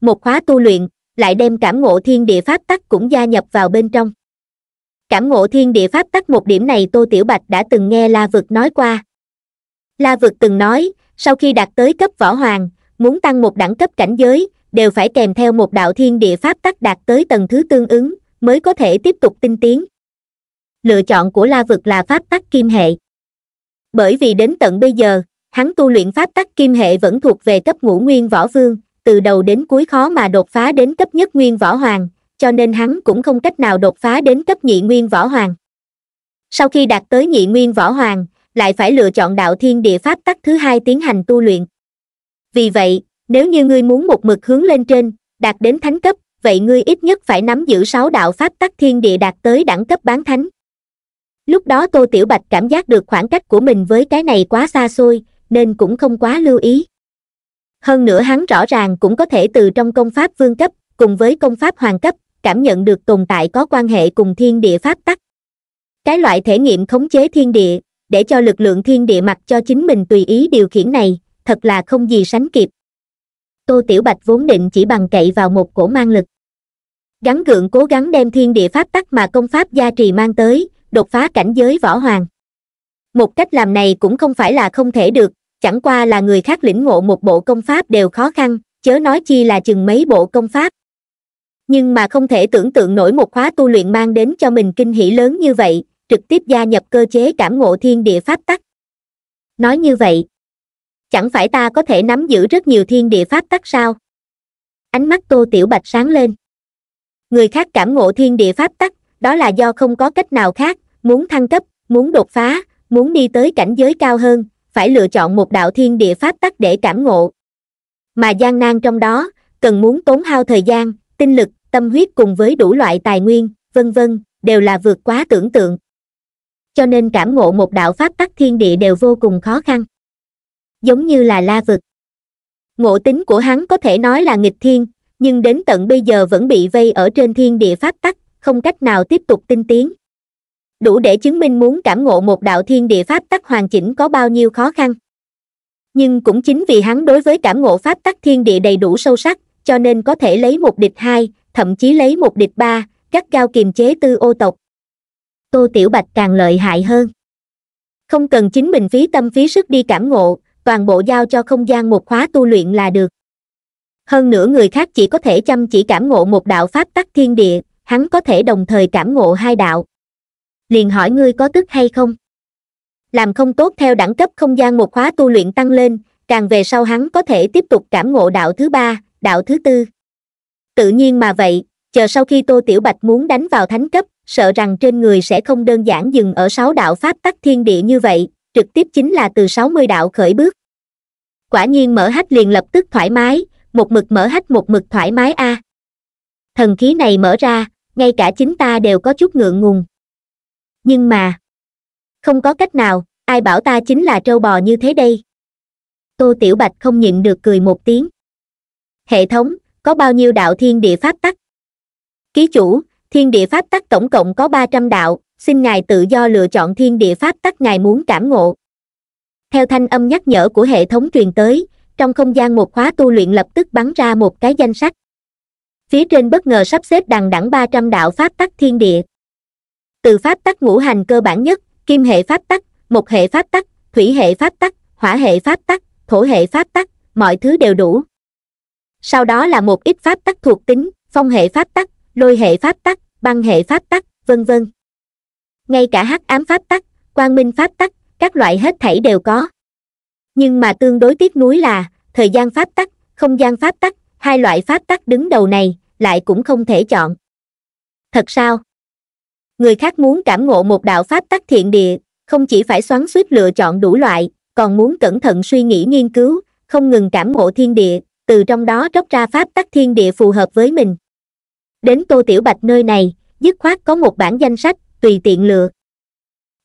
một khóa tu luyện lại đem cảm ngộ thiên địa pháp tắc cũng gia nhập vào bên trong cảm ngộ thiên địa pháp tắc một điểm này tô tiểu bạch đã từng nghe la vực nói qua la vực từng nói sau khi đạt tới cấp võ hoàng muốn tăng một đẳng cấp cảnh giới đều phải kèm theo một đạo thiên địa pháp tắc đạt tới tầng thứ tương ứng mới có thể tiếp tục tinh tiến lựa chọn của la vực là pháp tắc kim hệ bởi vì đến tận bây giờ hắn tu luyện pháp tắc kim hệ vẫn thuộc về cấp ngũ nguyên võ vương từ đầu đến cuối khó mà đột phá đến cấp nhất nguyên võ hoàng cho nên hắn cũng không cách nào đột phá đến cấp nhị nguyên võ hoàng sau khi đạt tới nhị nguyên võ hoàng lại phải lựa chọn đạo thiên địa pháp tắc thứ hai tiến hành tu luyện vì vậy nếu như ngươi muốn một mực hướng lên trên đạt đến thánh cấp vậy ngươi ít nhất phải nắm giữ sáu đạo pháp tắc thiên địa đạt tới đẳng cấp bán thánh lúc đó tô tiểu bạch cảm giác được khoảng cách của mình với cái này quá xa xôi nên cũng không quá lưu ý hơn nữa hắn rõ ràng cũng có thể từ trong công pháp vương cấp cùng với công pháp hoàng cấp cảm nhận được tồn tại có quan hệ cùng thiên địa pháp tắc cái loại thể nghiệm khống chế thiên địa để cho lực lượng thiên địa mặc cho chính mình tùy ý điều khiển này thật là không gì sánh kịp tô tiểu bạch vốn định chỉ bằng cậy vào một cổ mang lực gắn gượng cố gắng đem thiên địa pháp tắc mà công pháp gia trì mang tới đột phá cảnh giới võ hoàng một cách làm này cũng không phải là không thể được chẳng qua là người khác lĩnh ngộ một bộ công pháp đều khó khăn chớ nói chi là chừng mấy bộ công pháp nhưng mà không thể tưởng tượng nổi một khóa tu luyện mang đến cho mình kinh hỷ lớn như vậy trực tiếp gia nhập cơ chế cảm ngộ thiên địa pháp tắc nói như vậy chẳng phải ta có thể nắm giữ rất nhiều thiên địa pháp tắc sao ánh mắt tô tiểu bạch sáng lên người khác cảm ngộ thiên địa pháp tắc đó là do không có cách nào khác muốn thăng cấp muốn đột phá muốn đi tới cảnh giới cao hơn phải lựa chọn một đạo thiên địa pháp tắc để cảm ngộ mà gian nan trong đó cần muốn tốn hao thời gian tinh lực tâm huyết cùng với đủ loại tài nguyên vân vân đều là vượt quá tưởng tượng cho nên cảm ngộ một đạo pháp tắc thiên địa đều vô cùng khó khăn giống như là la vực ngộ tính của hắn có thể nói là nghịch thiên nhưng đến tận bây giờ vẫn bị vây ở trên thiên địa pháp tắc không cách nào tiếp tục tinh tiến đủ để chứng minh muốn cảm ngộ một đạo thiên địa pháp tắc hoàn chỉnh có bao nhiêu khó khăn nhưng cũng chính vì hắn đối với cảm ngộ pháp tắc thiên địa đầy đủ sâu sắc cho nên có thể lấy một địch hai thậm chí lấy một địch ba cắt cao kiềm chế tư ô tộc tô tiểu bạch càng lợi hại hơn không cần chính mình phí tâm phí sức đi cảm ngộ toàn bộ giao cho không gian một khóa tu luyện là được hơn nữa người khác chỉ có thể chăm chỉ cảm ngộ một đạo pháp tắc thiên địa hắn có thể đồng thời cảm ngộ hai đạo liền hỏi ngươi có tức hay không làm không tốt theo đẳng cấp không gian một khóa tu luyện tăng lên càng về sau hắn có thể tiếp tục cảm ngộ đạo thứ ba đạo thứ tư tự nhiên mà vậy chờ sau khi tô tiểu bạch muốn đánh vào thánh cấp sợ rằng trên người sẽ không đơn giản dừng ở sáu đạo pháp tắc thiên địa như vậy trực tiếp chính là từ sáu mươi đạo khởi bước quả nhiên mở hách liền lập tức thoải mái một mực mở hách một mực thoải mái a à. thần khí này mở ra ngay cả chính ta đều có chút ngượng ngùng nhưng mà không có cách nào ai bảo ta chính là trâu bò như thế đây tô tiểu bạch không nhịn được cười một tiếng hệ thống có bao nhiêu đạo thiên địa pháp tắc ký chủ thiên địa pháp tắc tổng cộng có ba trăm đạo xin ngài tự do lựa chọn thiên địa pháp tắc ngài muốn cảm ngộ theo thanh âm nhắc nhở của hệ thống truyền tới trong không gian một khóa tu luyện lập tức bắn ra một cái danh sách phía trên bất ngờ sắp xếp đằng đẳng ba trăm đạo pháp tắc thiên địa từ pháp tắc ngũ hành cơ bản nhất kim hệ pháp tắc một hệ pháp tắc thủy hệ pháp tắc hỏa hệ pháp tắc thổ hệ pháp tắc mọi thứ đều đủ sau đó là một ít pháp tắc thuộc tính phong hệ pháp tắc lôi hệ pháp tắc băng hệ pháp tắc vân vân ngay cả hắc ám pháp tắc quang minh pháp tắc các loại hết thảy đều có nhưng mà tương đối tiếc nuối là thời gian pháp tắc không gian pháp tắc hai loại pháp tắc đứng đầu này lại cũng không thể chọn thật sao người khác muốn cảm ngộ một đạo pháp tắc thiện địa không chỉ phải xoắn suýt lựa chọn đủ loại còn muốn cẩn thận suy nghĩ nghiên cứu không ngừng cảm ngộ thiên địa từ trong đó róc ra pháp tắc thiên địa phù hợp với mình đến tô tiểu bạch nơi này dứt khoát có một bản danh sách tùy tiện lựa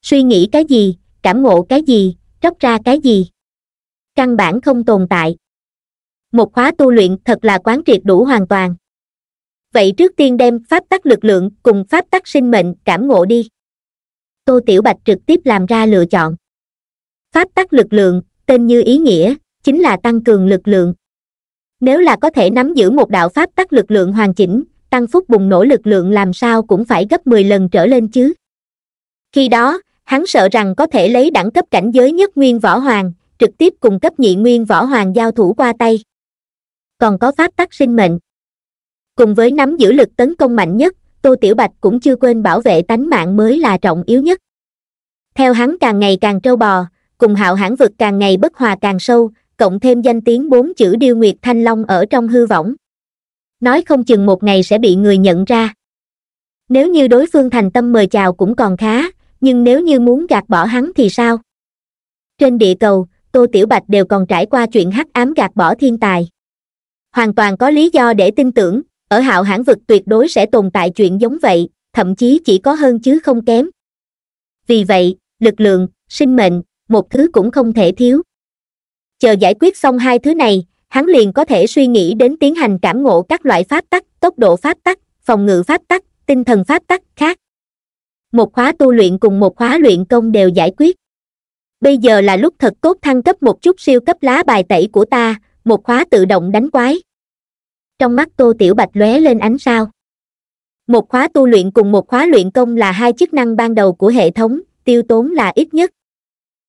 suy nghĩ cái gì cảm ngộ cái gì róc ra cái gì căn bản không tồn tại một khóa tu luyện thật là quán triệt đủ hoàn toàn vậy trước tiên đem pháp tắc lực lượng cùng pháp tắc sinh mệnh cảm ngộ đi tô tiểu bạch trực tiếp làm ra lựa chọn pháp tắc lực lượng tên như ý nghĩa chính là tăng cường lực lượng nếu là có thể nắm giữ một đạo pháp tắc lực lượng hoàn chỉnh tăng phúc bùng nổ lực lượng làm sao cũng phải gấp mười lần trở lên chứ khi đó hắn sợ rằng có thể lấy đẳng cấp cảnh giới nhất nguyên võ hoàng trực tiếp cùng cấp nhị nguyên võ hoàng giao thủ qua tay còn có pháp tắc sinh mệnh cùng với nắm giữ lực tấn công mạnh nhất tô tiểu bạch cũng chưa quên bảo vệ tánh mạng mới là trọng yếu nhất theo hắn càng ngày càng trâu bò cùng hạo hãn vực càng ngày bất hòa càng sâu cộng thêm danh tiếng bốn chữ điêu nguyệt thanh long ở trong hư võng nói không chừng một ngày sẽ bị người nhận ra nếu như đối phương thành tâm mời chào cũng còn khá nhưng nếu như muốn gạt bỏ hắn thì sao trên địa cầu tô tiểu bạch đều còn trải qua chuyện hắc ám gạt bỏ thiên tài hoàn toàn có lý do để tin tưởng ở hạo hãn vực tuyệt đối sẽ tồn tại chuyện giống vậy thậm chí chỉ có hơn chứ không kém vì vậy lực lượng sinh mệnh một thứ cũng không thể thiếu chờ giải quyết xong hai thứ này hắn liền có thể suy nghĩ đến tiến hành cảm ngộ các loại pháp tắc tốc độ pháp tắc phòng ngự pháp tắc tinh thần pháp tắc khác một khóa tu luyện cùng một khóa luyện công đều giải quyết bây giờ là lúc thật tốt thăng cấp một chút siêu cấp lá bài tẩy của ta một khóa tự động đánh quái trong mắt tô tiểu bạch lóe lên ánh sao một khóa tu luyện cùng một khóa luyện công là hai chức năng ban đầu của hệ thống tiêu tốn là ít nhất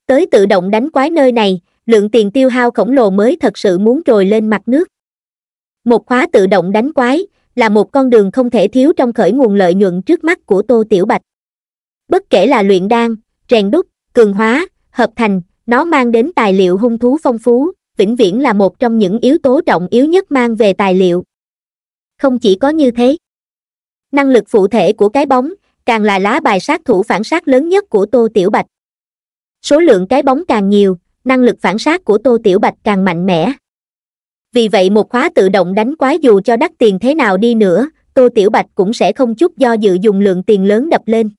tới tự động đánh quái nơi này lượng tiền tiêu hao khổng lồ mới thật sự muốn trồi lên mặt nước một khóa tự động đánh quái là một con đường không thể thiếu trong khởi nguồn lợi nhuận trước mắt của tô tiểu bạch bất kể là luyện đan rèn đúc cường hóa hợp thành nó mang đến tài liệu hung thú phong phú vĩnh viễn là một trong những yếu tố trọng yếu nhất mang về tài liệu không chỉ có như thế năng lực phụ thể của cái bóng càng là lá bài sát thủ phản sát lớn nhất của tô tiểu bạch số lượng cái bóng càng nhiều năng lực phản sát của tô tiểu bạch càng mạnh mẽ vì vậy một khóa tự động đánh quái dù cho đắt tiền thế nào đi nữa tô tiểu bạch cũng sẽ không chút do dự dùng lượng tiền lớn đập lên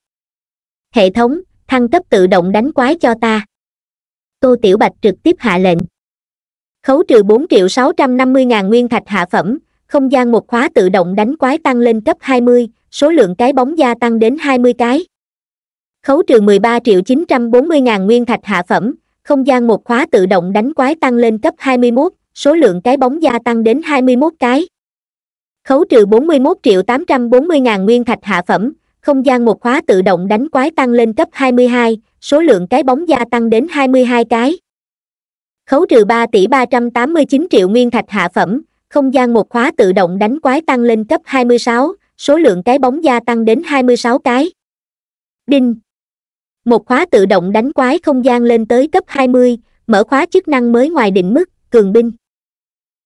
hệ thống thăng cấp tự động đánh quái cho ta tô tiểu bạch trực tiếp hạ lệnh khấu trừ 4 triệu 650 ngàn nguyên thạch hạ phẩm, không gian một khóa tự động đánh quái tăng lên cấp 20, số lượng cái bóng gia tăng đến 20 cái. Khấu trừ 13 triệu 940 ngàn nguyên thạch hạ phẩm, không gian một khóa tự động đánh quái tăng lên cấp 21, số lượng cái bóng gia tăng đến 21 cái. Khấu trừ 41 triệu 840 ngàn nguyên thạch hạ phẩm, không gian một khóa tự động đánh quái tăng lên cấp 22, số lượng cái bóng gia tăng đến 22 cái khấu trừ ba tỷ ba trăm tám mươi chín triệu nguyên thạch hạ phẩm không gian một khóa tự động đánh quái tăng lên cấp hai mươi sáu số lượng cái bóng gia tăng đến hai mươi sáu cái đinh một khóa tự động đánh quái không gian lên tới cấp hai mươi mở khóa chức năng mới ngoài định mức cường binh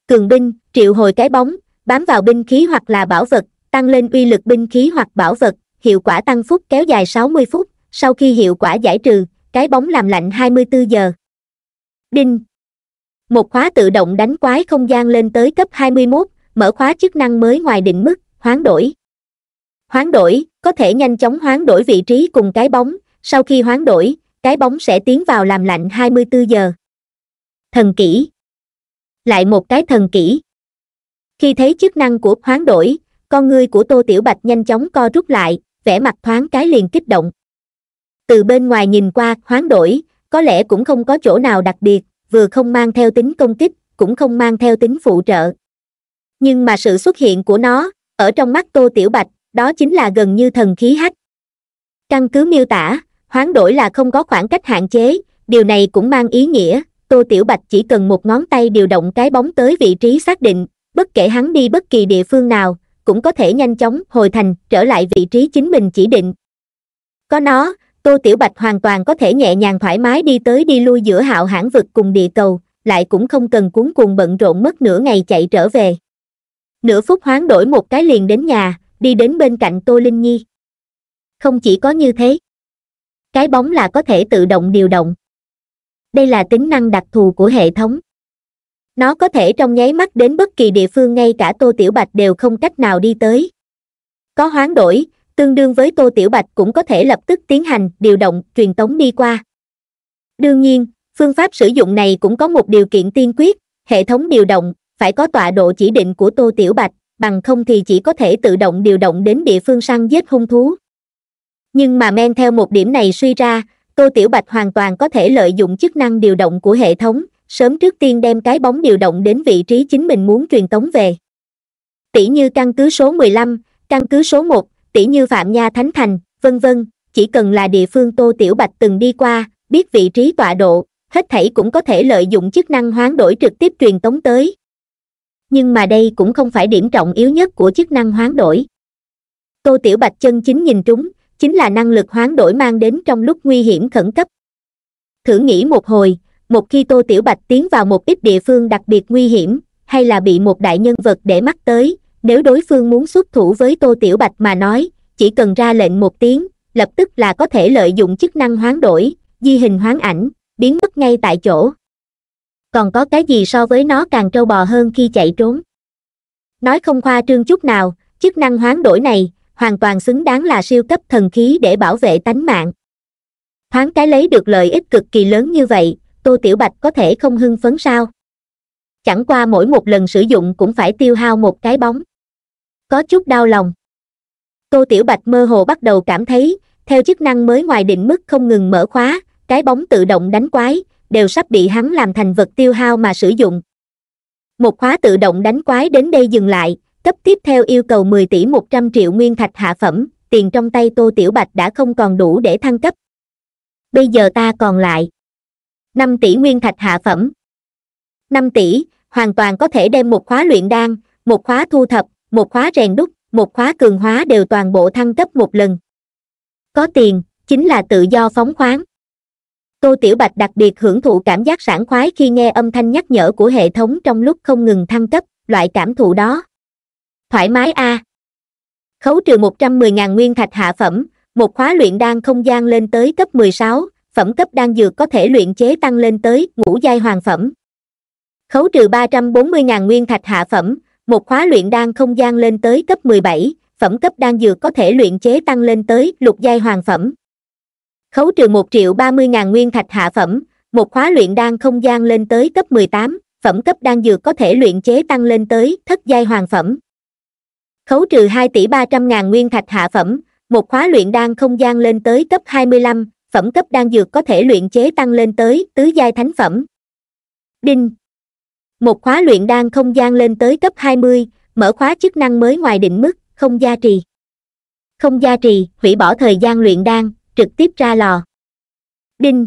cường binh triệu hồi cái bóng bám vào binh khí hoặc là bảo vật tăng lên uy lực binh khí hoặc bảo vật hiệu quả tăng phút kéo dài 60 phút sau khi hiệu quả giải trừ cái bóng làm lạnh 24 giờ đinh một khóa tự động đánh quái không gian lên tới cấp 21, mở khóa chức năng mới ngoài định mức, hoán đổi. Hoán đổi, có thể nhanh chóng hoán đổi vị trí cùng cái bóng, sau khi hoán đổi, cái bóng sẽ tiến vào làm lạnh 24 giờ. Thần kỹ Lại một cái thần kỹ Khi thấy chức năng của hoán đổi, con ngươi của Tô Tiểu Bạch nhanh chóng co rút lại, vẻ mặt thoáng cái liền kích động. Từ bên ngoài nhìn qua, hoán đổi, có lẽ cũng không có chỗ nào đặc biệt, vừa không mang theo tính công kích cũng không mang theo tính phụ trợ nhưng mà sự xuất hiện của nó ở trong mắt tô tiểu bạch đó chính là gần như thần khí hách căn cứ miêu tả hoán đổi là không có khoảng cách hạn chế điều này cũng mang ý nghĩa tô tiểu bạch chỉ cần một ngón tay điều động cái bóng tới vị trí xác định bất kể hắn đi bất kỳ địa phương nào cũng có thể nhanh chóng hồi thành trở lại vị trí chính mình chỉ định có nó tô tiểu bạch hoàn toàn có thể nhẹ nhàng thoải mái đi tới đi lui giữa hạo hãn vực cùng địa cầu lại cũng không cần cuốn cuồng bận rộn mất nửa ngày chạy trở về nửa phút hoán đổi một cái liền đến nhà đi đến bên cạnh tô linh nhi không chỉ có như thế cái bóng là có thể tự động điều động đây là tính năng đặc thù của hệ thống nó có thể trong nháy mắt đến bất kỳ địa phương ngay cả tô tiểu bạch đều không cách nào đi tới có hoán đổi tương đương với tô tiểu bạch cũng có thể lập tức tiến hành điều động truyền tống đi qua đương nhiên phương pháp sử dụng này cũng có một điều kiện tiên quyết hệ thống điều động phải có tọa độ chỉ định của tô tiểu bạch bằng không thì chỉ có thể tự động điều động đến địa phương săn giết hung thú nhưng mà men theo một điểm này suy ra tô tiểu bạch hoàn toàn có thể lợi dụng chức năng điều động của hệ thống sớm trước tiên đem cái bóng điều động đến vị trí chính mình muốn truyền tống về tỷ như căn cứ số 15, căn cứ số 1, tỉ như Phạm Nha Thánh Thành, vân vân, chỉ cần là địa phương Tô Tiểu Bạch từng đi qua, biết vị trí tọa độ, hết thảy cũng có thể lợi dụng chức năng hoán đổi trực tiếp truyền tống tới. Nhưng mà đây cũng không phải điểm trọng yếu nhất của chức năng hoán đổi. Tô Tiểu Bạch chân chính nhìn trúng, chính là năng lực hoán đổi mang đến trong lúc nguy hiểm khẩn cấp. Thử nghĩ một hồi, một khi Tô Tiểu Bạch tiến vào một ít địa phương đặc biệt nguy hiểm, hay là bị một đại nhân vật để mắt tới, nếu đối phương muốn xuất thủ với tô tiểu bạch mà nói chỉ cần ra lệnh một tiếng lập tức là có thể lợi dụng chức năng hoán đổi di hình hoán ảnh biến mất ngay tại chỗ còn có cái gì so với nó càng trâu bò hơn khi chạy trốn nói không khoa trương chút nào chức năng hoán đổi này hoàn toàn xứng đáng là siêu cấp thần khí để bảo vệ tánh mạng thoáng cái lấy được lợi ích cực kỳ lớn như vậy tô tiểu bạch có thể không hưng phấn sao chẳng qua mỗi một lần sử dụng cũng phải tiêu hao một cái bóng có chút đau lòng tô tiểu bạch mơ hồ bắt đầu cảm thấy theo chức năng mới ngoài định mức không ngừng mở khóa cái bóng tự động đánh quái đều sắp bị hắn làm thành vật tiêu hao mà sử dụng một khóa tự động đánh quái đến đây dừng lại cấp tiếp theo yêu cầu mười tỷ một trăm triệu nguyên thạch hạ phẩm tiền trong tay tô tiểu bạch đã không còn đủ để thăng cấp bây giờ ta còn lại năm tỷ nguyên thạch hạ phẩm năm tỷ hoàn toàn có thể đem một khóa luyện đan một khóa thu thập một khóa rèn đúc một khóa cường hóa đều toàn bộ thăng cấp một lần có tiền chính là tự do phóng khoáng tô tiểu bạch đặc biệt hưởng thụ cảm giác sảng khoái khi nghe âm thanh nhắc nhở của hệ thống trong lúc không ngừng thăng cấp loại cảm thụ đó thoải mái a khấu trừ một trăm mười ngàn nguyên thạch hạ phẩm một khóa luyện đan không gian lên tới cấp mười sáu phẩm cấp đan dược có thể luyện chế tăng lên tới ngũ giai hoàng phẩm khấu trừ ba trăm bốn mươi ngàn nguyên thạch hạ phẩm một khóa luyện đan không gian lên tới cấp 17, phẩm cấp đan dược có thể luyện chế tăng lên tới lục giai hoàng phẩm. Khấu trừ 1 triệu 30 ngàn nguyên thạch hạ phẩm, một khóa luyện đan không gian lên tới cấp 18, phẩm cấp đan dược có thể luyện chế tăng lên tới thất giai hoàng phẩm. Khấu trừ 2 tỷ 300 ngàn nguyên thạch hạ phẩm, một khóa luyện đan không gian lên tới cấp 25, phẩm cấp đan dược có thể luyện chế tăng lên tới tứ giai thánh phẩm. Đinh, một khóa luyện đan không gian lên tới cấp 20, mở khóa chức năng mới ngoài định mức không gia trì không gia trì hủy bỏ thời gian luyện đan trực tiếp ra lò đinh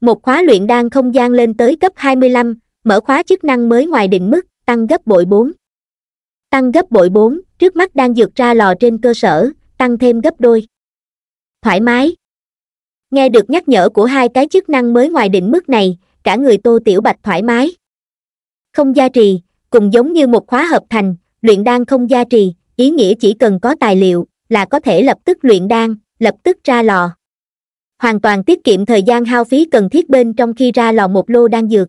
một khóa luyện đan không gian lên tới cấp 25, mở khóa chức năng mới ngoài định mức tăng gấp bội 4. tăng gấp bội 4, trước mắt đang dược ra lò trên cơ sở tăng thêm gấp đôi thoải mái nghe được nhắc nhở của hai cái chức năng mới ngoài định mức này cả người tô tiểu bạch thoải mái không gia trì cùng giống như một khóa hợp thành luyện đan không gia trì ý nghĩa chỉ cần có tài liệu là có thể lập tức luyện đan lập tức ra lò hoàn toàn tiết kiệm thời gian hao phí cần thiết bên trong khi ra lò một lô đan dược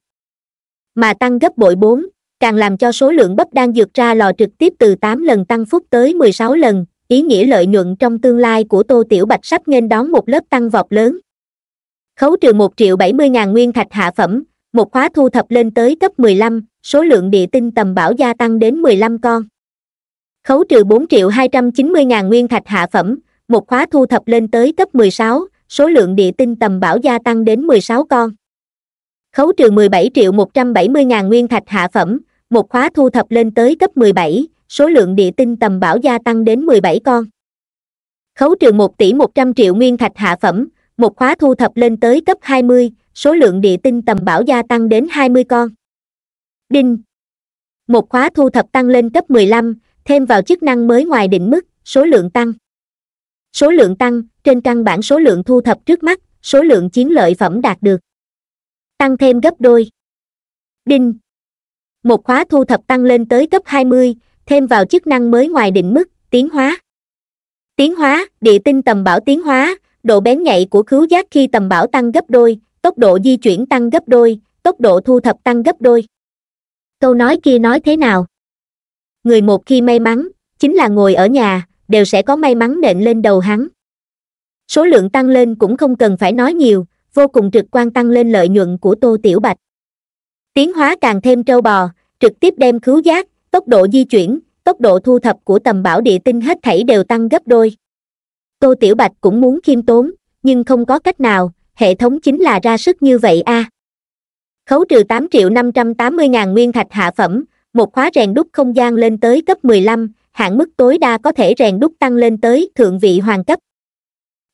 mà tăng gấp bội bốn càng làm cho số lượng bắp đan dược ra lò trực tiếp từ tám lần tăng phúc tới mười sáu lần ý nghĩa lợi nhuận trong tương lai của tô tiểu bạch sắp nghênh đón một lớp tăng vọt lớn khấu trừ một triệu bảy mươi ngàn nguyên thạch hạ phẩm một khóa thu thập lên tới cấp mười lăm số lượng địa tinh tầm bảo gia tăng đến 15 con. Khấu trừ 4 triệu 290 ngàn nguyên thạch hạ phẩm, một khóa thu thập lên tới cấp 16, số lượng địa tinh tầm bảo gia tăng đến 16 con. Khấu trừ 17 triệu 170 ngàn nguyên thạch hạ phẩm, một khóa thu thập lên tới cấp 17, số lượng địa tinh tầm bảo gia tăng đến 17 con. Khấu trừ 1 tỷ 100 triệu nguyên thạch hạ phẩm, một khóa thu thập lên tới cấp 20, số lượng địa tinh tầm bảo gia tăng đến 20 con. Đinh. Một khóa thu thập tăng lên cấp 15, thêm vào chức năng mới ngoài định mức, số lượng tăng. Số lượng tăng, trên căn bản số lượng thu thập trước mắt, số lượng chiến lợi phẩm đạt được. Tăng thêm gấp đôi. Đinh. Một khóa thu thập tăng lên tới cấp 20, thêm vào chức năng mới ngoài định mức, tiến hóa. Tiến hóa, địa tinh tầm bảo tiến hóa, độ bén nhạy của khứu giác khi tầm bảo tăng gấp đôi, tốc độ di chuyển tăng gấp đôi, tốc độ thu thập tăng gấp đôi câu nói kia nói thế nào người một khi may mắn chính là ngồi ở nhà đều sẽ có may mắn nện lên đầu hắn số lượng tăng lên cũng không cần phải nói nhiều vô cùng trực quan tăng lên lợi nhuận của tô tiểu bạch tiến hóa càng thêm trâu bò trực tiếp đem khứu giác tốc độ di chuyển tốc độ thu thập của tầm bảo địa tinh hết thảy đều tăng gấp đôi tô tiểu bạch cũng muốn khiêm tốn nhưng không có cách nào hệ thống chính là ra sức như vậy a à khấu trừ tám triệu năm trăm tám mươi ngàn nguyên thạch hạ phẩm một khóa rèn đúc không gian lên tới cấp mười lăm hạn mức tối đa có thể rèn đúc tăng lên tới thượng vị hoàng cấp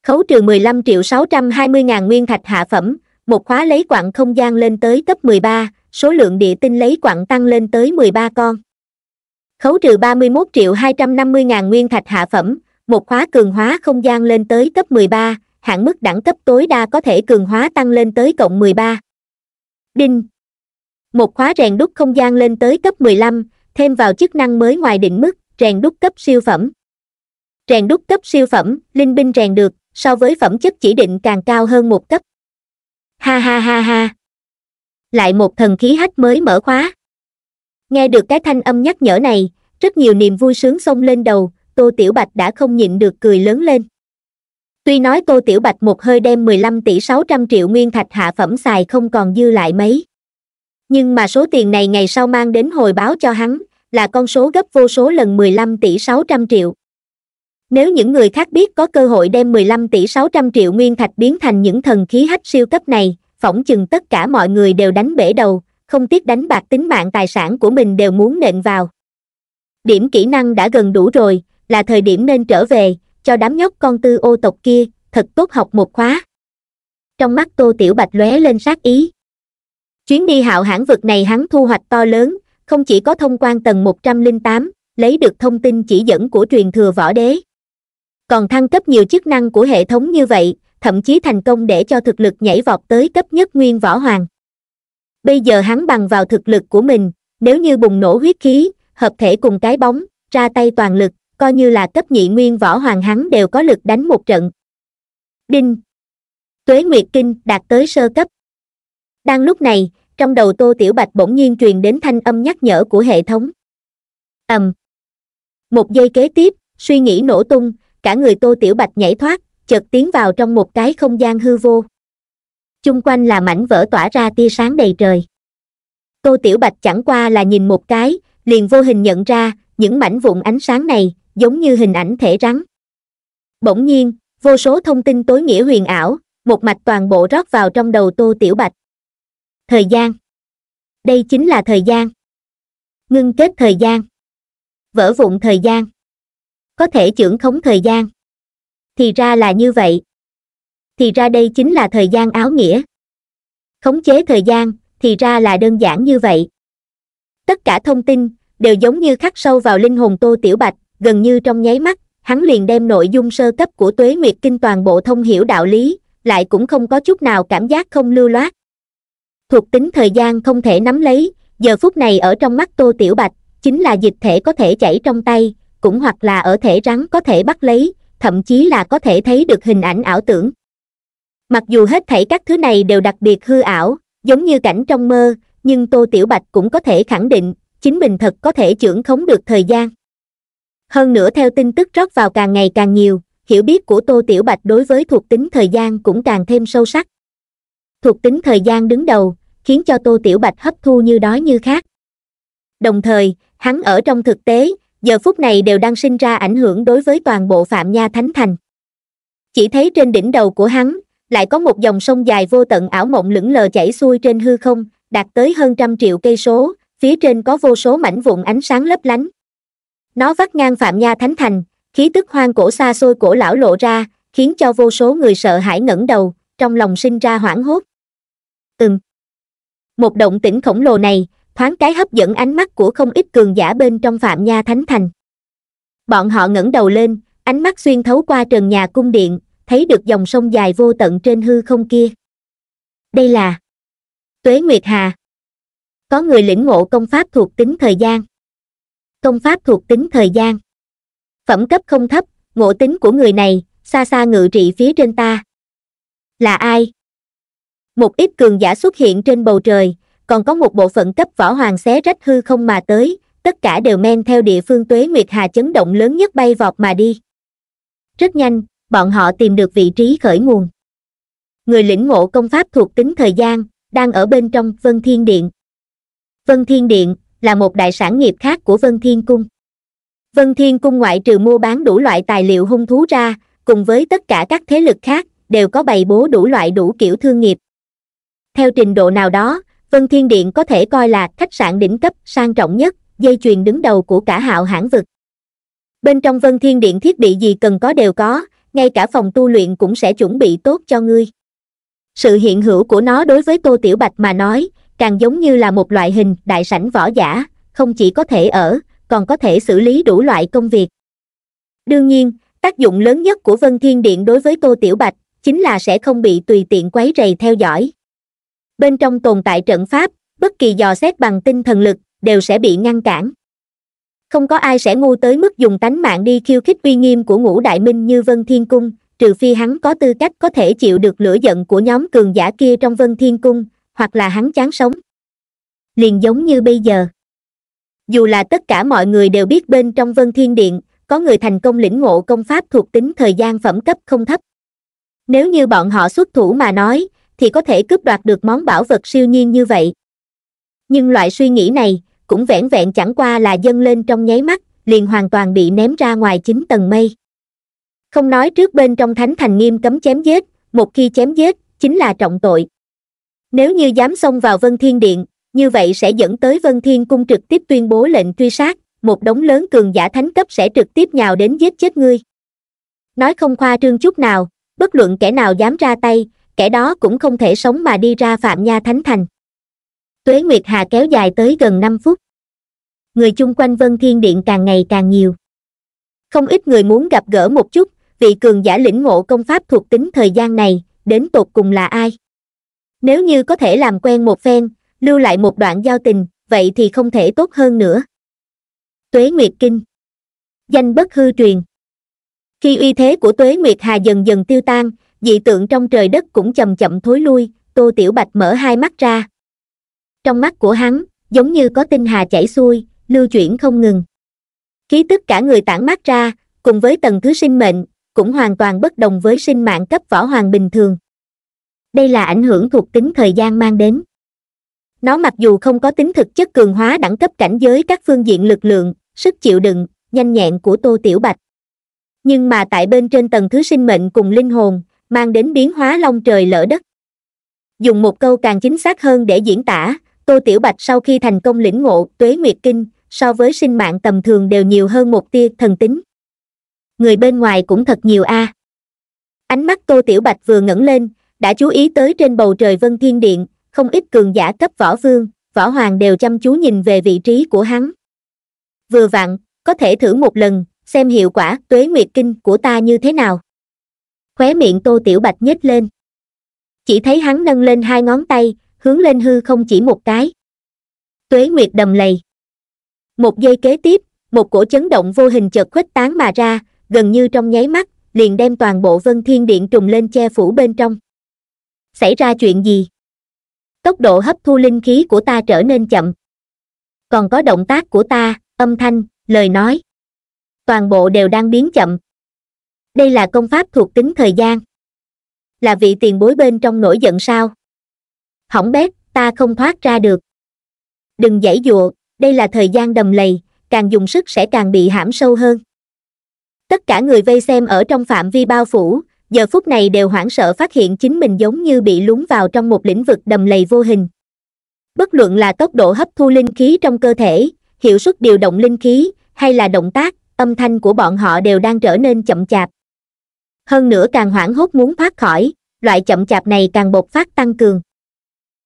khấu trừ mười lăm triệu sáu trăm hai mươi ngàn nguyên thạch hạ phẩm một khóa lấy quặng không gian lên tới cấp mười ba số lượng địa tinh lấy quặng tăng lên tới mười ba con khấu trừ ba mươi mốt triệu hai trăm năm mươi ngàn nguyên thạch hạ phẩm một khóa cường hóa không gian lên tới cấp mười ba hạn mức đẳng cấp tối đa có thể cường hóa tăng lên tới cộng 13. Đinh. Một khóa rèn đúc không gian lên tới cấp 15, thêm vào chức năng mới ngoài định mức, rèn đúc cấp siêu phẩm. Rèn đúc cấp siêu phẩm, linh binh rèn được, so với phẩm chất chỉ định càng cao hơn một cấp. Ha ha ha ha. Lại một thần khí hách mới mở khóa. Nghe được cái thanh âm nhắc nhở này, rất nhiều niềm vui sướng xông lên đầu, Tô Tiểu Bạch đã không nhịn được cười lớn lên tuy nói tô tiểu bạch một hơi đem 15 tỷ 600 triệu nguyên thạch hạ phẩm xài không còn dư lại mấy nhưng mà số tiền này ngày sau mang đến hồi báo cho hắn là con số gấp vô số lần 15 tỷ 600 triệu nếu những người khác biết có cơ hội đem 15 tỷ 600 triệu nguyên thạch biến thành những thần khí hách siêu cấp này phỏng chừng tất cả mọi người đều đánh bể đầu không tiếc đánh bạc tính mạng tài sản của mình đều muốn nện vào điểm kỹ năng đã gần đủ rồi là thời điểm nên trở về cho đám nhóc con tư ô tộc kia thật tốt học một khóa trong mắt tô tiểu bạch lóe lên sát ý chuyến đi hạo hãng vực này hắn thu hoạch to lớn không chỉ có thông quan tầng một trăm linh tám lấy được thông tin chỉ dẫn của truyền thừa võ đế còn thăng cấp nhiều chức năng của hệ thống như vậy thậm chí thành công để cho thực lực nhảy vọt tới cấp nhất nguyên võ hoàng bây giờ hắn bằng vào thực lực của mình nếu như bùng nổ huyết khí hợp thể cùng cái bóng ra tay toàn lực coi như là cấp nhị nguyên võ hoàng hắn đều có lực đánh một trận đinh tuế nguyệt kinh đạt tới sơ cấp đang lúc này trong đầu tô tiểu bạch bỗng nhiên truyền đến thanh âm nhắc nhở của hệ thống ầm một giây kế tiếp suy nghĩ nổ tung cả người tô tiểu bạch nhảy thoát chợt tiến vào trong một cái không gian hư vô chung quanh là mảnh vỡ tỏa ra tia sáng đầy trời tô tiểu bạch chẳng qua là nhìn một cái liền vô hình nhận ra những mảnh vụn ánh sáng này giống như hình ảnh thể rắn bỗng nhiên vô số thông tin tối nghĩa huyền ảo một mạch toàn bộ rót vào trong đầu tô tiểu bạch thời gian đây chính là thời gian ngưng kết thời gian vỡ vụn thời gian có thể trưởng khống thời gian thì ra là như vậy thì ra đây chính là thời gian áo nghĩa khống chế thời gian thì ra là đơn giản như vậy tất cả thông tin đều giống như khắc sâu vào linh hồn tô tiểu bạch gần như trong nháy mắt, hắn liền đem nội dung sơ cấp của tuế nguyệt kinh toàn bộ thông hiểu đạo lý, lại cũng không có chút nào cảm giác không lưu loát. Thuộc tính thời gian không thể nắm lấy, giờ phút này ở trong mắt Tô Tiểu Bạch, chính là dịch thể có thể chảy trong tay, cũng hoặc là ở thể rắn có thể bắt lấy, thậm chí là có thể thấy được hình ảnh ảo tưởng. Mặc dù hết thảy các thứ này đều đặc biệt hư ảo, giống như cảnh trong mơ, nhưng Tô Tiểu Bạch cũng có thể khẳng định, chính mình thật có thể trưởng khống được thời gian hơn nữa theo tin tức rót vào càng ngày càng nhiều hiểu biết của tô tiểu bạch đối với thuộc tính thời gian cũng càng thêm sâu sắc thuộc tính thời gian đứng đầu khiến cho tô tiểu bạch hấp thu như đói như khát đồng thời hắn ở trong thực tế giờ phút này đều đang sinh ra ảnh hưởng đối với toàn bộ phạm nha thánh thành chỉ thấy trên đỉnh đầu của hắn lại có một dòng sông dài vô tận ảo mộng lững lờ chảy xuôi trên hư không đạt tới hơn trăm triệu cây số phía trên có vô số mảnh vụn ánh sáng lấp lánh nó vắt ngang phạm nha thánh thành khí tức hoang cổ xa xôi cổ lão lộ ra khiến cho vô số người sợ hãi ngẩng đầu trong lòng sinh ra hoảng hốt ừm một động tĩnh khổng lồ này thoáng cái hấp dẫn ánh mắt của không ít cường giả bên trong phạm nha thánh thành bọn họ ngẩng đầu lên ánh mắt xuyên thấu qua trần nhà cung điện thấy được dòng sông dài vô tận trên hư không kia đây là tuế nguyệt hà có người lĩnh ngộ công pháp thuộc tính thời gian công pháp thuộc tính thời gian phẩm cấp không thấp ngộ tính của người này xa xa ngự trị phía trên ta là ai một ít cường giả xuất hiện trên bầu trời còn có một bộ phận cấp võ hoàng xé rách hư không mà tới tất cả đều men theo địa phương tuế nguyệt hà chấn động lớn nhất bay vọt mà đi rất nhanh bọn họ tìm được vị trí khởi nguồn người lĩnh ngộ công pháp thuộc tính thời gian đang ở bên trong vân thiên điện vân thiên điện là một đại sản nghiệp khác của Vân Thiên Cung. Vân Thiên Cung ngoại trừ mua bán đủ loại tài liệu hung thú ra, cùng với tất cả các thế lực khác, đều có bày bố đủ loại đủ kiểu thương nghiệp. Theo trình độ nào đó, Vân Thiên Điện có thể coi là khách sạn đỉnh cấp sang trọng nhất, dây chuyền đứng đầu của cả hạo hãng vực. Bên trong Vân Thiên Điện thiết bị gì cần có đều có, ngay cả phòng tu luyện cũng sẽ chuẩn bị tốt cho ngươi. Sự hiện hữu của nó đối với Tô Tiểu Bạch mà nói, càng giống như là một loại hình đại sảnh võ giả không chỉ có thể ở còn có thể xử lý đủ loại công việc đương nhiên tác dụng lớn nhất của vân thiên điện đối với tô tiểu bạch chính là sẽ không bị tùy tiện quấy rầy theo dõi bên trong tồn tại trận pháp bất kỳ dò xét bằng tinh thần lực đều sẽ bị ngăn cản không có ai sẽ ngu tới mức dùng tánh mạng đi khiêu khích uy nghiêm của ngũ đại minh như vân thiên cung trừ phi hắn có tư cách có thể chịu được lửa giận của nhóm cường giả kia trong vân thiên cung hoặc là hắn chán sống liền giống như bây giờ dù là tất cả mọi người đều biết bên trong vân thiên điện có người thành công lĩnh ngộ công pháp thuộc tính thời gian phẩm cấp không thấp nếu như bọn họ xuất thủ mà nói thì có thể cướp đoạt được món bảo vật siêu nhiên như vậy nhưng loại suy nghĩ này cũng vẻn vẹn chẳng qua là dâng lên trong nháy mắt liền hoàn toàn bị ném ra ngoài chính tầng mây không nói trước bên trong thánh thành nghiêm cấm chém giết một khi chém giết chính là trọng tội nếu như dám xông vào vân thiên điện như vậy sẽ dẫn tới vân thiên cung trực tiếp tuyên bố lệnh truy sát một đống lớn cường giả thánh cấp sẽ trực tiếp nhào đến giết chết ngươi nói không khoa trương chút nào bất luận kẻ nào dám ra tay kẻ đó cũng không thể sống mà đi ra phạm nha thánh thành tuế nguyệt hà kéo dài tới gần năm phút người chung quanh vân thiên điện càng ngày càng nhiều không ít người muốn gặp gỡ một chút vị cường giả lĩnh ngộ công pháp thuộc tính thời gian này đến tột cùng là ai nếu như có thể làm quen một phen, lưu lại một đoạn giao tình, vậy thì không thể tốt hơn nữa. Tuế Nguyệt Kinh Danh bất hư truyền Khi uy thế của Tuế Nguyệt Hà dần dần tiêu tan, dị tượng trong trời đất cũng chậm chậm thối lui, Tô Tiểu Bạch mở hai mắt ra. Trong mắt của hắn, giống như có tinh hà chảy xuôi, lưu chuyển không ngừng. Khí tức cả người tản mắt ra, cùng với tầng thứ sinh mệnh, cũng hoàn toàn bất đồng với sinh mạng cấp võ hoàng bình thường đây là ảnh hưởng thuộc tính thời gian mang đến nó mặc dù không có tính thực chất cường hóa đẳng cấp cảnh giới các phương diện lực lượng sức chịu đựng nhanh nhẹn của tô tiểu bạch nhưng mà tại bên trên tầng thứ sinh mệnh cùng linh hồn mang đến biến hóa long trời lỡ đất dùng một câu càng chính xác hơn để diễn tả tô tiểu bạch sau khi thành công lĩnh ngộ tuế nguyệt kinh so với sinh mạng tầm thường đều nhiều hơn một tia thần tính người bên ngoài cũng thật nhiều a à. ánh mắt tô tiểu bạch vừa ngẩng lên đã chú ý tới trên bầu trời vân thiên điện không ít cường giả cấp võ vương võ hoàng đều chăm chú nhìn về vị trí của hắn vừa vặn có thể thử một lần xem hiệu quả tuế nguyệt kinh của ta như thế nào khóe miệng tô tiểu bạch nhếch lên chỉ thấy hắn nâng lên hai ngón tay hướng lên hư không chỉ một cái tuế nguyệt đầm lầy một giây kế tiếp một cổ chấn động vô hình chợt khuếch tán mà ra gần như trong nháy mắt liền đem toàn bộ vân thiên điện trùng lên che phủ bên trong xảy ra chuyện gì tốc độ hấp thu linh khí của ta trở nên chậm còn có động tác của ta âm thanh lời nói toàn bộ đều đang biến chậm đây là công pháp thuộc tính thời gian là vị tiền bối bên trong nổi giận sao hỏng bét ta không thoát ra được đừng giãy dụa đây là thời gian đầm lầy càng dùng sức sẽ càng bị hãm sâu hơn tất cả người vây xem ở trong phạm vi bao phủ giờ phút này đều hoảng sợ phát hiện chính mình giống như bị lún vào trong một lĩnh vực đầm lầy vô hình bất luận là tốc độ hấp thu linh khí trong cơ thể hiệu suất điều động linh khí hay là động tác âm thanh của bọn họ đều đang trở nên chậm chạp hơn nữa càng hoảng hốt muốn thoát khỏi loại chậm chạp này càng bộc phát tăng cường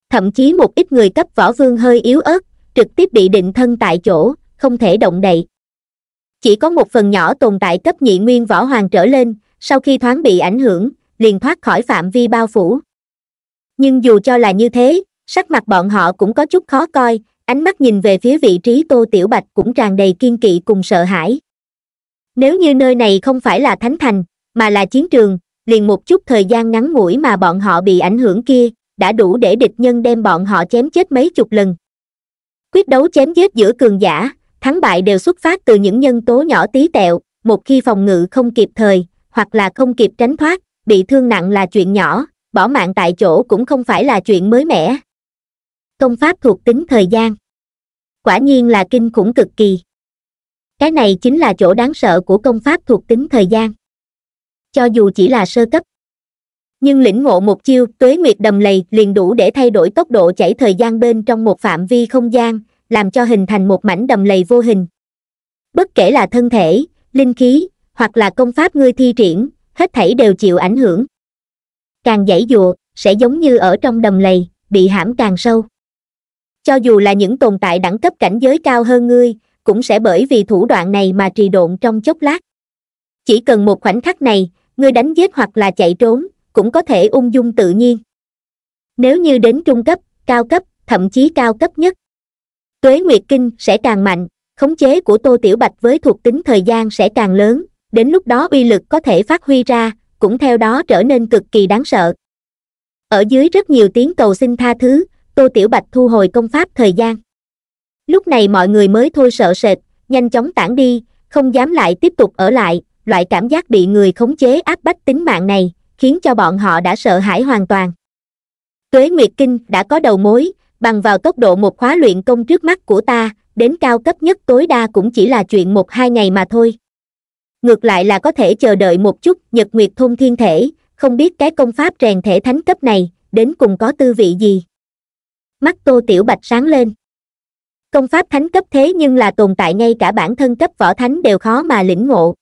thậm chí một ít người cấp võ vương hơi yếu ớt trực tiếp bị định thân tại chỗ không thể động đậy chỉ có một phần nhỏ tồn tại cấp nhị nguyên võ hoàng trở lên sau khi thoáng bị ảnh hưởng liền thoát khỏi phạm vi bao phủ nhưng dù cho là như thế sắc mặt bọn họ cũng có chút khó coi ánh mắt nhìn về phía vị trí tô tiểu bạch cũng tràn đầy kiên kỵ cùng sợ hãi nếu như nơi này không phải là thánh thành mà là chiến trường liền một chút thời gian ngắn ngủi mà bọn họ bị ảnh hưởng kia đã đủ để địch nhân đem bọn họ chém chết mấy chục lần quyết đấu chém giết giữa cường giả thắng bại đều xuất phát từ những nhân tố nhỏ tí tẹo một khi phòng ngự không kịp thời hoặc là không kịp tránh thoát bị thương nặng là chuyện nhỏ bỏ mạng tại chỗ cũng không phải là chuyện mới mẻ công pháp thuộc tính thời gian quả nhiên là kinh khủng cực kỳ cái này chính là chỗ đáng sợ của công pháp thuộc tính thời gian cho dù chỉ là sơ cấp nhưng lĩnh ngộ một chiêu tuế nguyệt đầm lầy liền đủ để thay đổi tốc độ chảy thời gian bên trong một phạm vi không gian làm cho hình thành một mảnh đầm lầy vô hình bất kể là thân thể linh khí hoặc là công pháp ngươi thi triển hết thảy đều chịu ảnh hưởng càng dãy dụa sẽ giống như ở trong đầm lầy bị hãm càng sâu cho dù là những tồn tại đẳng cấp cảnh giới cao hơn ngươi cũng sẽ bởi vì thủ đoạn này mà trì độn trong chốc lát chỉ cần một khoảnh khắc này ngươi đánh giết hoặc là chạy trốn cũng có thể ung dung tự nhiên nếu như đến trung cấp cao cấp thậm chí cao cấp nhất tuế nguyệt kinh sẽ càng mạnh khống chế của tô tiểu bạch với thuộc tính thời gian sẽ càng lớn đến lúc đó uy lực có thể phát huy ra cũng theo đó trở nên cực kỳ đáng sợ ở dưới rất nhiều tiếng cầu xin tha thứ tô tiểu bạch thu hồi công pháp thời gian lúc này mọi người mới thôi sợ sệt nhanh chóng tản đi không dám lại tiếp tục ở lại loại cảm giác bị người khống chế áp bách tính mạng này khiến cho bọn họ đã sợ hãi hoàn toàn tuế nguyệt kinh đã có đầu mối bằng vào tốc độ một khóa luyện công trước mắt của ta đến cao cấp nhất tối đa cũng chỉ là chuyện một hai ngày mà thôi ngược lại là có thể chờ đợi một chút nhật nguyệt thôn thiên thể không biết cái công pháp rèn thể thánh cấp này đến cùng có tư vị gì mắt tô tiểu bạch sáng lên công pháp thánh cấp thế nhưng là tồn tại ngay cả bản thân cấp võ thánh đều khó mà lĩnh ngộ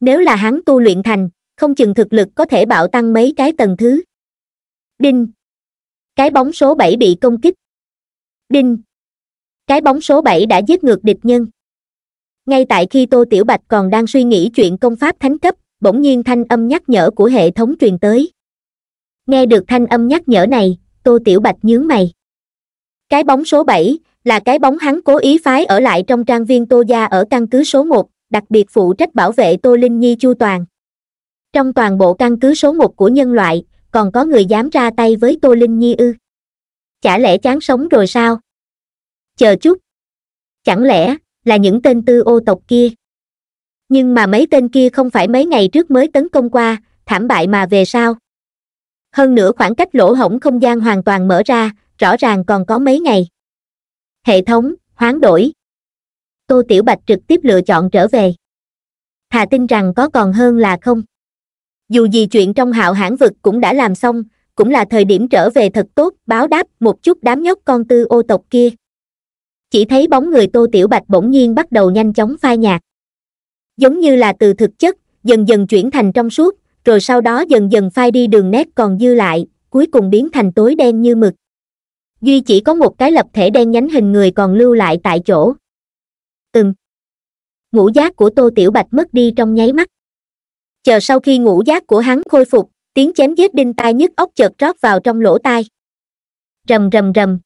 nếu là hắn tu luyện thành không chừng thực lực có thể bạo tăng mấy cái tầng thứ đinh cái bóng số bảy bị công kích đinh cái bóng số bảy đã giết ngược địch nhân ngay tại khi tô tiểu bạch còn đang suy nghĩ chuyện công pháp thánh cấp bỗng nhiên thanh âm nhắc nhở của hệ thống truyền tới nghe được thanh âm nhắc nhở này tô tiểu bạch nhướng mày cái bóng số bảy là cái bóng hắn cố ý phái ở lại trong trang viên tô gia ở căn cứ số một đặc biệt phụ trách bảo vệ tô linh nhi chu toàn trong toàn bộ căn cứ số một của nhân loại còn có người dám ra tay với tô linh nhi ư chả lẽ chán sống rồi sao chờ chút chẳng lẽ là những tên tư ô tộc kia nhưng mà mấy tên kia không phải mấy ngày trước mới tấn công qua thảm bại mà về sao? hơn nữa khoảng cách lỗ hổng không gian hoàn toàn mở ra rõ ràng còn có mấy ngày hệ thống hoán đổi tô tiểu bạch trực tiếp lựa chọn trở về thà tin rằng có còn hơn là không dù gì chuyện trong hạo hãn vực cũng đã làm xong cũng là thời điểm trở về thật tốt báo đáp một chút đám nhóc con tư ô tộc kia chỉ thấy bóng người tô tiểu bạch bỗng nhiên bắt đầu nhanh chóng phai nhạt giống như là từ thực chất dần dần chuyển thành trong suốt rồi sau đó dần dần phai đi đường nét còn dư lại cuối cùng biến thành tối đen như mực duy chỉ có một cái lập thể đen nhánh hình người còn lưu lại tại chỗ ừm ngũ giác của tô tiểu bạch mất đi trong nháy mắt chờ sau khi ngũ giác của hắn khôi phục tiếng chém giết đinh tai nhức ốc chợt rót vào trong lỗ tai rầm rầm rầm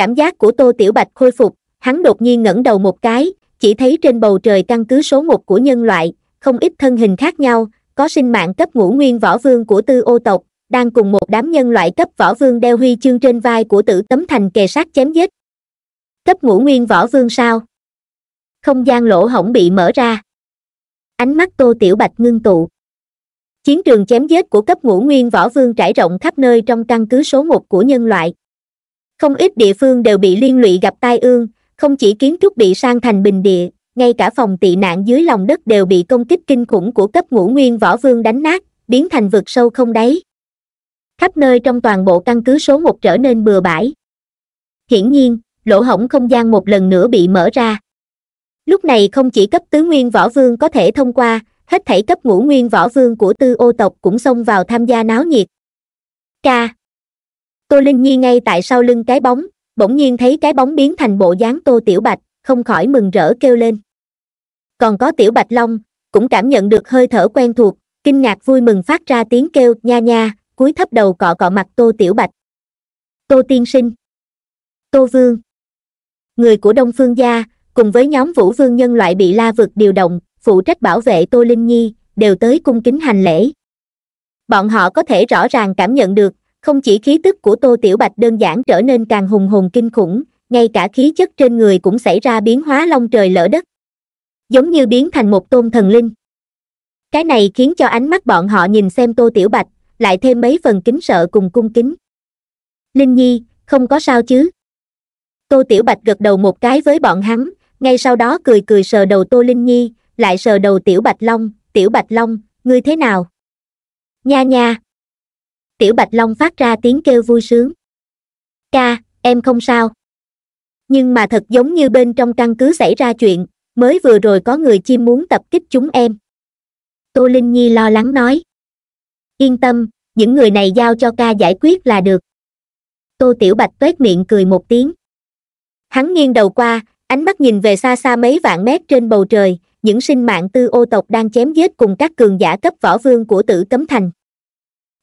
cảm giác của tô tiểu bạch khôi phục hắn đột nhiên ngẩng đầu một cái chỉ thấy trên bầu trời căn cứ số một của nhân loại không ít thân hình khác nhau có sinh mạng cấp ngũ nguyên võ vương của tư ô tộc đang cùng một đám nhân loại cấp võ vương đeo huy chương trên vai của tử tấm thành kề sát chém giết cấp ngũ nguyên võ vương sao không gian lỗ hổng bị mở ra ánh mắt tô tiểu bạch ngưng tụ chiến trường chém giết của cấp ngũ nguyên võ vương trải rộng khắp nơi trong căn cứ số một của nhân loại không ít địa phương đều bị liên lụy gặp tai ương không chỉ kiến trúc bị sang thành bình địa ngay cả phòng tị nạn dưới lòng đất đều bị công kích kinh khủng của cấp ngũ nguyên võ vương đánh nát biến thành vực sâu không đáy khắp nơi trong toàn bộ căn cứ số một trở nên bừa bãi hiển nhiên lỗ hổng không gian một lần nữa bị mở ra lúc này không chỉ cấp tứ nguyên võ vương có thể thông qua hết thảy cấp ngũ nguyên võ vương của tư ô tộc cũng xông vào tham gia náo nhiệt ca tô linh nhi ngay tại sau lưng cái bóng bỗng nhiên thấy cái bóng biến thành bộ dáng tô tiểu bạch không khỏi mừng rỡ kêu lên còn có tiểu bạch long cũng cảm nhận được hơi thở quen thuộc kinh ngạc vui mừng phát ra tiếng kêu nha nha cúi thấp đầu cọ cọ mặt tô tiểu bạch tô tiên sinh tô vương người của đông phương gia cùng với nhóm vũ vương nhân loại bị la vực điều động phụ trách bảo vệ tô linh nhi đều tới cung kính hành lễ bọn họ có thể rõ ràng cảm nhận được không chỉ khí tức của tô tiểu bạch đơn giản trở nên càng hùng hùng kinh khủng ngay cả khí chất trên người cũng xảy ra biến hóa long trời lỡ đất giống như biến thành một tôn thần linh cái này khiến cho ánh mắt bọn họ nhìn xem tô tiểu bạch lại thêm mấy phần kính sợ cùng cung kính linh nhi không có sao chứ tô tiểu bạch gật đầu một cái với bọn hắn ngay sau đó cười cười sờ đầu tô linh nhi lại sờ đầu tiểu bạch long tiểu bạch long ngươi thế nào nha nha tiểu bạch long phát ra tiếng kêu vui sướng ca em không sao nhưng mà thật giống như bên trong căn cứ xảy ra chuyện mới vừa rồi có người chim muốn tập kích chúng em tô linh nhi lo lắng nói yên tâm những người này giao cho ca giải quyết là được tô tiểu bạch tuét miệng cười một tiếng hắn nghiêng đầu qua ánh mắt nhìn về xa xa mấy vạn mét trên bầu trời những sinh mạng tư ô tộc đang chém giết cùng các cường giả cấp võ vương của tử cấm thành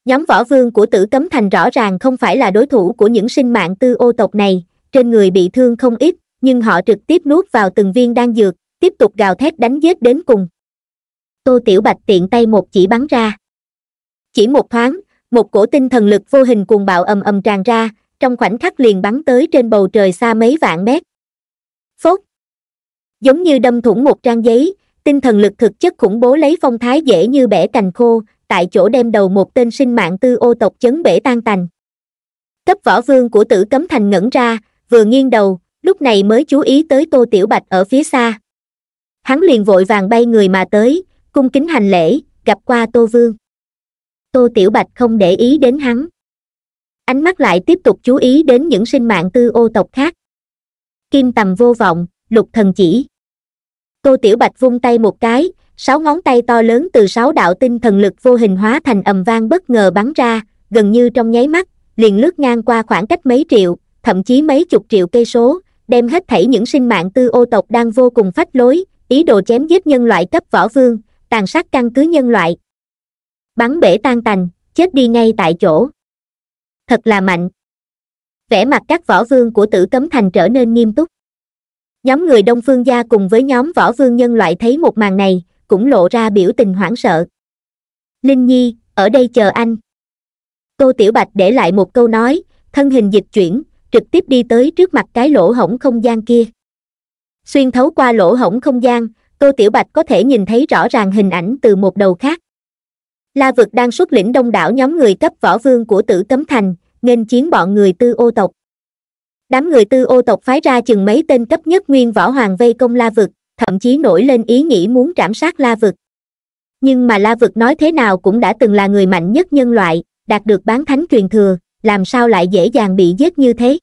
Nhóm võ vương của tử cấm thành rõ ràng không phải là đối thủ của những sinh mạng tư ô tộc này, trên người bị thương không ít, nhưng họ trực tiếp nuốt vào từng viên đan dược, tiếp tục gào thét đánh giết đến cùng. Tô Tiểu Bạch tiện tay một chỉ bắn ra. Chỉ một thoáng, một cổ tinh thần lực vô hình cuồng bạo ầm ầm tràn ra, trong khoảnh khắc liền bắn tới trên bầu trời xa mấy vạn mét. Phốt! Giống như đâm thủng một trang giấy, tinh thần lực thực chất khủng bố lấy phong thái dễ như bẻ cành khô, tại chỗ đem đầu một tên sinh mạng tư ô tộc chấn bể tan tành cấp võ vương của tử cấm thành ngẩn ra vừa nghiêng đầu lúc này mới chú ý tới tô tiểu bạch ở phía xa hắn liền vội vàng bay người mà tới cung kính hành lễ gặp qua tô vương tô tiểu bạch không để ý đến hắn ánh mắt lại tiếp tục chú ý đến những sinh mạng tư ô tộc khác kim tầm vô vọng lục thần chỉ tô tiểu bạch vung tay một cái sáu ngón tay to lớn từ sáu đạo tinh thần lực vô hình hóa thành ầm vang bất ngờ bắn ra, gần như trong nháy mắt, liền lướt ngang qua khoảng cách mấy triệu, thậm chí mấy chục triệu cây số, đem hết thảy những sinh mạng tư ô tộc đang vô cùng phách lối, ý đồ chém giết nhân loại cấp võ vương, tàn sát căn cứ nhân loại. Bắn bể tan tành, chết đi ngay tại chỗ. Thật là mạnh. Vẻ mặt các võ vương của tử cấm thành trở nên nghiêm túc. Nhóm người Đông Phương gia cùng với nhóm võ vương nhân loại thấy một màn này, cũng lộ ra biểu tình hoảng sợ. Linh Nhi, ở đây chờ anh. Tô Tiểu Bạch để lại một câu nói, thân hình dịch chuyển, trực tiếp đi tới trước mặt cái lỗ hổng không gian kia. Xuyên thấu qua lỗ hổng không gian, Tô Tiểu Bạch có thể nhìn thấy rõ ràng hình ảnh từ một đầu khác. La Vực đang xuất lĩnh đông đảo nhóm người cấp võ vương của tử cấm thành, nghênh chiến bọn người tư ô tộc. Đám người tư ô tộc phái ra chừng mấy tên cấp nhất nguyên võ hoàng vây công La Vực, thậm chí nổi lên ý nghĩ muốn trảm sát la vực nhưng mà la vực nói thế nào cũng đã từng là người mạnh nhất nhân loại đạt được bán thánh truyền thừa làm sao lại dễ dàng bị giết như thế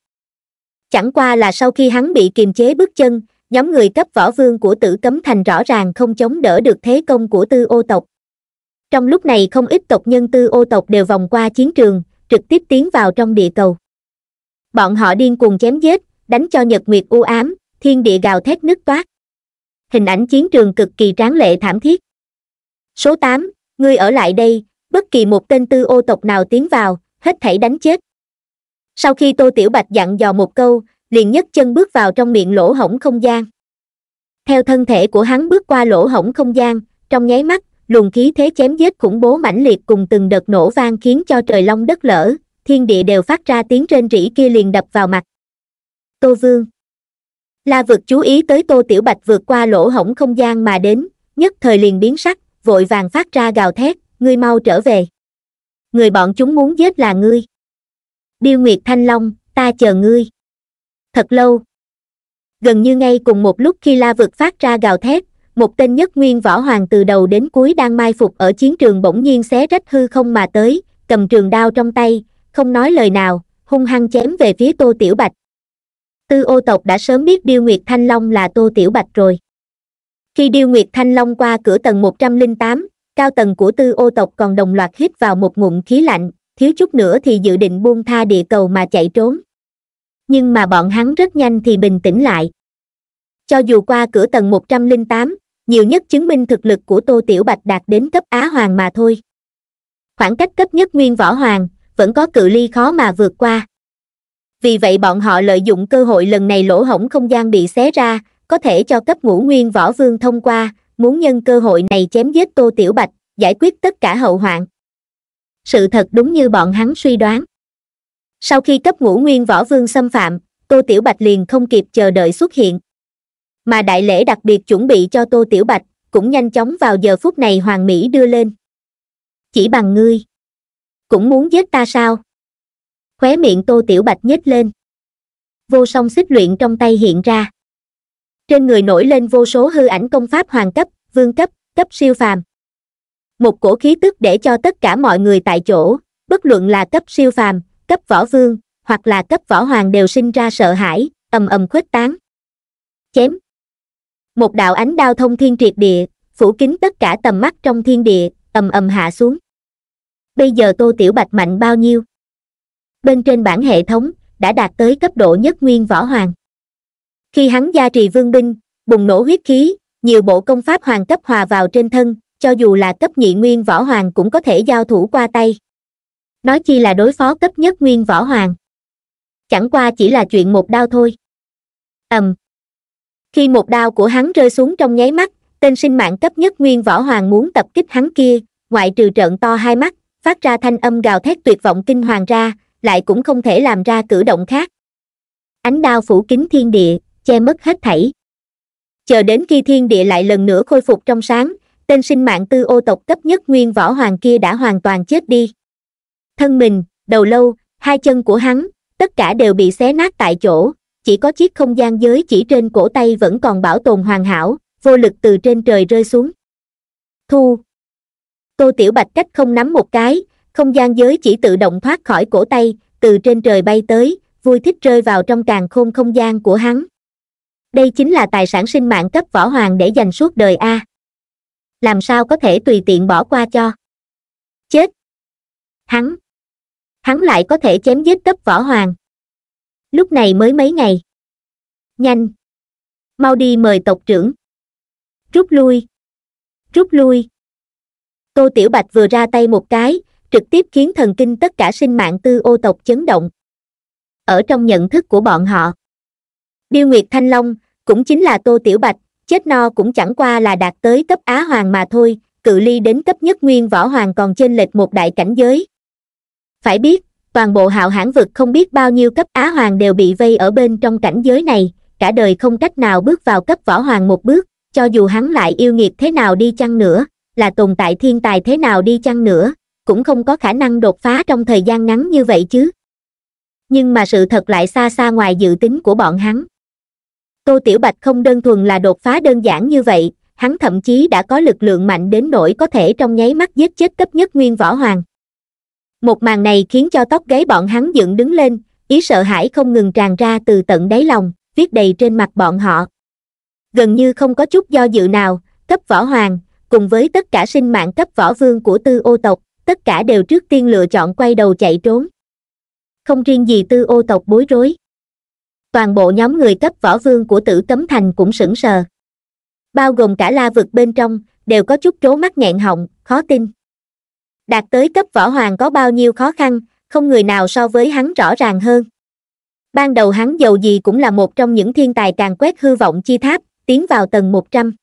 chẳng qua là sau khi hắn bị kiềm chế bước chân nhóm người cấp võ vương của tử cấm thành rõ ràng không chống đỡ được thế công của tư ô tộc trong lúc này không ít tộc nhân tư ô tộc đều vòng qua chiến trường trực tiếp tiến vào trong địa cầu bọn họ điên cuồng chém giết đánh cho nhật nguyệt u ám thiên địa gào thét nứt toát hình ảnh chiến trường cực kỳ tráng lệ thảm thiết số tám ngươi ở lại đây bất kỳ một tên tư ô tộc nào tiến vào hết thảy đánh chết sau khi tô tiểu bạch dặn dò một câu liền nhất chân bước vào trong miệng lỗ hổng không gian theo thân thể của hắn bước qua lỗ hổng không gian trong nháy mắt luồng khí thế chém giết khủng bố mãnh liệt cùng từng đợt nổ vang khiến cho trời long đất lở thiên địa đều phát ra tiếng rên rỉ kia liền đập vào mặt tô vương la vực chú ý tới tô tiểu bạch vượt qua lỗ hổng không gian mà đến nhất thời liền biến sắc vội vàng phát ra gào thét ngươi mau trở về người bọn chúng muốn giết là ngươi điêu nguyệt thanh long ta chờ ngươi thật lâu gần như ngay cùng một lúc khi la vực phát ra gào thét một tên nhất nguyên võ hoàng từ đầu đến cuối đang mai phục ở chiến trường bỗng nhiên xé rách hư không mà tới cầm trường đao trong tay không nói lời nào hung hăng chém về phía tô tiểu bạch tư ô tộc đã sớm biết điêu nguyệt thanh long là tô tiểu bạch rồi khi điêu nguyệt thanh long qua cửa tầng một trăm linh tám cao tầng của tư ô tộc còn đồng loạt hít vào một ngụm khí lạnh thiếu chút nữa thì dự định buông tha địa cầu mà chạy trốn nhưng mà bọn hắn rất nhanh thì bình tĩnh lại cho dù qua cửa tầng một trăm linh tám nhiều nhất chứng minh thực lực của tô tiểu bạch đạt đến cấp á hoàng mà thôi khoảng cách cấp nhất nguyên võ hoàng vẫn có cự ly khó mà vượt qua vì vậy bọn họ lợi dụng cơ hội lần này lỗ hổng không gian bị xé ra có thể cho cấp ngũ nguyên võ vương thông qua muốn nhân cơ hội này chém giết tô tiểu bạch giải quyết tất cả hậu hoạn sự thật đúng như bọn hắn suy đoán sau khi cấp ngũ nguyên võ vương xâm phạm tô tiểu bạch liền không kịp chờ đợi xuất hiện mà đại lễ đặc biệt chuẩn bị cho tô tiểu bạch cũng nhanh chóng vào giờ phút này hoàng mỹ đưa lên chỉ bằng ngươi cũng muốn giết ta sao khóe miệng tô tiểu bạch nhếch lên vô song xích luyện trong tay hiện ra trên người nổi lên vô số hư ảnh công pháp hoàng cấp vương cấp cấp siêu phàm một cổ khí tức để cho tất cả mọi người tại chỗ bất luận là cấp siêu phàm cấp võ vương hoặc là cấp võ hoàng đều sinh ra sợ hãi ầm ầm khuếch tán chém một đạo ánh đao thông thiên triệt địa phủ kín tất cả tầm mắt trong thiên địa ầm ầm hạ xuống bây giờ tô tiểu bạch mạnh bao nhiêu bên trên bản hệ thống đã đạt tới cấp độ nhất nguyên võ hoàng khi hắn gia trì vương binh bùng nổ huyết khí nhiều bộ công pháp hoàng cấp hòa vào trên thân cho dù là cấp nhị nguyên võ hoàng cũng có thể giao thủ qua tay nói chi là đối phó cấp nhất nguyên võ hoàng chẳng qua chỉ là chuyện một đao thôi ầm khi một đao của hắn rơi xuống trong nháy mắt tên sinh mạng cấp nhất nguyên võ hoàng muốn tập kích hắn kia ngoại trừ trợn to hai mắt phát ra thanh âm gào thét tuyệt vọng kinh hoàng ra lại cũng không thể làm ra cử động khác ánh đao phủ kín thiên địa che mất hết thảy chờ đến khi thiên địa lại lần nữa khôi phục trong sáng tên sinh mạng tư ô tộc cấp nhất nguyên võ hoàng kia đã hoàn toàn chết đi thân mình đầu lâu hai chân của hắn tất cả đều bị xé nát tại chỗ chỉ có chiếc không gian giới chỉ trên cổ tay vẫn còn bảo tồn hoàn hảo vô lực từ trên trời rơi xuống thu tô tiểu bạch cách không nắm một cái không gian giới chỉ tự động thoát khỏi cổ tay từ trên trời bay tới vui thích rơi vào trong càng khôn không gian của hắn đây chính là tài sản sinh mạng cấp võ hoàng để dành suốt đời a làm sao có thể tùy tiện bỏ qua cho chết hắn hắn lại có thể chém giết cấp võ hoàng lúc này mới mấy ngày nhanh mau đi mời tộc trưởng rút lui rút lui tô tiểu bạch vừa ra tay một cái trực tiếp khiến thần kinh tất cả sinh mạng tư ô tộc chấn động ở trong nhận thức của bọn họ điêu nguyệt thanh long cũng chính là tô tiểu bạch chết no cũng chẳng qua là đạt tới cấp á hoàng mà thôi cự ly đến cấp nhất nguyên võ hoàng còn trên lệch một đại cảnh giới phải biết toàn bộ hạo hãn vực không biết bao nhiêu cấp á hoàng đều bị vây ở bên trong cảnh giới này cả đời không cách nào bước vào cấp võ hoàng một bước cho dù hắn lại yêu nghiệt thế nào đi chăng nữa là tồn tại thiên tài thế nào đi chăng nữa cũng không có khả năng đột phá trong thời gian ngắn như vậy chứ nhưng mà sự thật lại xa xa ngoài dự tính của bọn hắn tô tiểu bạch không đơn thuần là đột phá đơn giản như vậy hắn thậm chí đã có lực lượng mạnh đến nỗi có thể trong nháy mắt giết chết cấp nhất nguyên võ hoàng một màn này khiến cho tóc gáy bọn hắn dựng đứng lên ý sợ hãi không ngừng tràn ra từ tận đáy lòng viết đầy trên mặt bọn họ gần như không có chút do dự nào cấp võ hoàng cùng với tất cả sinh mạng cấp võ vương của tư ô tộc tất cả đều trước tiên lựa chọn quay đầu chạy trốn không riêng gì tư ô tộc bối rối toàn bộ nhóm người cấp võ vương của tử cấm thành cũng sững sờ bao gồm cả la vực bên trong đều có chút trố mắt nghẹn họng khó tin đạt tới cấp võ hoàng có bao nhiêu khó khăn không người nào so với hắn rõ ràng hơn ban đầu hắn giàu gì cũng là một trong những thiên tài càng quét hư vọng chi tháp tiến vào tầng một trăm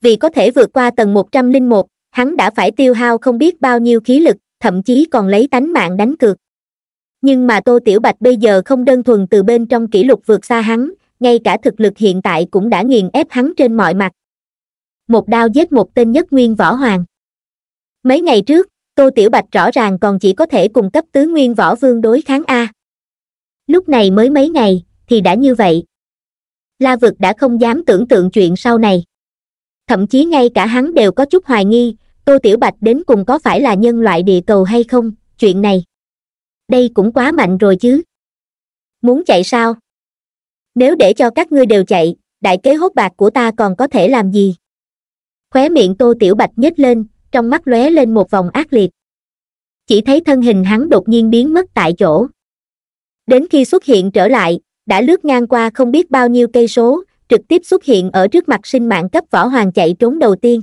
vì có thể vượt qua tầng một trăm linh một hắn đã phải tiêu hao không biết bao nhiêu khí lực thậm chí còn lấy tánh mạng đánh cược nhưng mà tô tiểu bạch bây giờ không đơn thuần từ bên trong kỷ lục vượt xa hắn ngay cả thực lực hiện tại cũng đã nghiền ép hắn trên mọi mặt một đao giết một tên nhất nguyên võ hoàng mấy ngày trước tô tiểu bạch rõ ràng còn chỉ có thể cùng cấp tứ nguyên võ vương đối kháng a lúc này mới mấy ngày thì đã như vậy la vực đã không dám tưởng tượng chuyện sau này thậm chí ngay cả hắn đều có chút hoài nghi tô tiểu bạch đến cùng có phải là nhân loại địa cầu hay không chuyện này đây cũng quá mạnh rồi chứ muốn chạy sao nếu để cho các ngươi đều chạy đại kế hốt bạc của ta còn có thể làm gì khóe miệng tô tiểu bạch nhếch lên trong mắt lóe lên một vòng ác liệt chỉ thấy thân hình hắn đột nhiên biến mất tại chỗ đến khi xuất hiện trở lại đã lướt ngang qua không biết bao nhiêu cây số trực tiếp xuất hiện ở trước mặt sinh mạng cấp võ hoàng chạy trốn đầu tiên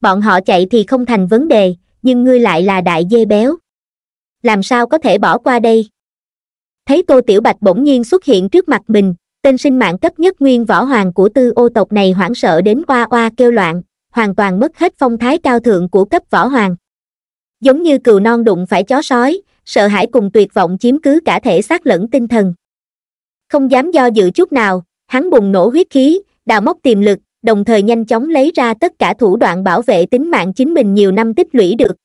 bọn họ chạy thì không thành vấn đề nhưng ngươi lại là đại dê béo làm sao có thể bỏ qua đây thấy tô tiểu bạch bỗng nhiên xuất hiện trước mặt mình tên sinh mạng cấp nhất nguyên võ hoàng của tư ô tộc này hoảng sợ đến oa oa kêu loạn hoàn toàn mất hết phong thái cao thượng của cấp võ hoàng giống như cừu non đụng phải chó sói sợ hãi cùng tuyệt vọng chiếm cứ cả thể xác lẫn tinh thần không dám do dự chút nào hắn bùng nổ huyết khí đào móc tiềm lực đồng thời nhanh chóng lấy ra tất cả thủ đoạn bảo vệ tính mạng chính mình nhiều năm tích lũy được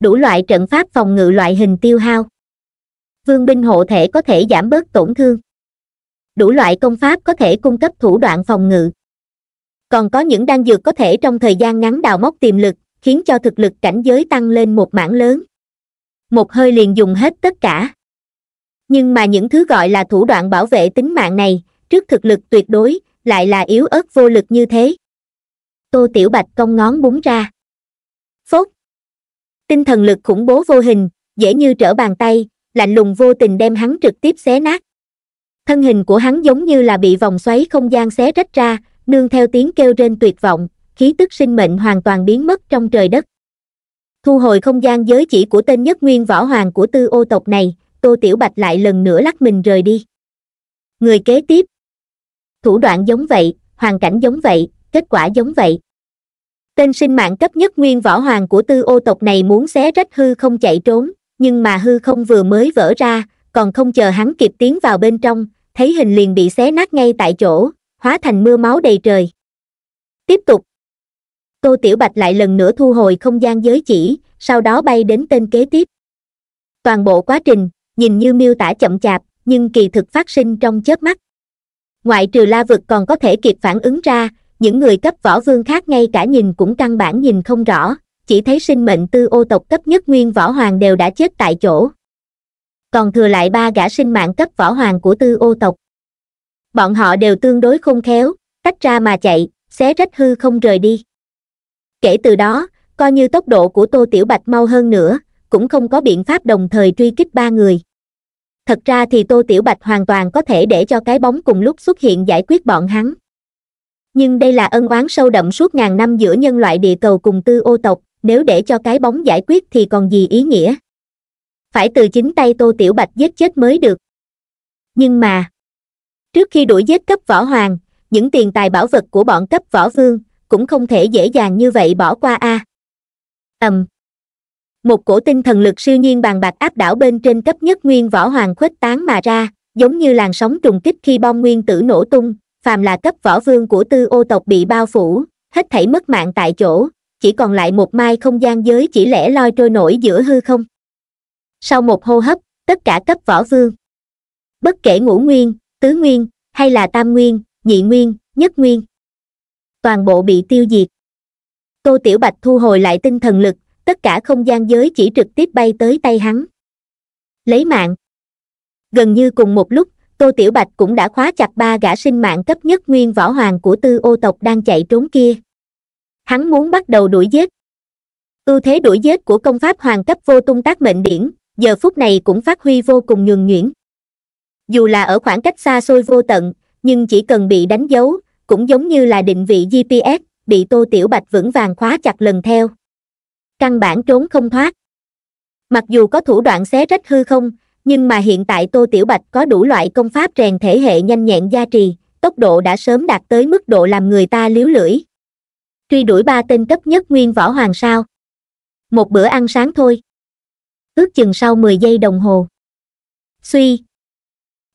đủ loại trận pháp phòng ngự loại hình tiêu hao vương binh hộ thể có thể giảm bớt tổn thương đủ loại công pháp có thể cung cấp thủ đoạn phòng ngự còn có những đan dược có thể trong thời gian ngắn đào móc tiềm lực khiến cho thực lực cảnh giới tăng lên một mảng lớn một hơi liền dùng hết tất cả nhưng mà những thứ gọi là thủ đoạn bảo vệ tính mạng này trước thực lực tuyệt đối lại là yếu ớt vô lực như thế tô tiểu bạch cong ngón búng ra phốt tinh thần lực khủng bố vô hình dễ như trở bàn tay lạnh lùng vô tình đem hắn trực tiếp xé nát thân hình của hắn giống như là bị vòng xoáy không gian xé rách ra nương theo tiếng kêu rên tuyệt vọng khí tức sinh mệnh hoàn toàn biến mất trong trời đất thu hồi không gian giới chỉ của tên nhất nguyên võ hoàng của tư ô tộc này tô tiểu bạch lại lần nữa lắc mình rời đi người kế tiếp thủ đoạn giống vậy hoàn cảnh giống vậy kết quả giống vậy tên sinh mạng cấp nhất nguyên võ hoàng của tư ô tộc này muốn xé rách hư không chạy trốn nhưng mà hư không vừa mới vỡ ra còn không chờ hắn kịp tiến vào bên trong thấy hình liền bị xé nát ngay tại chỗ hóa thành mưa máu đầy trời tiếp tục tô tiểu bạch lại lần nữa thu hồi không gian giới chỉ sau đó bay đến tên kế tiếp toàn bộ quá trình nhìn như miêu tả chậm chạp nhưng kỳ thực phát sinh trong chớp mắt ngoại trừ la vực còn có thể kịp phản ứng ra những người cấp võ vương khác ngay cả nhìn cũng căn bản nhìn không rõ chỉ thấy sinh mệnh tư ô tộc cấp nhất nguyên võ hoàng đều đã chết tại chỗ còn thừa lại ba gã sinh mạng cấp võ hoàng của tư ô tộc bọn họ đều tương đối khôn khéo tách ra mà chạy xé rách hư không rời đi kể từ đó coi như tốc độ của tô tiểu bạch mau hơn nữa cũng không có biện pháp đồng thời truy kích ba người thật ra thì tô tiểu bạch hoàn toàn có thể để cho cái bóng cùng lúc xuất hiện giải quyết bọn hắn nhưng đây là ân oán sâu đậm suốt ngàn năm giữa nhân loại địa cầu cùng tư ô tộc nếu để cho cái bóng giải quyết thì còn gì ý nghĩa phải từ chính tay tô tiểu bạch giết chết mới được nhưng mà trước khi đuổi giết cấp võ hoàng những tiền tài bảo vật của bọn cấp võ vương cũng không thể dễ dàng như vậy bỏ qua a à. ầm um một cổ tinh thần lực siêu nhiên bàn bạc áp đảo bên trên cấp nhất nguyên võ hoàng khuếch tán mà ra giống như làn sóng trùng kích khi bom nguyên tử nổ tung phàm là cấp võ vương của tư ô tộc bị bao phủ hết thảy mất mạng tại chỗ chỉ còn lại một mai không gian giới chỉ lẻ loi trôi nổi giữa hư không sau một hô hấp tất cả cấp võ vương bất kể ngũ nguyên tứ nguyên hay là tam nguyên nhị nguyên nhất nguyên toàn bộ bị tiêu diệt tô tiểu bạch thu hồi lại tinh thần lực tất cả không gian giới chỉ trực tiếp bay tới tay hắn lấy mạng gần như cùng một lúc tô tiểu bạch cũng đã khóa chặt ba gã sinh mạng cấp nhất nguyên võ hoàng của tư ô tộc đang chạy trốn kia hắn muốn bắt đầu đuổi giết ưu thế đuổi giết của công pháp hoàng cấp vô tung tác mệnh điển giờ phút này cũng phát huy vô cùng nhường nhuyễn dù là ở khoảng cách xa xôi vô tận nhưng chỉ cần bị đánh dấu cũng giống như là định vị gps bị tô tiểu bạch vững vàng khóa chặt lần theo căn bản trốn không thoát mặc dù có thủ đoạn xé rách hư không nhưng mà hiện tại tô tiểu bạch có đủ loại công pháp rèn thể hệ nhanh nhẹn gia trì tốc độ đã sớm đạt tới mức độ làm người ta liếu lưỡi truy đuổi ba tên cấp nhất nguyên võ hoàng sao một bữa ăn sáng thôi ước chừng sau mười giây đồng hồ suy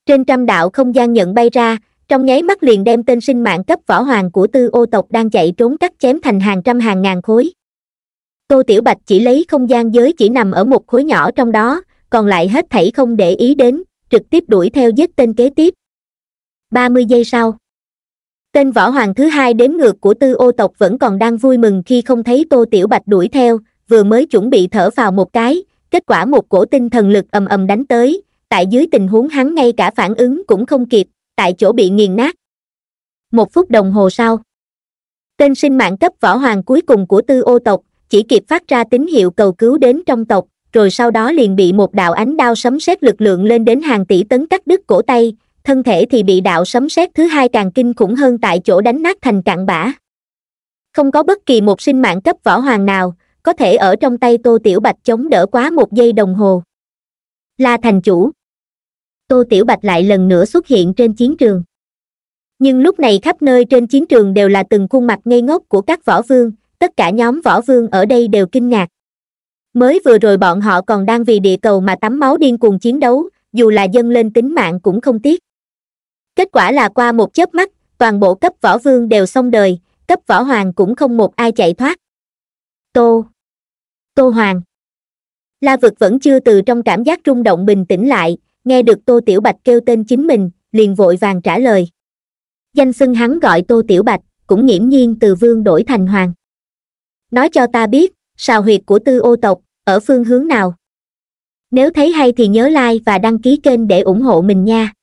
trên trăm đạo không gian nhận bay ra trong nháy mắt liền đem tên sinh mạng cấp võ hoàng của tư ô tộc đang chạy trốn cắt chém thành hàng trăm hàng ngàn khối tô tiểu bạch chỉ lấy không gian giới chỉ nằm ở một khối nhỏ trong đó còn lại hết thảy không để ý đến trực tiếp đuổi theo giết tên kế tiếp ba mươi giây sau tên võ hoàng thứ hai đếm ngược của tư ô tộc vẫn còn đang vui mừng khi không thấy tô tiểu bạch đuổi theo vừa mới chuẩn bị thở vào một cái kết quả một cổ tinh thần lực ầm ầm đánh tới tại dưới tình huống hắn ngay cả phản ứng cũng không kịp tại chỗ bị nghiền nát một phút đồng hồ sau tên sinh mạng cấp võ hoàng cuối cùng của tư ô tộc chỉ kịp phát ra tín hiệu cầu cứu đến trong tộc rồi sau đó liền bị một đạo ánh đao sấm sét lực lượng lên đến hàng tỷ tấn cắt đứt cổ tay thân thể thì bị đạo sấm sét thứ hai càng kinh khủng hơn tại chỗ đánh nát thành cạn bã không có bất kỳ một sinh mạng cấp võ hoàng nào có thể ở trong tay tô tiểu bạch chống đỡ quá một giây đồng hồ la thành chủ tô tiểu bạch lại lần nữa xuất hiện trên chiến trường nhưng lúc này khắp nơi trên chiến trường đều là từng khuôn mặt ngây ngốc của các võ vương tất cả nhóm võ vương ở đây đều kinh ngạc mới vừa rồi bọn họ còn đang vì địa cầu mà tắm máu điên cuồng chiến đấu dù là dâng lên tính mạng cũng không tiếc kết quả là qua một chớp mắt toàn bộ cấp võ vương đều xong đời cấp võ hoàng cũng không một ai chạy thoát tô tô hoàng la vực vẫn chưa từ trong cảm giác rung động bình tĩnh lại nghe được tô tiểu bạch kêu tên chính mình liền vội vàng trả lời danh xưng hắn gọi tô tiểu bạch cũng nghiễm nhiên từ vương đổi thành hoàng nói cho ta biết sào huyệt của tư ô tộc ở phương hướng nào nếu thấy hay thì nhớ like và đăng ký kênh để ủng hộ mình nha